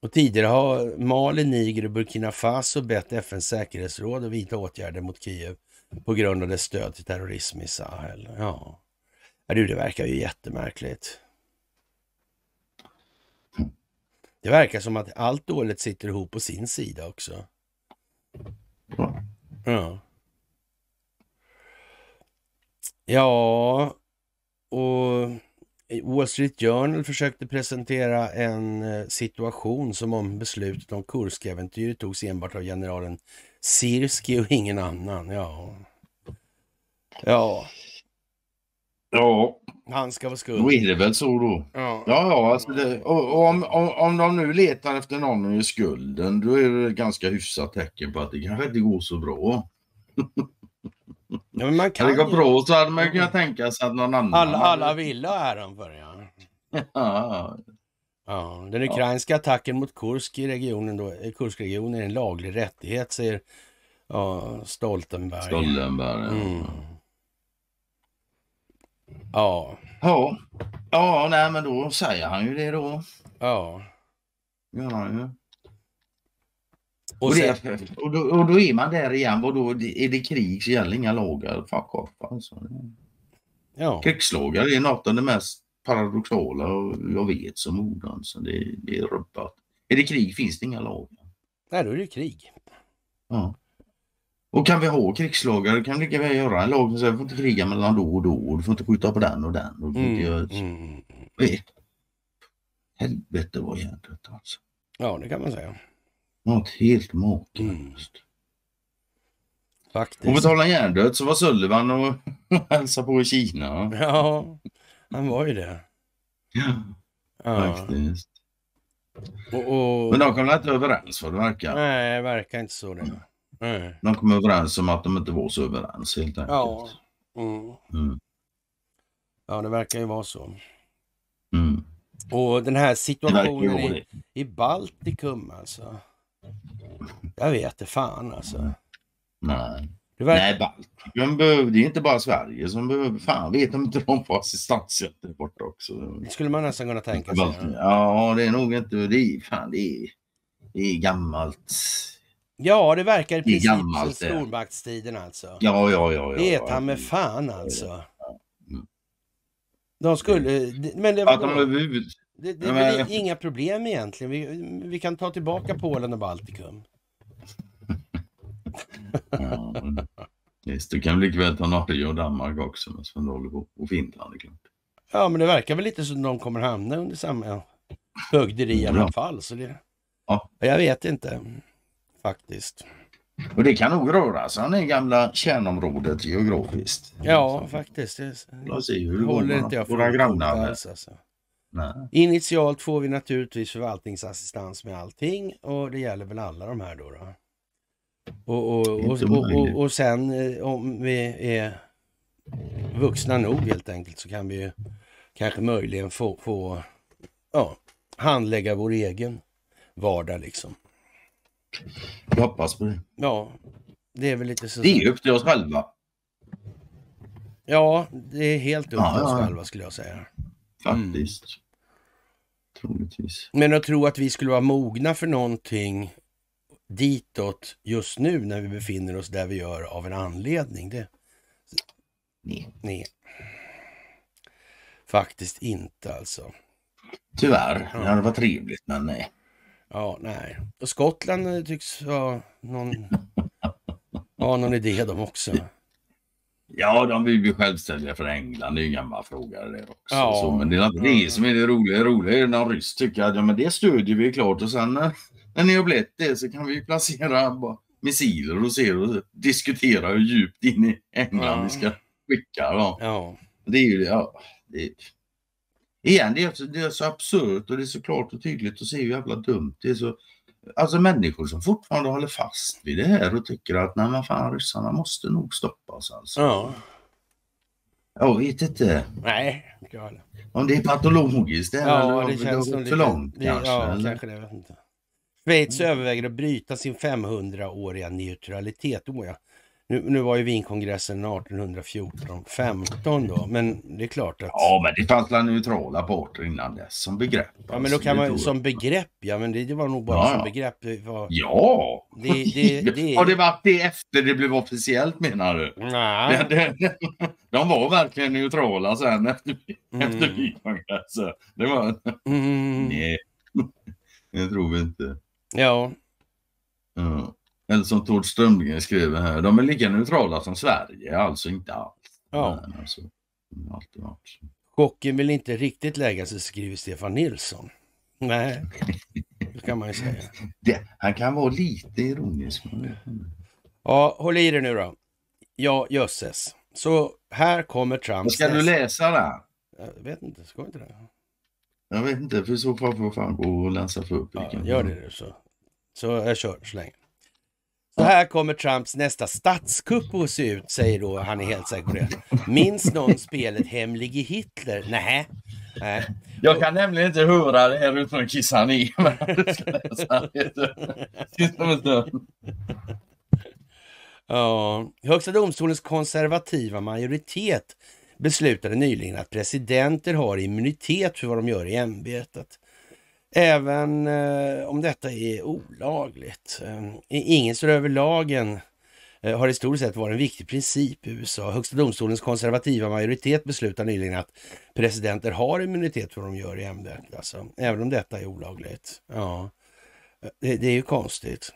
Och tidigare har Mali, Niger och Burkina Faso bett FNs säkerhetsråd att vidta åtgärder mot Kiev på grund av dess stöd till terrorism i Sahel. Ja, ja du, det verkar ju jättemärkligt. Det verkar som att allt dåligt sitter ihop på sin sida också. Ja. Ja, och Wall Street Journal försökte presentera en eh, situation som om beslutet om Kursk-äventyret togs enbart av generalen Sirski och ingen annan. Ja. Ja. Ja. Han ska vara skuld. Då är det väl så då. Ja, ja. ja alltså det, och, och om, om, om de nu letar efter någon med skulden då är det ganska hyfsat tecken på att det kanske inte går så bra. <laughs> Ja, men man kan det går bra så hade man kunnat tänka sig att någon annan... Alla, alla vill ha äran för det. Ja. ja. Den ukrainska attacken mot Kursk i regionen då, Kurskregionen är en laglig rättighet, säger ja, Stoltenberg. Stoltenberg, ja. Mm. Ja. Ja, ja nej, men då säger han ju det då. Ja. Gör han och, och, det, och, då, och, då, är man där igen Vadå? är det krig så gäller inga lagar. Fuck off alltså. Ja. Krigslagar är något av det mest paradoxala jag vet som ordande. Så alltså. det, det är rubbat. Är det krig finns det inga lagar. Nej, då är det krig. Ja. Och kan vi ha krigslagar kan vi lika väl göra en lag som säger du får inte kriga mellan då och då. du får inte skjuta på den och den. Och du inte mm, göra... mm. Helvete vad jävligt alltså. Ja, det kan man säga. Något helt makalöst. Mm. Faktiskt. Och om hjärndöd så var Sullivan och <laughs> hälsade på i Kina. Ja, han var ju det. Ja, faktiskt. Och, och... Men de kom väl inte överens vad det verkar. Nej, det verkar inte så. Det. Mm. Nej. De kom överens om att de inte var så överens helt enkelt. Ja, mm. Mm. ja det verkar ju vara så. Mm. Och den här situationen i, i Baltikum alltså. Jag vet det fan alltså. Nej. Det verkar... Nej, Baltikum behöver, det är inte bara Sverige som behöver, fan vet de inte de får assistanshjälp där borta också. Det skulle man nästan kunna tänka sig. Ja. det är nog inte, det är, fan det är, det är gammalt. Ja, det verkar i princip som stormaktstiden alltså. Ja, ja, ja. ja det är ta med fan alltså. Mm. De skulle, men det var... Att de det, det är väl inga problem egentligen. Vi, vi kan ta tillbaka Polen och Baltikum. ja, visst, du kan lika väl ta Norge och Danmark också Men Sven på och Finland. Det klart. Ja, men det verkar väl lite som de kommer hamna under samma högderi i alla fall. Så det... ja. Jag vet inte faktiskt. Och det kan nog röra sig om det gamla kärnområdet geografiskt. Ja, faktiskt. Det... Jag ser hur det håller går inte jag våra grannar. alltså. Nej. Initialt får vi naturligtvis förvaltningsassistans med allting och det gäller väl alla de här då. då. Och, och, och, och, och sen eh, om vi är vuxna nog helt enkelt så kan vi ju kanske möjligen få, få ja, handlägga vår egen vardag liksom. Jag hoppas på det. Ja, det är väl lite så. Det är upp till oss själva. Ja, det är helt upp till oss själva skulle jag säga faktiskt. Mm. Troligtvis. Men att tro att vi skulle vara mogna för någonting ditåt just nu när vi befinner oss där vi gör av en anledning. Det... Nej. Nej. Faktiskt inte alltså. Tyvärr. Det hade varit trevligt men nej. Ja, nej. Och Skottland tycks ha någon, <laughs> ha någon idé de också. Ja, de vill ju självständiga för England. Det är ju en gammal fråga det också. Ja. Så, men det är inte det som är det roliga. Det roliga är när ryss tycker att ja, men det stödjer vi klart och sen när, eh, när ni har blivit det så kan vi placera missiler och se och diskutera hur djupt in i England ja. vi ska skicka. Va? Ja. Det är ju ja, det. Är, igen, det är, det är så absurt och det är så klart och tydligt och se hur jävla dumt det är. Så, Alltså människor som fortfarande håller fast vid det här och tycker att nej men fan ryssarna måste nog stoppas alltså. Ja. Jag vet inte. Nej, Om det är patologiskt det ja, eller det, det har gått för långt det, kanske. Ja, eller? kanske det. Schweiz överväger att bryta sin 500-åriga neutralitet. Då oh jag. Nu, nu var ju vinkongressen 1814-15 då, men det är klart att... Ja, men det fanns väl neutrala parter innan dess som begrepp. Ja, men då alltså, kan man som begrepp, ja, men det, det var nog bara ja. som begrepp. Det var... Ja! Det, det, <laughs> det... Har det varit det efter det blev officiellt menar du? Nej. Det, det, <laughs> de var verkligen neutrala sen efter, mm. efter vinkongressen. Det var... Mm. Nej, <laughs> det tror vi inte. Ja. Mm eller som Tord Strömgren skriver här, de är lika neutrala som Sverige, alltså inte alls. Ja. Men, alltså, alltid varit. Chocken vill inte riktigt lägga sig, skriver Stefan Nilsson. Nej, det kan man ju säga. <laughs> Det, han kan vara lite ironisk. Ja, håll i dig nu då. Ja, jösses. Så här kommer Trumps... Ska du läsa det? Jag vet inte, ska inte det? Jag vet inte, för så fall får fan gå och läsa för upp. Ja, gör det du så. Så jag kör så länge. Så här kommer Trumps nästa statskupp att se ut, säger då, han är helt säker på det. Minns någon spelet Hemlige Hitler? Nej. Nej. Jag kan nämligen inte höra det här utan att kissa ner mig. Ja, Högsta domstolens konservativa majoritet beslutade nyligen att presidenter har immunitet för vad de gör i ämbetet. Även eh, om detta är olagligt. Eh, ingen står över lagen eh, har historiskt sett varit en viktig princip i USA. Högsta domstolens konservativa majoritet beslutade nyligen att presidenter har immunitet för vad de gör i ämnet. Alltså, även om detta är olagligt. Ja, eh, det, det är ju konstigt.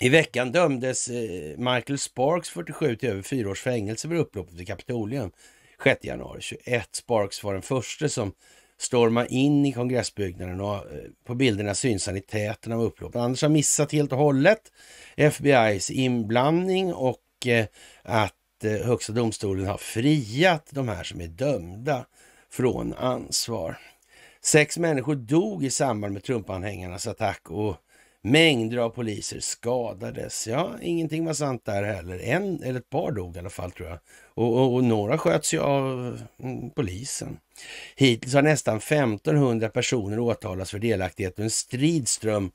I veckan dömdes eh, Michael Sparks, 47, till över fyra års fängelse för upploppet i Kapitolium 6 januari 21. Sparks var den första som storma in i kongressbyggnaden och eh, på bilderna syns han i täten av upploppet. Anders har missat helt och hållet FBIs inblandning och eh, att eh, Högsta domstolen har friat de här som är dömda från ansvar. Sex människor dog i samband med Trumpanhängarnas attack och Mängder av poliser skadades. Ja, ingenting var sant där heller. En eller ett par dog i alla fall tror jag. Och, och, och några sköts ju av mm, polisen. Hittills har nästan 1500 personer åtalats för delaktighet och en stridström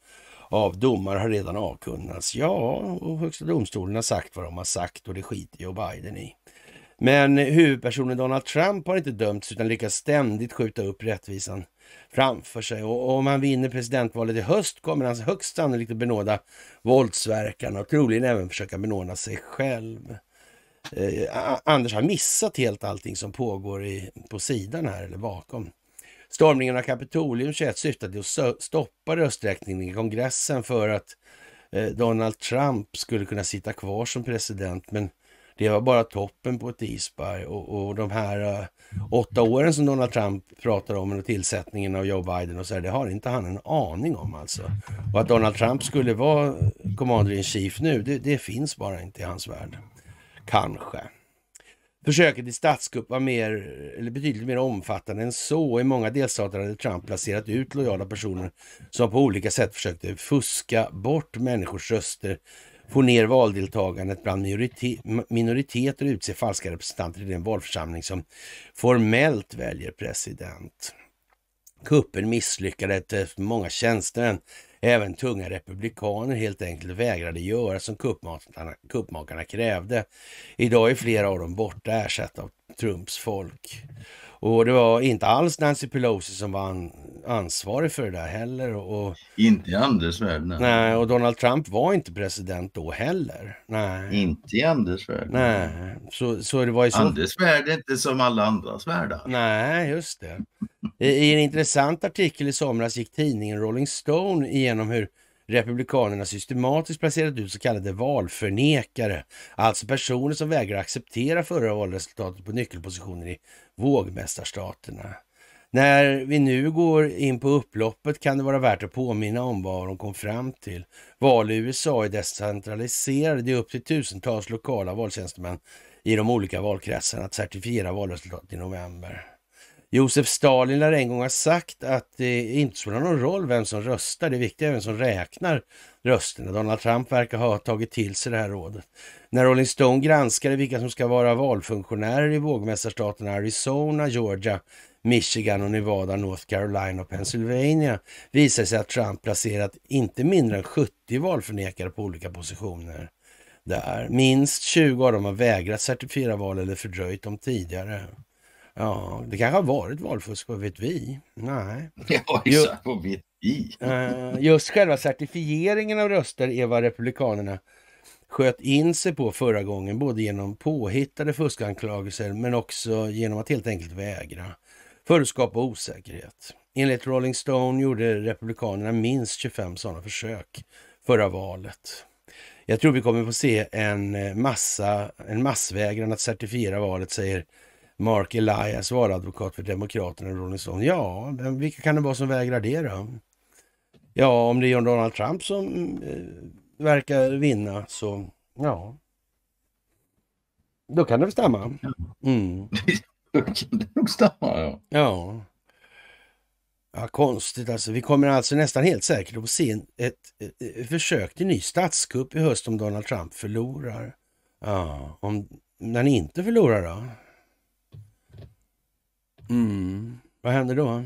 av domar har redan avkunnats. Ja, och Högsta domstolen har sagt vad de har sagt och det skiter Joe Biden i. Men huvudpersonen Donald Trump har inte dömts utan lyckas ständigt skjuta upp rättvisan framför sig. Och om han vinner presidentvalet i höst kommer han högst sannolikt att benåda våldsverkarna och troligen även försöka benåda sig själv. Eh, Anders har missat helt allting som pågår i, på sidan här eller bakom. Stormningen av Kapitolium 21 syftade till att stoppa rösträkningen i kongressen för att eh, Donald Trump skulle kunna sitta kvar som president. Men det var bara toppen på ett isberg och, och de här uh, åtta åren som Donald Trump pratar om och tillsättningen av Joe Biden och så här, det har inte han en aning om alltså. Och att Donald Trump skulle vara commander in chief nu, det, det finns bara inte i hans värld. Kanske. Försöket till statskupp var mer, eller betydligt mer omfattande än så. I många delstater hade Trump placerat ut lojala personer som på olika sätt försökte fuska bort människors röster få ner valdeltagandet bland minoriteter och utse falska representanter i den valförsamling som formellt väljer president. Kuppen misslyckades efter eh, många tjänstemän, även tunga republikaner, helt enkelt vägrade göra som kuppmakarna, kuppmakarna krävde. Idag är flera av dem borta, ersatta av Trumps folk. Och det var inte alls Nancy Pelosi som var ansvarig för det där heller. Och, inte i Anders värld, nej. nej. Och Donald Trump var inte president då heller. Nej. Inte i Anders värld. nej. Så, så det var ju så... Anders värld är inte som alla andras världar. Nej, just det. I, I en intressant artikel i somras gick tidningen Rolling Stone igenom hur republikanerna systematiskt placerat ut så kallade valförnekare, alltså personer som vägrar acceptera förra valresultatet på nyckelpositioner i vågmästarstaterna. När vi nu går in på upploppet kan det vara värt att påminna om vad de kom fram till. Val i USA är decentraliserade. Det är upp till tusentals lokala valtjänstemän i de olika valkretsarna att certifiera valresultatet i november. Josef Stalin lär en gång ha sagt att det inte spelar någon roll vem som röstar, det viktiga är vem som räknar rösterna. Donald Trump verkar ha tagit till sig det här rådet. När Rolling Stone granskade vilka som ska vara valfunktionärer i vågmästarstaterna Arizona, Georgia, Michigan och Nevada, North Carolina och Pennsylvania visade sig att Trump placerat inte mindre än 70 valförnekare på olika positioner där. Minst 20 av dem har vägrat certifiera val eller fördröjt dem tidigare. Ja, det kanske har varit valfusk, vad vet vi? Nej. <laughs> Ja, exakt, vad vet vi? Eh, just själva certifieringen av röster är vad Republikanerna sköt in sig på förra gången, både genom påhittade fuskanklagelser men också genom att helt enkelt vägra för att skapa osäkerhet. Enligt Rolling Stone gjorde Republikanerna minst 25 sådana försök förra valet. Jag tror vi kommer få se en eh, massa, en massvägran att certifiera valet, säger Mark Elias vara advokat för Demokraterna och Rolling Ja, men vilka kan det vara som vägrar det då? Ja, om det är Donald Trump som eh, verkar vinna så ja. Då kan det väl stämma? Mm. Då kan det nog stämma, ja. Ja. Ja, konstigt alltså. Vi kommer alltså nästan helt säkert att få se ett, ett, ett försök till ny statskupp i höst om Donald Trump förlorar. Ja, om när han inte förlorar då? Mm. Vad händer då?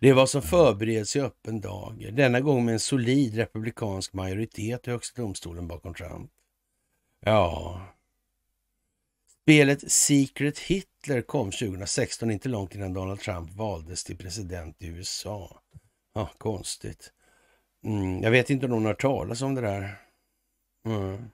Det var som förbereds i öppen dager, denna gång med en solid republikansk majoritet i Högsta domstolen bakom Trump. Ja. Spelet Secret Hitler kom 2016, inte långt innan Donald Trump valdes till president i USA. Ja, konstigt. Mm, jag vet inte om någon har talas om det där. Mm.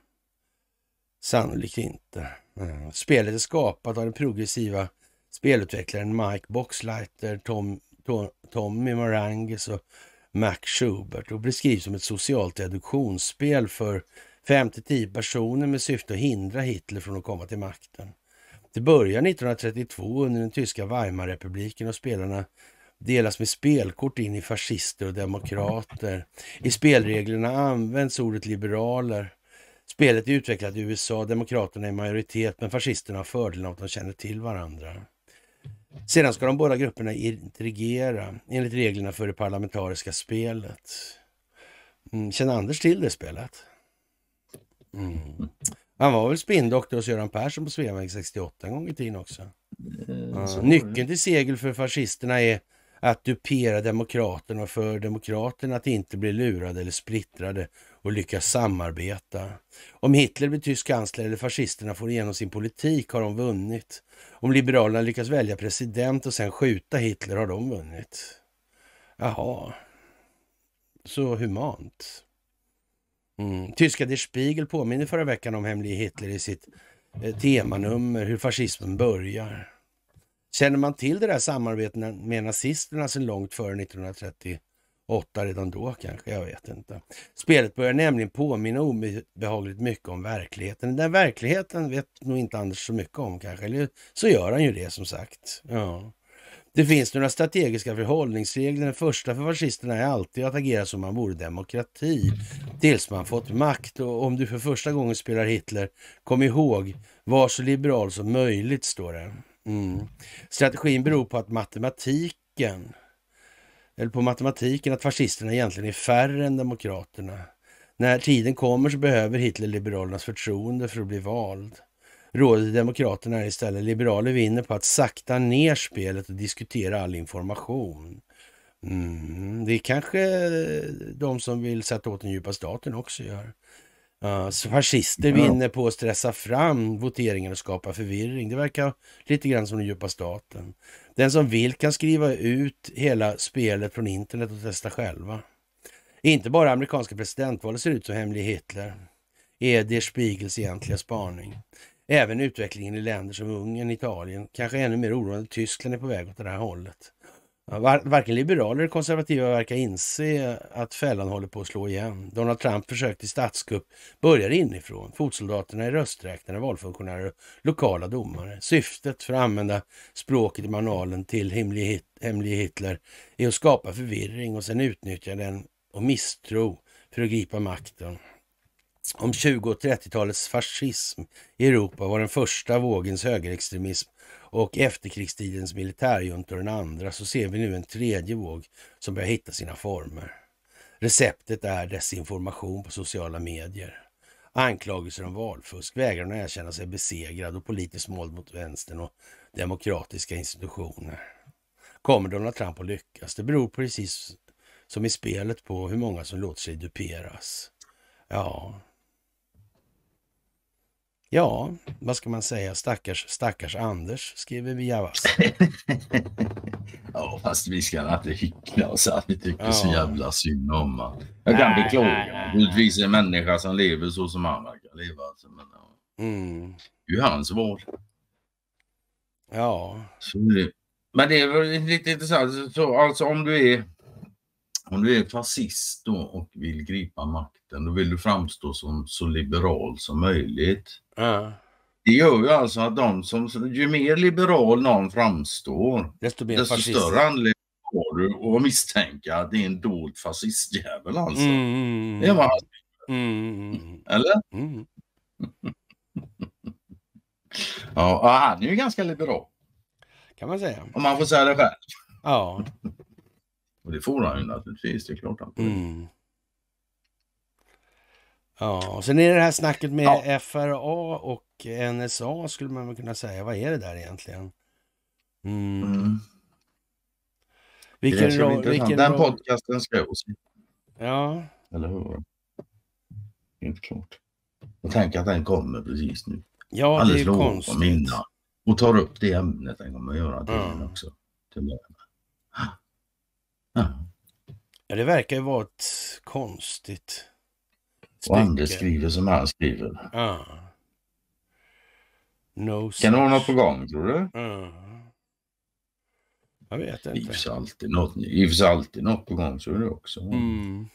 Sannolikt inte. Mm. Spelet är skapat av den progressiva spelutvecklaren Mike Boxleiter, Tom, Tom, Tommy Marangis och Max Schubert och beskrivs som ett socialt reduktionsspel för 5-10 personer med syfte att hindra Hitler från att komma till makten. Det börjar 1932 under den tyska Weimarrepubliken och spelarna delas med spelkort in i fascister och demokrater. I spelreglerna används ordet liberaler. Spelet är utvecklat i USA, demokraterna är majoritet men fascisterna har fördelen av att de känner till varandra. Sedan ska de båda grupperna interagera enligt reglerna för det parlamentariska spelet. Mm, känner Anders till det spelet? Mm. Han var väl spindoktor hos Göran Persson på Sveavägen 68 en gång i tiden också. Eh, ja. Nyckeln till segel för fascisterna är att dupera demokraterna och för demokraterna att inte bli lurade eller splittrade och lyckas samarbeta. Om Hitler blir tysk kansler eller fascisterna får igenom sin politik har de vunnit. Om Liberalerna lyckas välja president och sen skjuta Hitler har de vunnit. Jaha, så humant. Mm. Tyska Der Spiegel påminner förra veckan om hemlige Hitler i sitt eh, temanummer, hur fascismen börjar. Känner man till det där samarbetet med nazisterna sedan långt före 1930 åtta redan då kanske, jag vet inte. Spelet börjar nämligen påminna obehagligt mycket om verkligheten. Den verkligheten vet nog inte Anders så mycket om kanske, eller så gör han ju det som sagt. Ja. Det finns några strategiska förhållningsregler. Den första för fascisterna är alltid att agera som man vore demokrati tills man fått makt. Och om du för första gången spelar Hitler, kom ihåg, var så liberal som möjligt, står det. Mm. Strategin beror på att matematiken eller på matematiken att fascisterna egentligen är färre än demokraterna. När tiden kommer så behöver Hitler liberalernas förtroende för att bli vald. Rådet till demokraterna är istället liberaler vinner på att sakta ner spelet och diskutera all information. Mm, det är kanske de som vill sätta åt den djupa staten också gör. Uh, fascister vinner på att stressa fram voteringen och skapa förvirring. Det verkar lite grann som den djupa staten. Den som vill kan skriva ut hela spelet från internet och testa själva. Inte bara amerikanska presidentvalet ser ut som hemlig Hitler. Är der Spiegels egentliga spaning. Även utvecklingen i länder som Ungern, Italien, kanske ännu mer oroande Tyskland är på väg åt det här hållet. Varken liberaler eller konservativa verkar inse att fällan håller på att slå igen. Donald Trump försökte statskupp börjar inifrån. Fotsoldaterna är rösträknare, valfunktionärer och lokala domare. Syftet, för att använda språket i manualen till hemlige Hitler, är att skapa förvirring och sedan utnyttja den och misstro för att gripa makten. Om 20 och 30-talets fascism i Europa var den första vågens högerextremism och efterkrigstidens militärjuntor den andra så ser vi nu en tredje våg som börjar hitta sina former. Receptet är desinformation på sociala medier. Anklagelser om valfusk, vägran att erkänna sig besegrad och politiskt mål mot vänstern och demokratiska institutioner. Kommer Donald Trump att lyckas? Det beror precis som i spelet på hur många som låter sig duperas. Ja, Ja, vad ska man säga? Stackars, stackars Anders, skriver vi Javas. <laughs> ja, fast vi ska inte hyckla oss att vi tycker ja. så jävla synd om honom. Jag kan nej, beklaga naturligtvis en människa som lever så som han verkar leva. Alltså, men, ja. mm. Det är ju hans val. Ja. Så, men det är väl lite intressant. Så, alltså om du är om du är fascist då och vill gripa makten, då vill du framstå som så liberal som möjligt. Det gör ju alltså att de som, ju mer liberal någon framstår, desto, desto större anledning har du att misstänka att det är en dold fascistjävel alltså. Mm. mm, mm. Det var vad han mm, mm. Eller? Mm. <laughs> ja, han är ju ganska liberal. Kan man säga. Om man får säga det själv. Ja. <laughs> Och det får han ju naturligtvis, det är klart han mm. Ja, och sen är det här snacket med ja. FRA och NSA skulle man väl kunna säga. Vad är det där egentligen? Mm. Mm. Vilken roll... Vilken Den roll... podcasten ska jag också. Ja. Eller hur? Helt klart. Och tänk att den kommer precis nu. Ja, Alldeles det är konstigt. Innan. Och tar upp det ämnet den kommer att göra till mm. också. Till ja. ja, det verkar ju vara ett konstigt och Andre skriver som han skriver. Ja. No kan det vara något på gång tror du? Ja. Jag vet inte. Det Givs alltid något, givs alltid något på gång tror är också. Mm.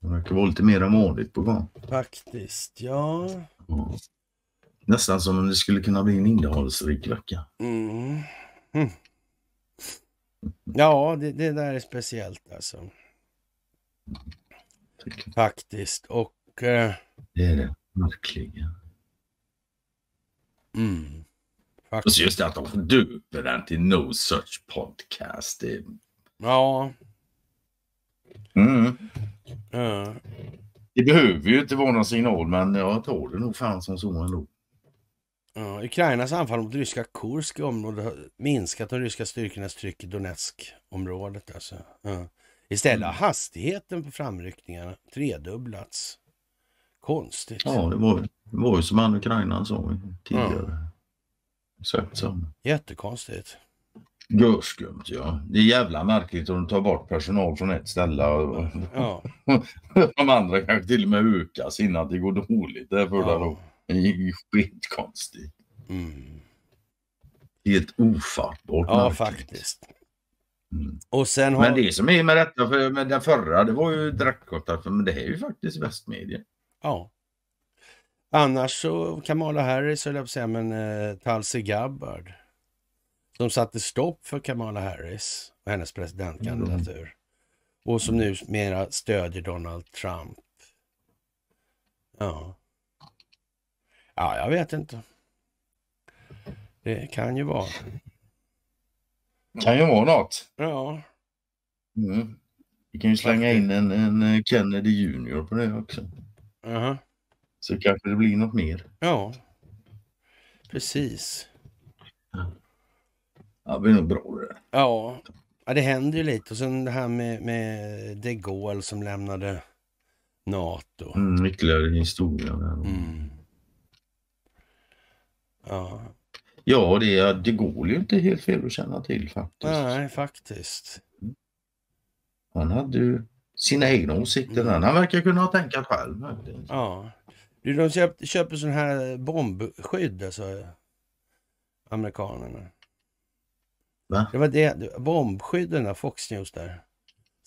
Det verkar vara lite mer måligt på gång. Faktiskt, ja. ja. Nästan som om det skulle kunna bli en innehållsrik vecka. Mm. Mm. Ja, det, det där är speciellt alltså. Faktiskt. Och... Eh... Det är det, verkligen. Mm. Faktiskt. Just det att de döper den till No Such Podcast. Det... Ja. Mm. Uh. Det behöver ju inte vara någon signal men jag tar det nog fan som så ändå. Uh, Ukrainas anfall mot ryska Kursk i området har minskat de ryska styrkornas tryck i Donetsk-området. Alltså. Uh. Istället mm. har hastigheten på framryckningarna tredubblats. Konstigt. Ja, det var, det var ju som han ukrainaren sa tidigare. Ja. Jättekonstigt. Görskumt ja. Det är jävla märkligt om de tar bort personal från ett ställe. Och... Ja. <laughs> de andra kanske till och med ökas innan det går dåligt. Därför ja. då. Det är skitkonstigt. Mm. Helt ofattbart Ja, märkligt. faktiskt. Mm. Och sen har... Men det som är med detta, för med den förra, det var ju Drackgatan, alltså, men det här är ju faktiskt västmedia. Ja. Annars så Kamala Harris, höll jag på att säga, men eh, Tulsi Gabbard som satte stopp för Kamala Harris och hennes presidentkandidatur. Mm. Och som numera stödjer Donald Trump. Ja. Ja, jag vet inte. Det kan ju vara. Kan ju vara något. Ja. Mm. Vi kan ju slänga in en, en eh, Kennedy Junior på det också. Uh -huh. Så kanske det blir något mer. Ja, precis. Ja, det blir nog bra det. Ja. ja, det händer ju lite. Och sen det här med, med de Gaulle som lämnade NATO. Mm, ytterligare historia. Mm. Ja, Ja, det, det går ju inte helt fel att känna till faktiskt. Nej, faktiskt. Han hade ju sina egna åsikter. Mm. Han verkar kunna tänka själv. Ja. Du, de köpt, köper sådana här bombskydd, alltså, amerikanerna. Va? Det var det, bombskydden där, Fox News där.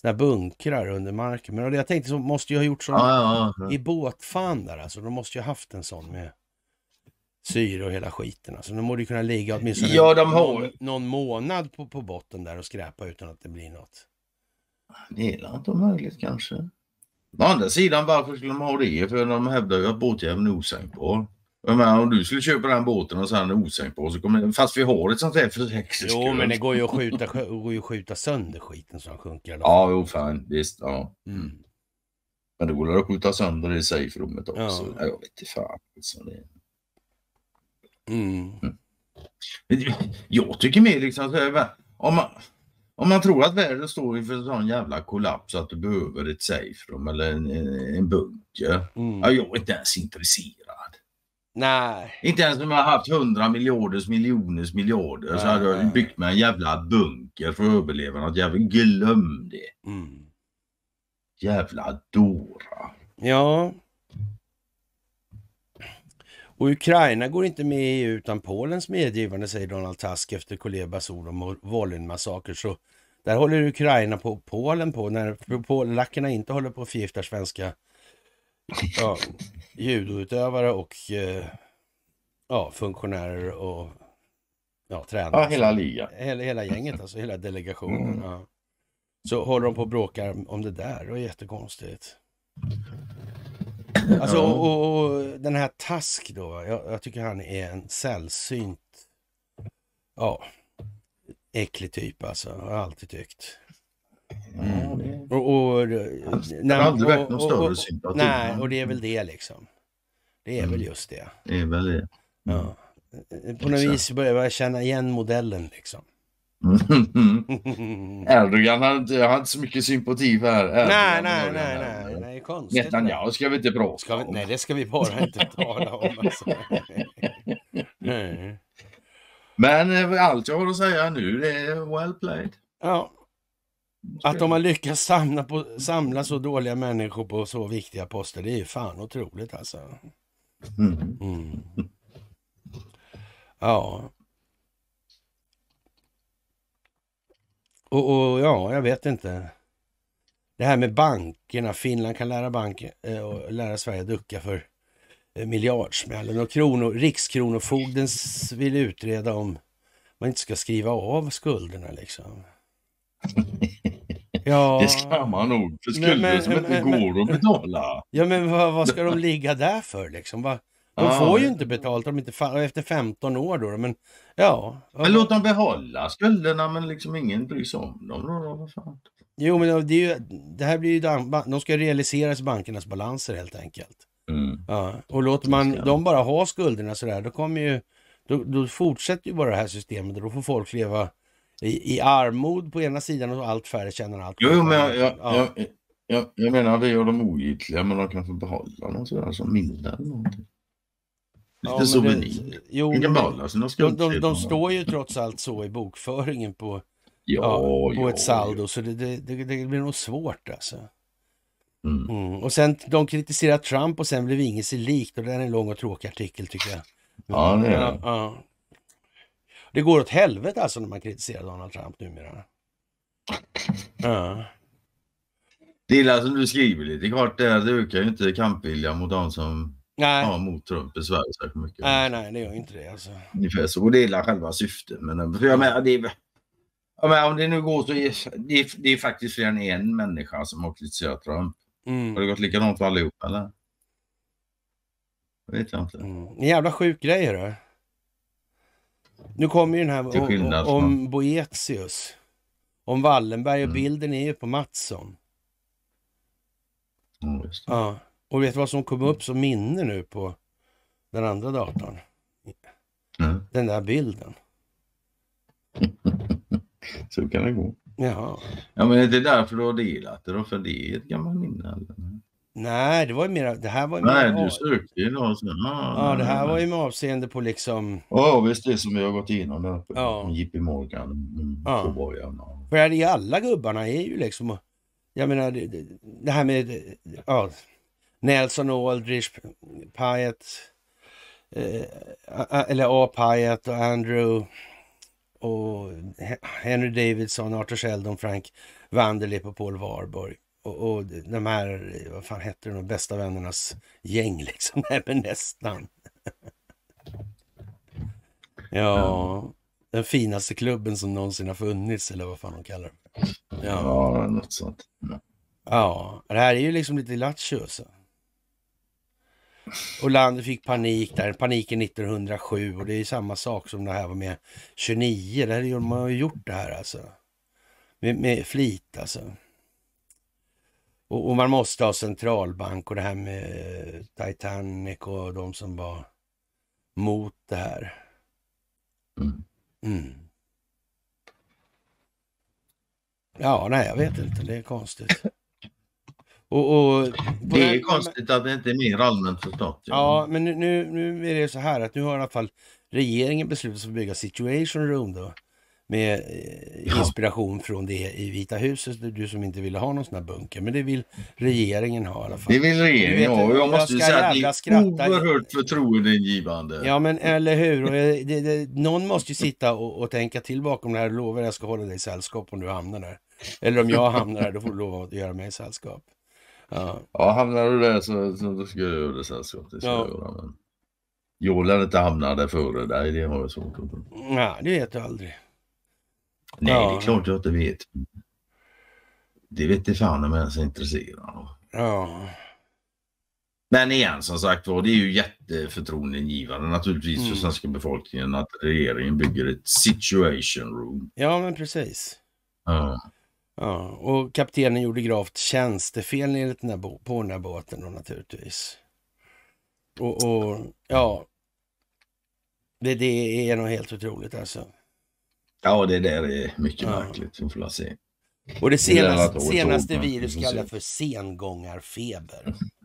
här bunkrar under marken. Men jag tänkte så måste ju ha gjort sådana ja, ja, ja. i båtfan där alltså. De måste ju ha haft en sån med syre och hela skiten. Alltså, de borde ju kunna ligga åtminstone ja, de har... någon, någon månad på, på botten där och skräpa utan att det blir något. Det är inte omöjligt kanske. Å andra sidan, varför skulle de ha det? För de hävdar ju att båtjäveln är osänkbar. Jag menar, om du skulle köpa den båten och sen osänkbar så kommer Fast vi har ett sånt här försäkringsskydd. Jo, men det går ju att skjuta, går ju att skjuta sönder skiten så den sjunker. Ja, jo fan, visst. Ja. Mm. Men det går att skjuta sönder det i safe-rummet också. Ja. Jag vet inte fan. Liksom det. Mm. Jag tycker mer liksom om man, om man tror att världen står inför en sån jävla kollaps att du behöver ett safe room eller en, en bunker. Mm. Ja, jag är inte ens intresserad. Nej. Inte ens om jag haft hundra miljarders miljoners miljarder Nej. så hade jag byggt mig en jävla bunker för att överleva något jävla. Glöm det. Mm. Jävla dåra. Ja, och Ukraina går inte med i EU utan Polens medgivande, säger Donald Tusk efter Kulebas ord om volleyn-massaker. Så där håller Ukraina på Polen på, när polackerna inte håller på att förgifta svenska ja, judoutövare och eh, ja, funktionärer och ja, tränare. Ja, hela ligan. Hela, hela gänget alltså, hela delegationen. Mm. Ja. Så håller de på och bråkar om det där, det var jättekonstigt. Alltså, och, och, den här Task då, jag, jag, tycker han är en sällsynt, ja, äcklig typ alltså. Jag har jag alltid tyckt. Mm. Mm. Och, och, nej, aldrig väckt någon större sympati. Nej, och det är väl det liksom. Det är mm. väl just det. Det är väl det. Ja. Mm. På något vis börjar jag känna igen modellen liksom. Mm. <laughs> Erdogan hade, jag hade inte så mycket sympati för Erdogan. Nej, nej, nej, nej, nej, konstigt. Netanyahu ska vi inte bråka om. Nej, det ska vi bara <laughs> inte tala om. Alltså. <laughs> Men eh, allt jag har att säga nu det är well played. Ja. Att de har lyckats samla, på, samla så dåliga människor på så viktiga poster, det är ju fan otroligt alltså. Mm. mm. Ja. Och, och, ja, jag vet inte. Det här med bankerna. Finland kan lära, banken, eh, och lära Sverige ducka för eh, miljardsmällen. Och kronor, Rikskronofogden vill utreda om man inte ska skriva av skulderna liksom. <laughs> Ja. Det ska man nog, för skulder men, men, som men, inte går att betala. Ja men vad, vad ska de ligga där för liksom? Vad, de ja, får ju men... inte betalt om inte efter 15 år då. Men ja. Men låt dem behålla skulderna men liksom ingen bryr sig om dem då. då Jo men det, ju, det, här blir ju, de ska realiseras i bankernas balanser helt enkelt. Mm. Ja. Och låter man dem bara ha skulderna sådär då kommer ju, då, då fortsätter ju bara det här systemet och då får folk leva i, i armod på ena sidan och allt färre känner allt. Jo, men jag, jag, ja. jag, jag menar vi gör dem ogiltiga men de kan få behålla något sådär som minne eller någonting. Lite ja, souvenir. Det, jo, Inga ballar, de, de, de, de står ju trots allt så i bokföringen på, ja, ja, på ett saldo, så det, det, det, blir nog svårt alltså. Mm. Mm. Och sen de kritiserar Trump och sen blev inget sig likt och det är en lång och tråkig artikel tycker jag. Ja, det är det. Ja, det går åt helvete alltså när man kritiserar Donald Trump numera. Ja. Det är som alltså, du skriver lite klart det är att du kan ju inte kampvilja mot de som Nej. Ja, mot Trump i Sverige särskilt mycket. Nej, nej, det gör inte det. Alltså. Ungefär så. Och det är själva syftet. Men, eh, för jag menar, det är, jag menar, om det nu går så är det, det är faktiskt fler än en människa som har kritiserat Trump. Mm. Har det gått likadant för allihop eller? Det vet jag inte. Mm. Jävla sjuk grej då. Nu kommer ju den här om, om Boetius. Om Wallenberg och mm. bilden är ju på Mattsson. Mm, ja. Och vet du vad som kom upp mm. som minne nu på den andra datorn? Mm. Den där bilden. <laughs> Så kan det gå. Jaha. Ja men är det därför du har delat det då? För det är ett gammalt minne? Eller? Nej, det var ju mera... Det här var ju nej, mer, du sökte ju då. Sen, ah, ja, det här nej. var ju med avseende på liksom... Ja, oh, visst det som vi har gått igenom där Ja. Jippi Morgan, mm, ja. För det är alla gubbarna är ju liksom... Jag menar, det, det här med... Ja, Nelson Aldrich, Pyatt, eh, eller A. Pyatt och Andrew och Henry Davidson, Arthur Sheldon, Frank Vanderlip och Paul Warburg. Och, och de här, vad fan hette de, bästa vännernas gäng liksom. <laughs> Nej men nästan. ja, den finaste klubben som någonsin har funnits eller vad fan de kallar det. Ja, ja något sånt. Ja, det här är ju liksom lite lattjo alltså. Och landet fick panik där, paniken 1907 och det är samma sak som det här var med 29. Det här, man har ju gjort det här alltså. Med, med flit alltså. Och, och, man måste ha centralbank och det här med Titanic och de som var mot det här. Mm. mm. Ja, nej, jag vet inte. Det är konstigt. Och, och det är den, konstigt att det inte är mer allmänt förstått. Ja, ja men nu, nu, nu, är det så här att nu har i alla fall regeringen beslutat sig för att bygga Situation Room då. Med eh, inspiration ja. från det i Vita huset, du som inte ville ha någon sån här bunker. Men det vill regeringen ha i alla fall. Det vill regeringen ha och jag måste jag säga att det är skratta. oerhört förtroendeingivande. Ja men eller hur, och, eh, det, det, någon måste ju sitta och, och, tänka till bakom det här. Lovar jag ska hålla dig i sällskap om du hamnar där. Eller om jag hamnar där, då får du lova att göra mig i sällskap. Ja. ja, hamnar du där så, så då ska jag göra det sällskap. Det ska ja. jag lär inte hamna där före dig, det har jag svårt att tro. Nej, det vet du aldrig. Nej, ja. det är klart jag inte vet. Det vet inte fan om jag ens är intresserad av. Ja. Men igen, som sagt var, det är ju jätteförtroendegivande naturligtvis mm. för svenska befolkningen att regeringen bygger ett situation room. Ja, men precis. Ja. Ja, och kaptenen gjorde gravt tjänstefel enligt den här på den här båten då naturligtvis. Och, och ja, det, det, är nog helt otroligt alltså. Ja, det där är mycket märkligt. Vi får se. Och det senaste, senaste virus kallas för sengångarfeber. <laughs>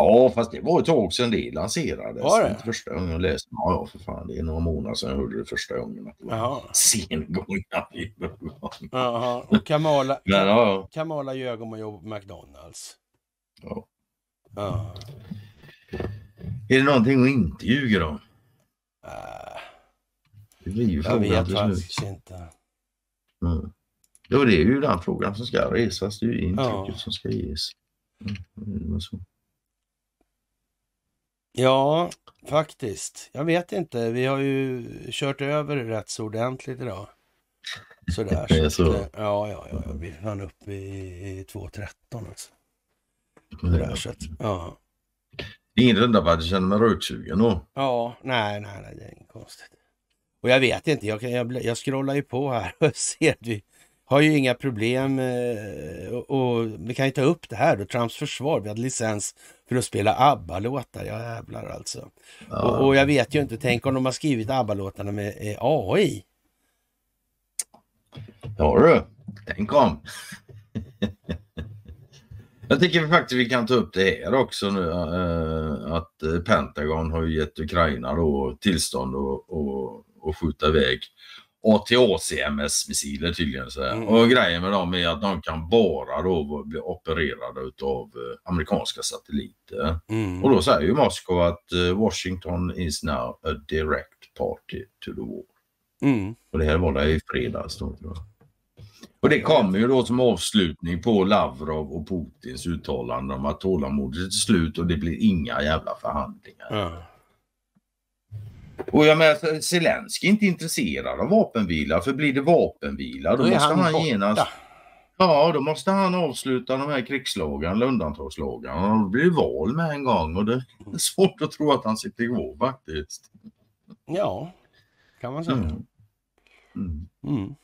Ja, fast det var ett tag sedan det lanserades. Var det? Första gången jag läste ja, ja, för fan. Det är några månader sedan jag hörde det första gången. Att det var Jaha. sengång. Jaha, och Kamala, <laughs> Men, ja. Kamala ljög om att jobba på McDonalds. Ja. ja. Är det någonting hon inte ljuger om? Äh, det blir ju jag vet faktiskt inte. Mm. Ja, det är ju den frågan som ska resas. Det är ju intrycket ja. som ska ges. Mm, mm så. Ja, faktiskt. Jag vet inte. Vi har ju kört över rätt så ordentligt idag. Sådär. Det är så. så. Att, eh, ja, ja, ja. Vi är fan uppe i 2.13 alltså. Sådär, så att, ja. Ingen undrar varför jag känner mig röksugen då. Ja, nej, nej, nej, det är inget konstigt. Och jag vet inte, jag, kan, jag, jag scrollar ju på här <laughs> och ser att vi, har ju inga problem eh, och, och, vi kan ju ta upp det här då, Trumps försvar. Vi hade licens för att spela ABBA-låtar, jag jävlar alltså. Ja. Och, och, jag vet ju inte, tänk om de har skrivit ABBA-låtarna med eh, AI? Ja du, tänk om. jag tycker faktiskt vi kan ta upp det här också nu eh, att Pentagon har gett Ukraina då tillstånd att skjuta iväg ATACMS-missiler tydligen. Så mm. Och grejen med dem är att de kan bara då bli opererade utav eh, amerikanska satelliter. Mm. Och då säger ju Moskva att eh, Washington is now a direct party to the war. Mm. Och det här var det i fredags då. Och det kommer ju då som avslutning på Lavrov och Putins uttalande om att tålamodet är slut och det blir inga jävla förhandlingar. Och jag menar, Zelensky är inte intresserad av vapenvila, för blir det vapenvila då, då måste han, han genast... Ja, då måste han avsluta de här krigslagarna, eller undantagslagarna. Och då blir det val med en gång och det är svårt att tro att han sitter kvar faktiskt. Ja, kan man säga. Mm. Mm. mm.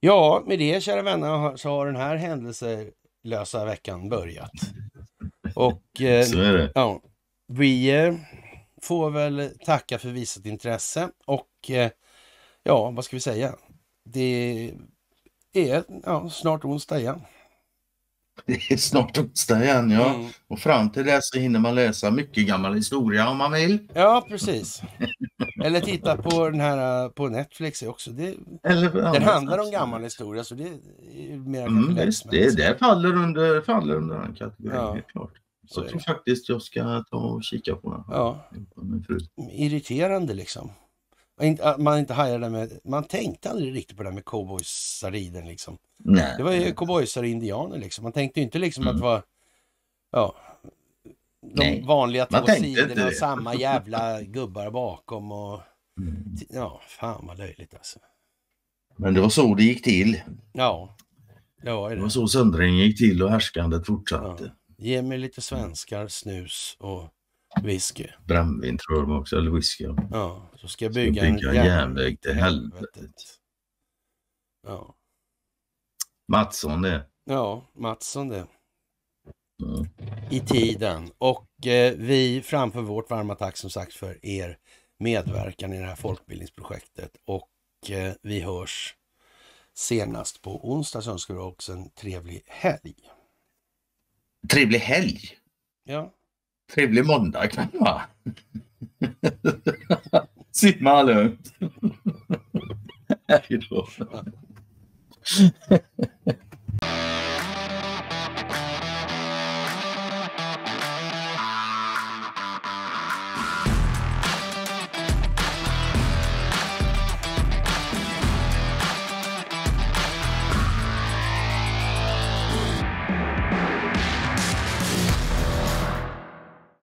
Ja, med det kära vänner så har den här händelselösa veckan börjat. Och <laughs> eh, ja, vi eh, får väl tacka för visat intresse och eh, ja, vad ska vi säga? Det är ja, snart onsdag igen. <laughs> Det är snart onsdag igen ja. Mm. Och fram till dess så hinner man läsa mycket gammal historia om man vill. Ja precis. Eller titta på den här på Netflix också. Det, Eller, den handlar om gammal historia så det är mer mm, det, det, faller under, faller under den kategorin ja. klart. Så jag tror faktiskt jag ska ta och kika på den. Ja. Irriterande liksom. Man, inte äh, hajar med, man tänkte aldrig riktigt på det där med cowboysariden liksom. Nej. Det var ju cowboysar och indianer liksom. Man tänkte inte liksom mm. att det var ja, de Nej. vanliga två sidorna och samma <laughs> jävla gubbar bakom och mm. ja, fan vad löjligt alltså. Men det var så det gick till. Ja, det var det. Det var så söndringen gick till och härskandet fortsatte. Ja. Ge mig lite mm. svenskar, snus och whisky. Brännvin tror jag de också, eller whisky. Ja, ja så ska jag bygga, ska bygga en järnväg, järnväg till helvetet. Ja. Mattsson det. Ja, Mattsson det. Mm. I tiden. Och eh, vi framför vårt varma tack som sagt för er medverkan i det här folkbildningsprojektet. Och eh, vi hörs senast på onsdag. Så önskar vi också en trevlig helg. trevlig helg. Ja. Trevlig måndag kan det vara. Simma lugnt. Hej då. <laughs>